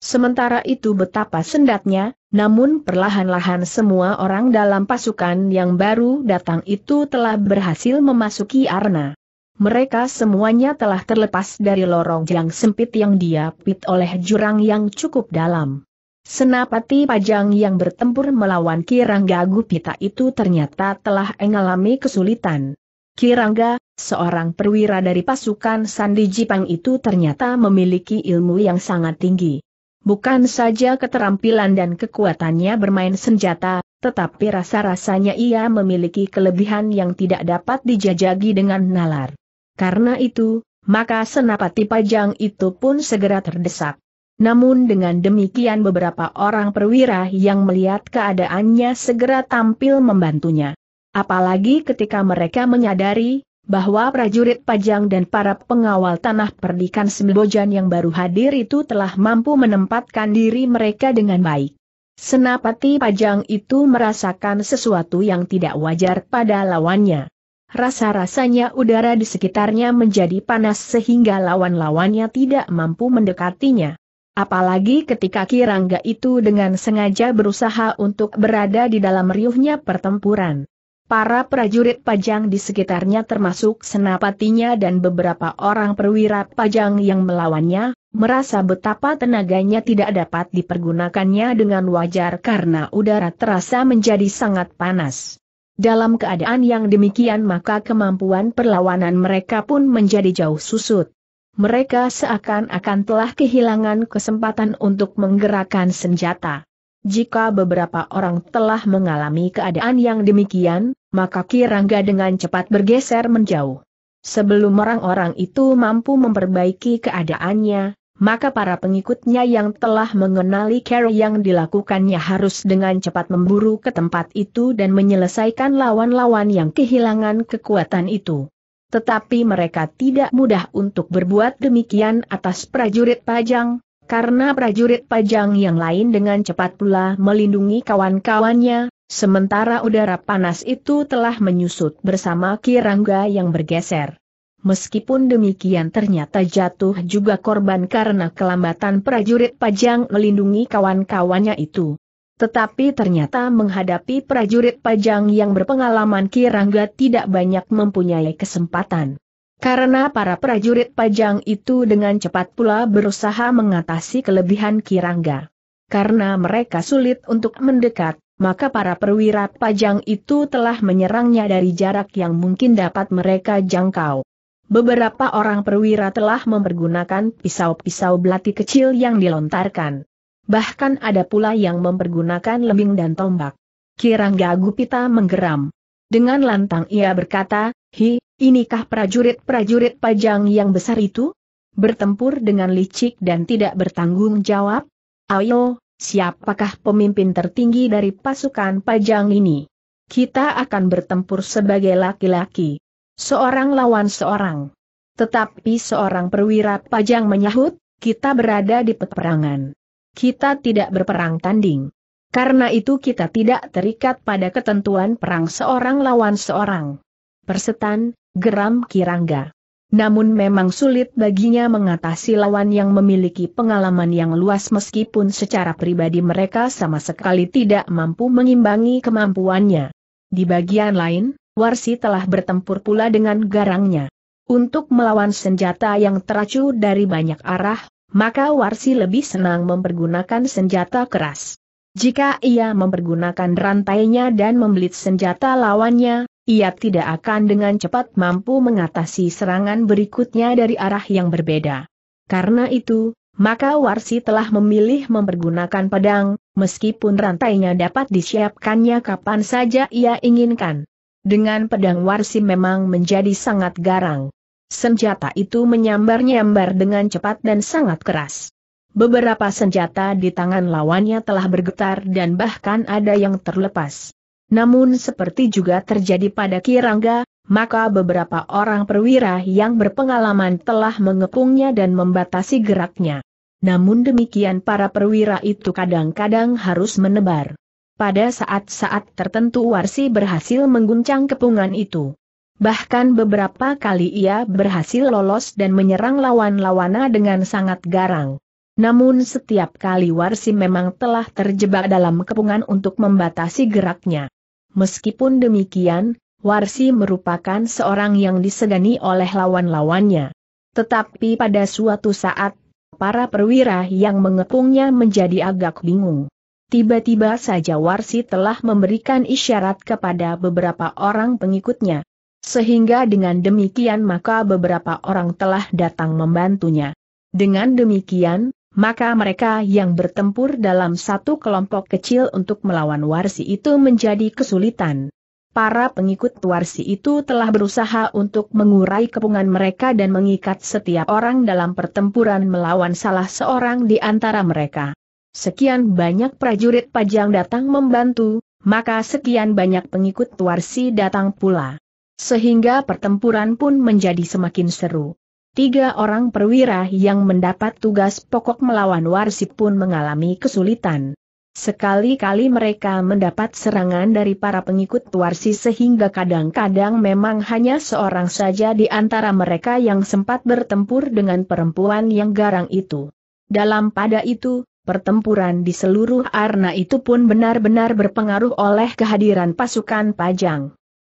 Sementara itu betapa sendatnya, namun perlahan-lahan semua orang dalam pasukan yang baru datang itu telah berhasil memasuki arna. Mereka semuanya telah terlepas dari lorong yang sempit yang diapit oleh jurang yang cukup dalam. Senapati Pajang yang bertempur melawan Kirangga Gupita itu ternyata telah mengalami kesulitan. Kirangga, seorang perwira dari pasukan Sandi Jipang itu ternyata memiliki ilmu yang sangat tinggi. Bukan saja keterampilan dan kekuatannya bermain senjata, tetapi rasa-rasanya ia memiliki kelebihan yang tidak dapat dijajagi dengan nalar. Karena itu, maka senapati pajang itu pun segera terdesak. Namun dengan demikian beberapa orang perwira yang melihat keadaannya segera tampil membantunya. Apalagi ketika mereka menyadari, bahwa prajurit pajang dan para pengawal tanah perdikan Sembojan yang baru hadir itu telah mampu menempatkan diri mereka dengan baik. Senapati pajang itu merasakan sesuatu yang tidak wajar pada lawannya. Rasa-rasanya udara di sekitarnya menjadi panas sehingga lawan-lawannya tidak mampu mendekatinya. Apalagi ketika Kirangga itu dengan sengaja berusaha untuk berada di dalam riuhnya pertempuran. Para prajurit pajang di sekitarnya termasuk senapatinya dan beberapa orang perwira pajang yang melawannya, merasa betapa tenaganya tidak dapat dipergunakannya dengan wajar karena udara terasa menjadi sangat panas. Dalam keadaan yang demikian maka kemampuan perlawanan mereka pun menjadi jauh susut. Mereka seakan-akan telah kehilangan kesempatan untuk menggerakkan senjata. Jika beberapa orang telah mengalami keadaan yang demikian, maka Kirangga dengan cepat bergeser menjauh. Sebelum orang-orang itu mampu memperbaiki keadaannya, maka para pengikutnya yang telah mengenali cara yang dilakukannya harus dengan cepat memburu ke tempat itu dan menyelesaikan lawan-lawan yang kehilangan kekuatan itu. Tetapi mereka tidak mudah untuk berbuat demikian atas prajurit pajang, karena prajurit pajang yang lain dengan cepat pula melindungi kawan-kawannya, sementara udara panas itu telah menyusut bersama Kirangga yang bergeser. Meskipun demikian ternyata jatuh juga korban karena kelambatan prajurit pajang melindungi kawan-kawannya itu. Tetapi ternyata menghadapi prajurit pajang yang berpengalaman Kirangga tidak banyak mempunyai kesempatan. Karena para prajurit pajang itu dengan cepat pula berusaha mengatasi kelebihan Kirangga. Karena mereka sulit untuk mendekat, maka para perwira pajang itu telah menyerangnya dari jarak yang mungkin dapat mereka jangkau. Beberapa orang perwira telah mempergunakan pisau-pisau belati kecil yang dilontarkan. Bahkan ada pula yang mempergunakan lembing dan tombak. Kirangga Gupita menggeram. Dengan lantang ia berkata, Hi, Inikah prajurit-prajurit pajang yang besar itu? Bertempur dengan licik dan tidak bertanggung jawab? Ayo, siapakah pemimpin tertinggi dari pasukan pajang ini? Kita akan bertempur sebagai laki-laki. Seorang lawan seorang. Tetapi seorang perwira pajang menyahut, kita berada di peperangan. Kita tidak berperang tanding. Karena itu kita tidak terikat pada ketentuan perang seorang lawan seorang. Persetan, geram Kirangga. Namun memang sulit baginya mengatasi lawan yang memiliki pengalaman yang luas meskipun secara pribadi mereka sama sekali tidak mampu mengimbangi kemampuannya. Di bagian lain, Warsi telah bertempur pula dengan garangnya. Untuk melawan senjata yang teracu dari banyak arah, maka Warsi lebih senang mempergunakan senjata keras. Jika ia mempergunakan rantainya dan membelit senjata lawannya, ia tidak akan dengan cepat mampu mengatasi serangan berikutnya dari arah yang berbeda. Karena itu, maka Warsi telah memilih mempergunakan pedang, meskipun rantainya dapat disiapkannya kapan saja ia inginkan. Dengan pedang Warsi memang menjadi sangat garang. Senjata itu menyambar-nyambar dengan cepat dan sangat keras. Beberapa senjata di tangan lawannya telah bergetar dan bahkan ada yang terlepas. Namun seperti juga terjadi pada Kirangga, maka beberapa orang perwira yang berpengalaman telah mengepungnya dan membatasi geraknya. Namun demikian para perwira itu kadang-kadang harus menebar. Pada saat-saat tertentu Warsi berhasil mengguncang kepungan itu. Bahkan beberapa kali ia berhasil lolos dan menyerang lawan-lawana dengan sangat garang. Namun setiap kali Warsi memang telah terjebak dalam kepungan untuk membatasi geraknya. Meskipun demikian, Warsi merupakan seorang yang disegani oleh lawan-lawannya. Tetapi pada suatu saat, para perwira yang mengepungnya menjadi agak bingung. Tiba-tiba saja Warsi telah memberikan isyarat kepada beberapa orang pengikutnya. Sehingga dengan demikian maka beberapa orang telah datang membantunya. Dengan demikian, maka mereka yang bertempur dalam satu kelompok kecil untuk melawan Warsi itu menjadi kesulitan. Para pengikut Warsi itu telah berusaha untuk mengurai kepungan mereka dan mengikat setiap orang dalam pertempuran melawan salah seorang di antara mereka. Sekian banyak prajurit pajang datang membantu, maka sekian banyak pengikut Warsi datang pula. Sehingga pertempuran pun menjadi semakin seru. Tiga orang perwira yang mendapat tugas pokok melawan Warsi pun mengalami kesulitan. Sekali-kali mereka mendapat serangan dari para pengikut Warsi sehingga kadang-kadang memang hanya seorang saja di antara mereka yang sempat bertempur dengan perempuan yang garang itu. Dalam pada itu, pertempuran di seluruh Arna itu pun benar-benar berpengaruh oleh kehadiran pasukan Pajang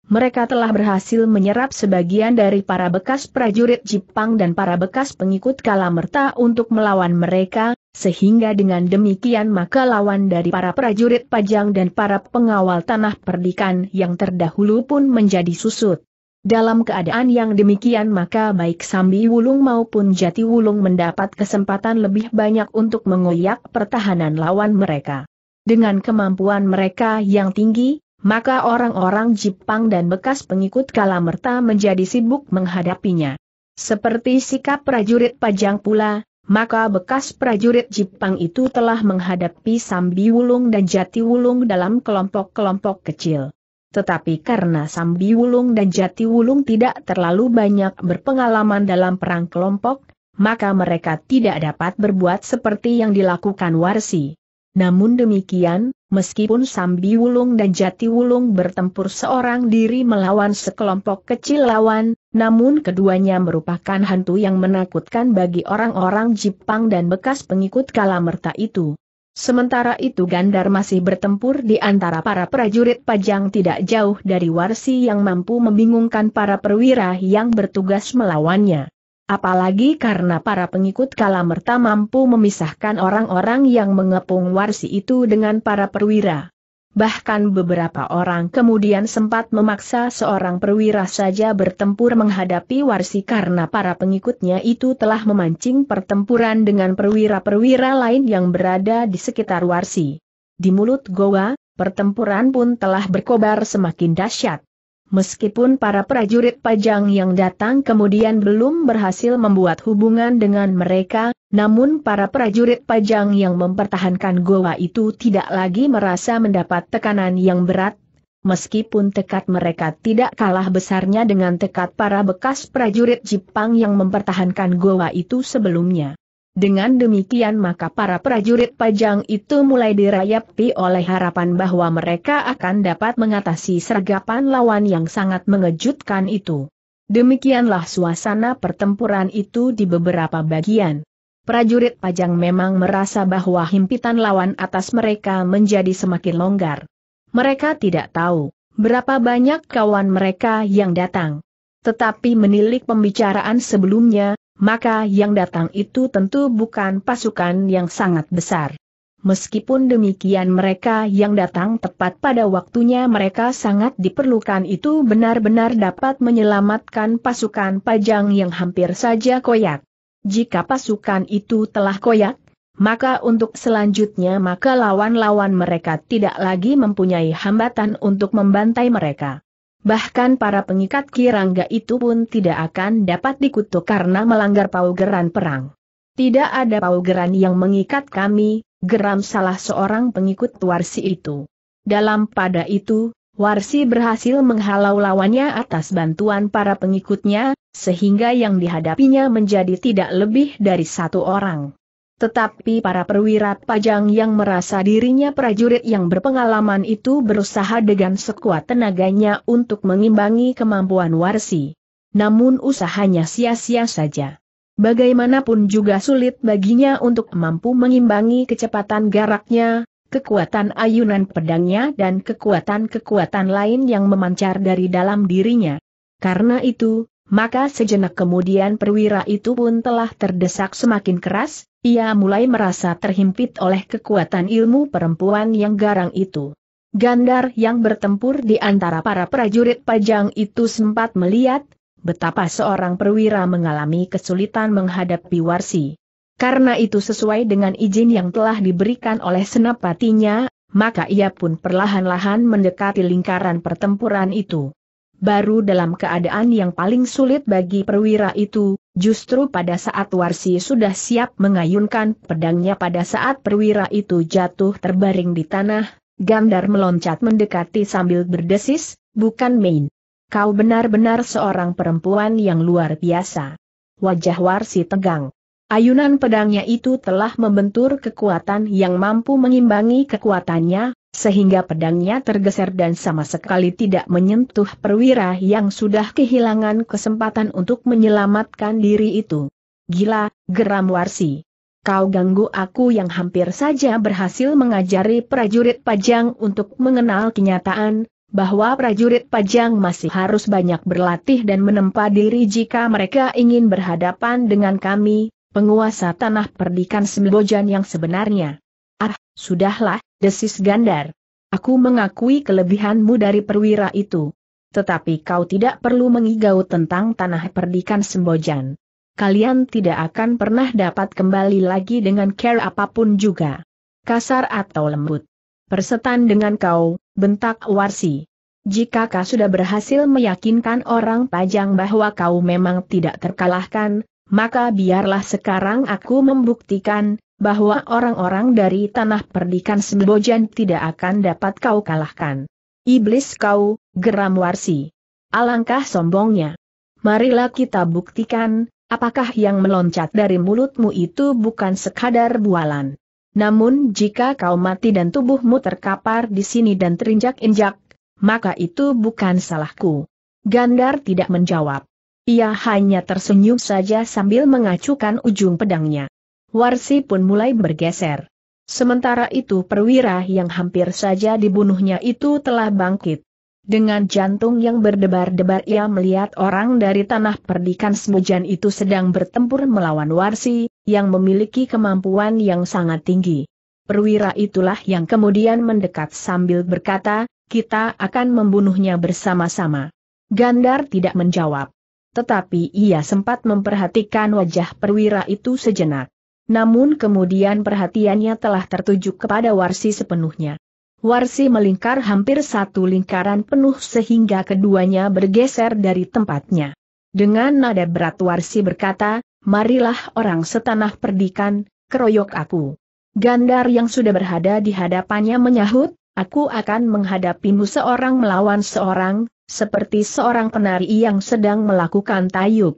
mereka telah berhasil menyerap sebagian dari para bekas prajurit Jepang dan para bekas pengikut Kalamerta untuk melawan mereka, sehingga dengan demikian maka lawan dari para prajurit Pajang dan para pengawal tanah perdikan yang terdahulu pun menjadi susut. Dalam keadaan yang demikian maka baik Sambi Wulung maupun Jati Wulung mendapat kesempatan lebih banyak untuk mengoyak pertahanan lawan mereka. Dengan kemampuan mereka yang tinggi, maka orang-orang Jepang dan bekas pengikut Kalamerta menjadi sibuk menghadapinya. Seperti sikap prajurit Pajang pula, maka bekas prajurit Jepang itu telah menghadapi Sambi Wulung dan Jati Wulung dalam kelompok-kelompok kecil. Tetapi karena Sambi Wulung dan Jati Wulung tidak terlalu banyak berpengalaman dalam perang kelompok, maka mereka tidak dapat berbuat seperti yang dilakukan Warsi. Namun demikian, meskipun Sambi Wulung dan Jati Wulung bertempur seorang diri melawan sekelompok kecil lawan, namun keduanya merupakan hantu yang menakutkan bagi orang-orang Jepang dan bekas pengikut Kalamerta itu. Sementara itu Gandar masih bertempur di antara para prajurit pajang tidak jauh dari Warsi yang mampu membingungkan para perwira yang bertugas melawannya. Apalagi karena para pengikut kala merta mampu memisahkan orang-orang yang mengepung warsi itu dengan para perwira. Bahkan beberapa orang kemudian sempat memaksa seorang perwira saja bertempur menghadapi Warsi karena para pengikutnya itu telah memancing pertempuran dengan perwira-perwira lain yang berada di sekitar Warsi. Di mulut goa, pertempuran pun telah berkobar semakin dahsyat. Meskipun para prajurit pajang yang datang kemudian belum berhasil membuat hubungan dengan mereka, namun para prajurit pajang yang mempertahankan goa itu tidak lagi merasa mendapat tekanan yang berat, meskipun tekad mereka tidak kalah besarnya dengan tekad para bekas prajurit Jepang yang mempertahankan goa itu sebelumnya. Dengan demikian maka para prajurit pajang itu mulai dirayapi oleh harapan bahwa mereka akan dapat mengatasi sergapan lawan yang sangat mengejutkan itu. Demikianlah suasana pertempuran itu di beberapa bagian. Prajurit pajang memang merasa bahwa himpitan lawan atas mereka menjadi semakin longgar. Mereka tidak tahu berapa banyak kawan mereka yang datang. Tetapi menilik pembicaraan sebelumnya, maka yang datang itu tentu bukan pasukan yang sangat besar. Meskipun demikian mereka yang datang tepat pada waktunya mereka sangat diperlukan itu benar-benar dapat menyelamatkan pasukan pajang yang hampir saja koyak. Jika pasukan itu telah koyak, maka untuk selanjutnya maka lawan-lawan mereka tidak lagi mempunyai hambatan untuk membantai mereka. Bahkan para pengikat kirangga itu pun tidak akan dapat dikutuk karena melanggar paugeran perang. Tidak ada paugeran yang mengikat kami, geram salah seorang pengikut Warsi itu. Dalam pada itu, Warsi berhasil menghalau lawannya atas bantuan para pengikutnya, sehingga yang dihadapinya menjadi tidak lebih dari satu orang. Tetapi para perwira pajang yang merasa dirinya prajurit yang berpengalaman itu berusaha dengan sekuat tenaganya untuk mengimbangi kemampuan Warsi. Namun usahanya sia-sia saja. Bagaimanapun juga sulit baginya untuk mampu mengimbangi kecepatan garaknya, kekuatan ayunan pedangnya dan kekuatan-kekuatan lain yang memancar dari dalam dirinya. Karena itu, maka sejenak kemudian perwira itu pun telah terdesak semakin keras, ia mulai merasa terhimpit oleh kekuatan ilmu perempuan yang garang itu. Gandar yang bertempur di antara para prajurit pajang itu sempat melihat, betapa seorang perwira mengalami kesulitan menghadapi warsi. Karena itu sesuai dengan izin yang telah diberikan oleh senapatinya, maka ia pun perlahan-lahan mendekati lingkaran pertempuran itu baru dalam keadaan yang paling sulit bagi perwira itu, justru pada saat Warsi sudah siap mengayunkan pedangnya pada saat perwira itu jatuh terbaring di tanah, Gandar meloncat mendekati sambil berdesis, bukan main. Kau benar-benar seorang perempuan yang luar biasa. Wajah Warsi tegang. Ayunan pedangnya itu telah membentur kekuatan yang mampu mengimbangi kekuatannya, sehingga pedangnya tergeser dan sama sekali tidak menyentuh perwira yang sudah kehilangan kesempatan untuk menyelamatkan diri itu. Gila, geram Warsi. Kau ganggu aku yang hampir saja berhasil mengajari prajurit pajang untuk mengenal kenyataan, bahwa prajurit pajang masih harus banyak berlatih dan menempa diri jika mereka ingin berhadapan dengan kami, penguasa tanah perdikan Sembojan yang sebenarnya. Ah, sudahlah, Desis Gandar. Aku mengakui kelebihanmu dari perwira itu. Tetapi kau tidak perlu mengigau tentang tanah perdikan Sembojan. Kalian tidak akan pernah dapat kembali lagi dengan care apapun juga. Kasar atau lembut. Persetan dengan kau, bentak Warsi. Jika kau sudah berhasil meyakinkan orang pajang bahwa kau memang tidak terkalahkan, maka biarlah sekarang aku membuktikan, bahwa orang-orang dari tanah perdikan Sembojan tidak akan dapat kau kalahkan. Iblis kau, geram Warsi. Alangkah sombongnya. Marilah kita buktikan, apakah yang meloncat dari mulutmu itu bukan sekadar bualan. Namun jika kau mati dan tubuhmu terkapar di sini dan terinjak-injak, maka itu bukan salahku. Gandar tidak menjawab. Ia hanya tersenyum saja sambil mengacukan ujung pedangnya. Warsi pun mulai bergeser. Sementara itu perwira yang hampir saja dibunuhnya itu telah bangkit. Dengan jantung yang berdebar-debar ia melihat orang dari tanah perdikan Semujan itu sedang bertempur melawan Warsi, yang memiliki kemampuan yang sangat tinggi. Perwira itulah yang kemudian mendekat sambil berkata, kita akan membunuhnya bersama-sama. Gandar tidak menjawab. Tetapi ia sempat memperhatikan wajah perwira itu sejenak namun kemudian perhatiannya telah tertuju kepada Warsi sepenuhnya. Warsi melingkar hampir satu lingkaran penuh sehingga keduanya bergeser dari tempatnya. Dengan nada berat Warsi berkata, marilah orang setanah perdikan, keroyok aku. Gandar yang sudah berada di hadapannya menyahut, aku akan menghadapimu seorang melawan seorang, seperti seorang penari yang sedang melakukan tayub.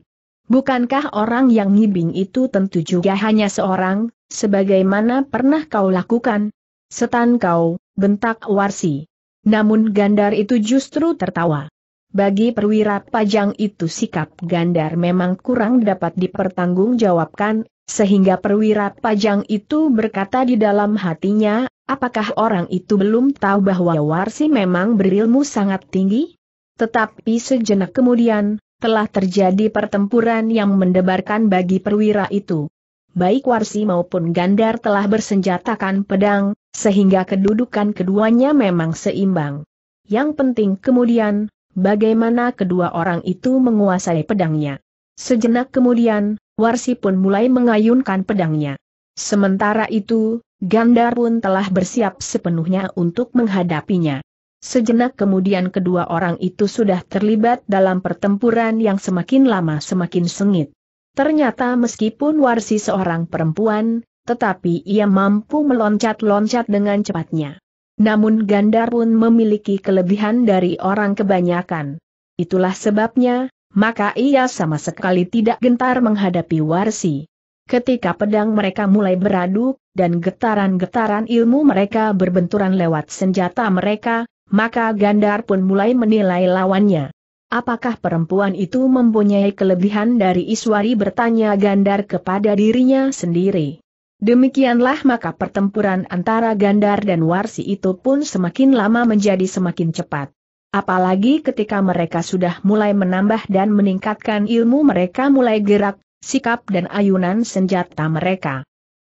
Bukankah orang yang ngibing itu tentu juga hanya seorang, sebagaimana pernah kau lakukan? Setan kau, bentak Warsi. Namun Gandar itu justru tertawa. Bagi perwira pajang itu sikap Gandar memang kurang dapat dipertanggungjawabkan, sehingga perwira pajang itu berkata di dalam hatinya, apakah orang itu belum tahu bahwa Warsi memang berilmu sangat tinggi? Tetapi sejenak kemudian, telah terjadi pertempuran yang mendebarkan bagi perwira itu. Baik Warsi maupun Gandar telah bersenjatakan pedang, sehingga kedudukan keduanya memang seimbang. Yang penting kemudian, bagaimana kedua orang itu menguasai pedangnya. Sejenak kemudian, Warsi pun mulai mengayunkan pedangnya. Sementara itu, Gandar pun telah bersiap sepenuhnya untuk menghadapinya. Sejenak kemudian kedua orang itu sudah terlibat dalam pertempuran yang semakin lama semakin sengit. Ternyata meskipun Warsi seorang perempuan, tetapi ia mampu meloncat-loncat dengan cepatnya. Namun Gandar pun memiliki kelebihan dari orang kebanyakan. Itulah sebabnya, maka ia sama sekali tidak gentar menghadapi Warsi. Ketika pedang mereka mulai beradu, dan getaran-getaran ilmu mereka berbenturan lewat senjata mereka, maka Gandar pun mulai menilai lawannya. Apakah perempuan itu mempunyai kelebihan dari Iswari bertanya Gandar kepada dirinya sendiri. Demikianlah maka pertempuran antara Gandar dan Warsi itu pun semakin lama menjadi semakin cepat. Apalagi ketika mereka sudah mulai menambah dan meningkatkan ilmu mereka mulai gerak, sikap dan ayunan senjata mereka.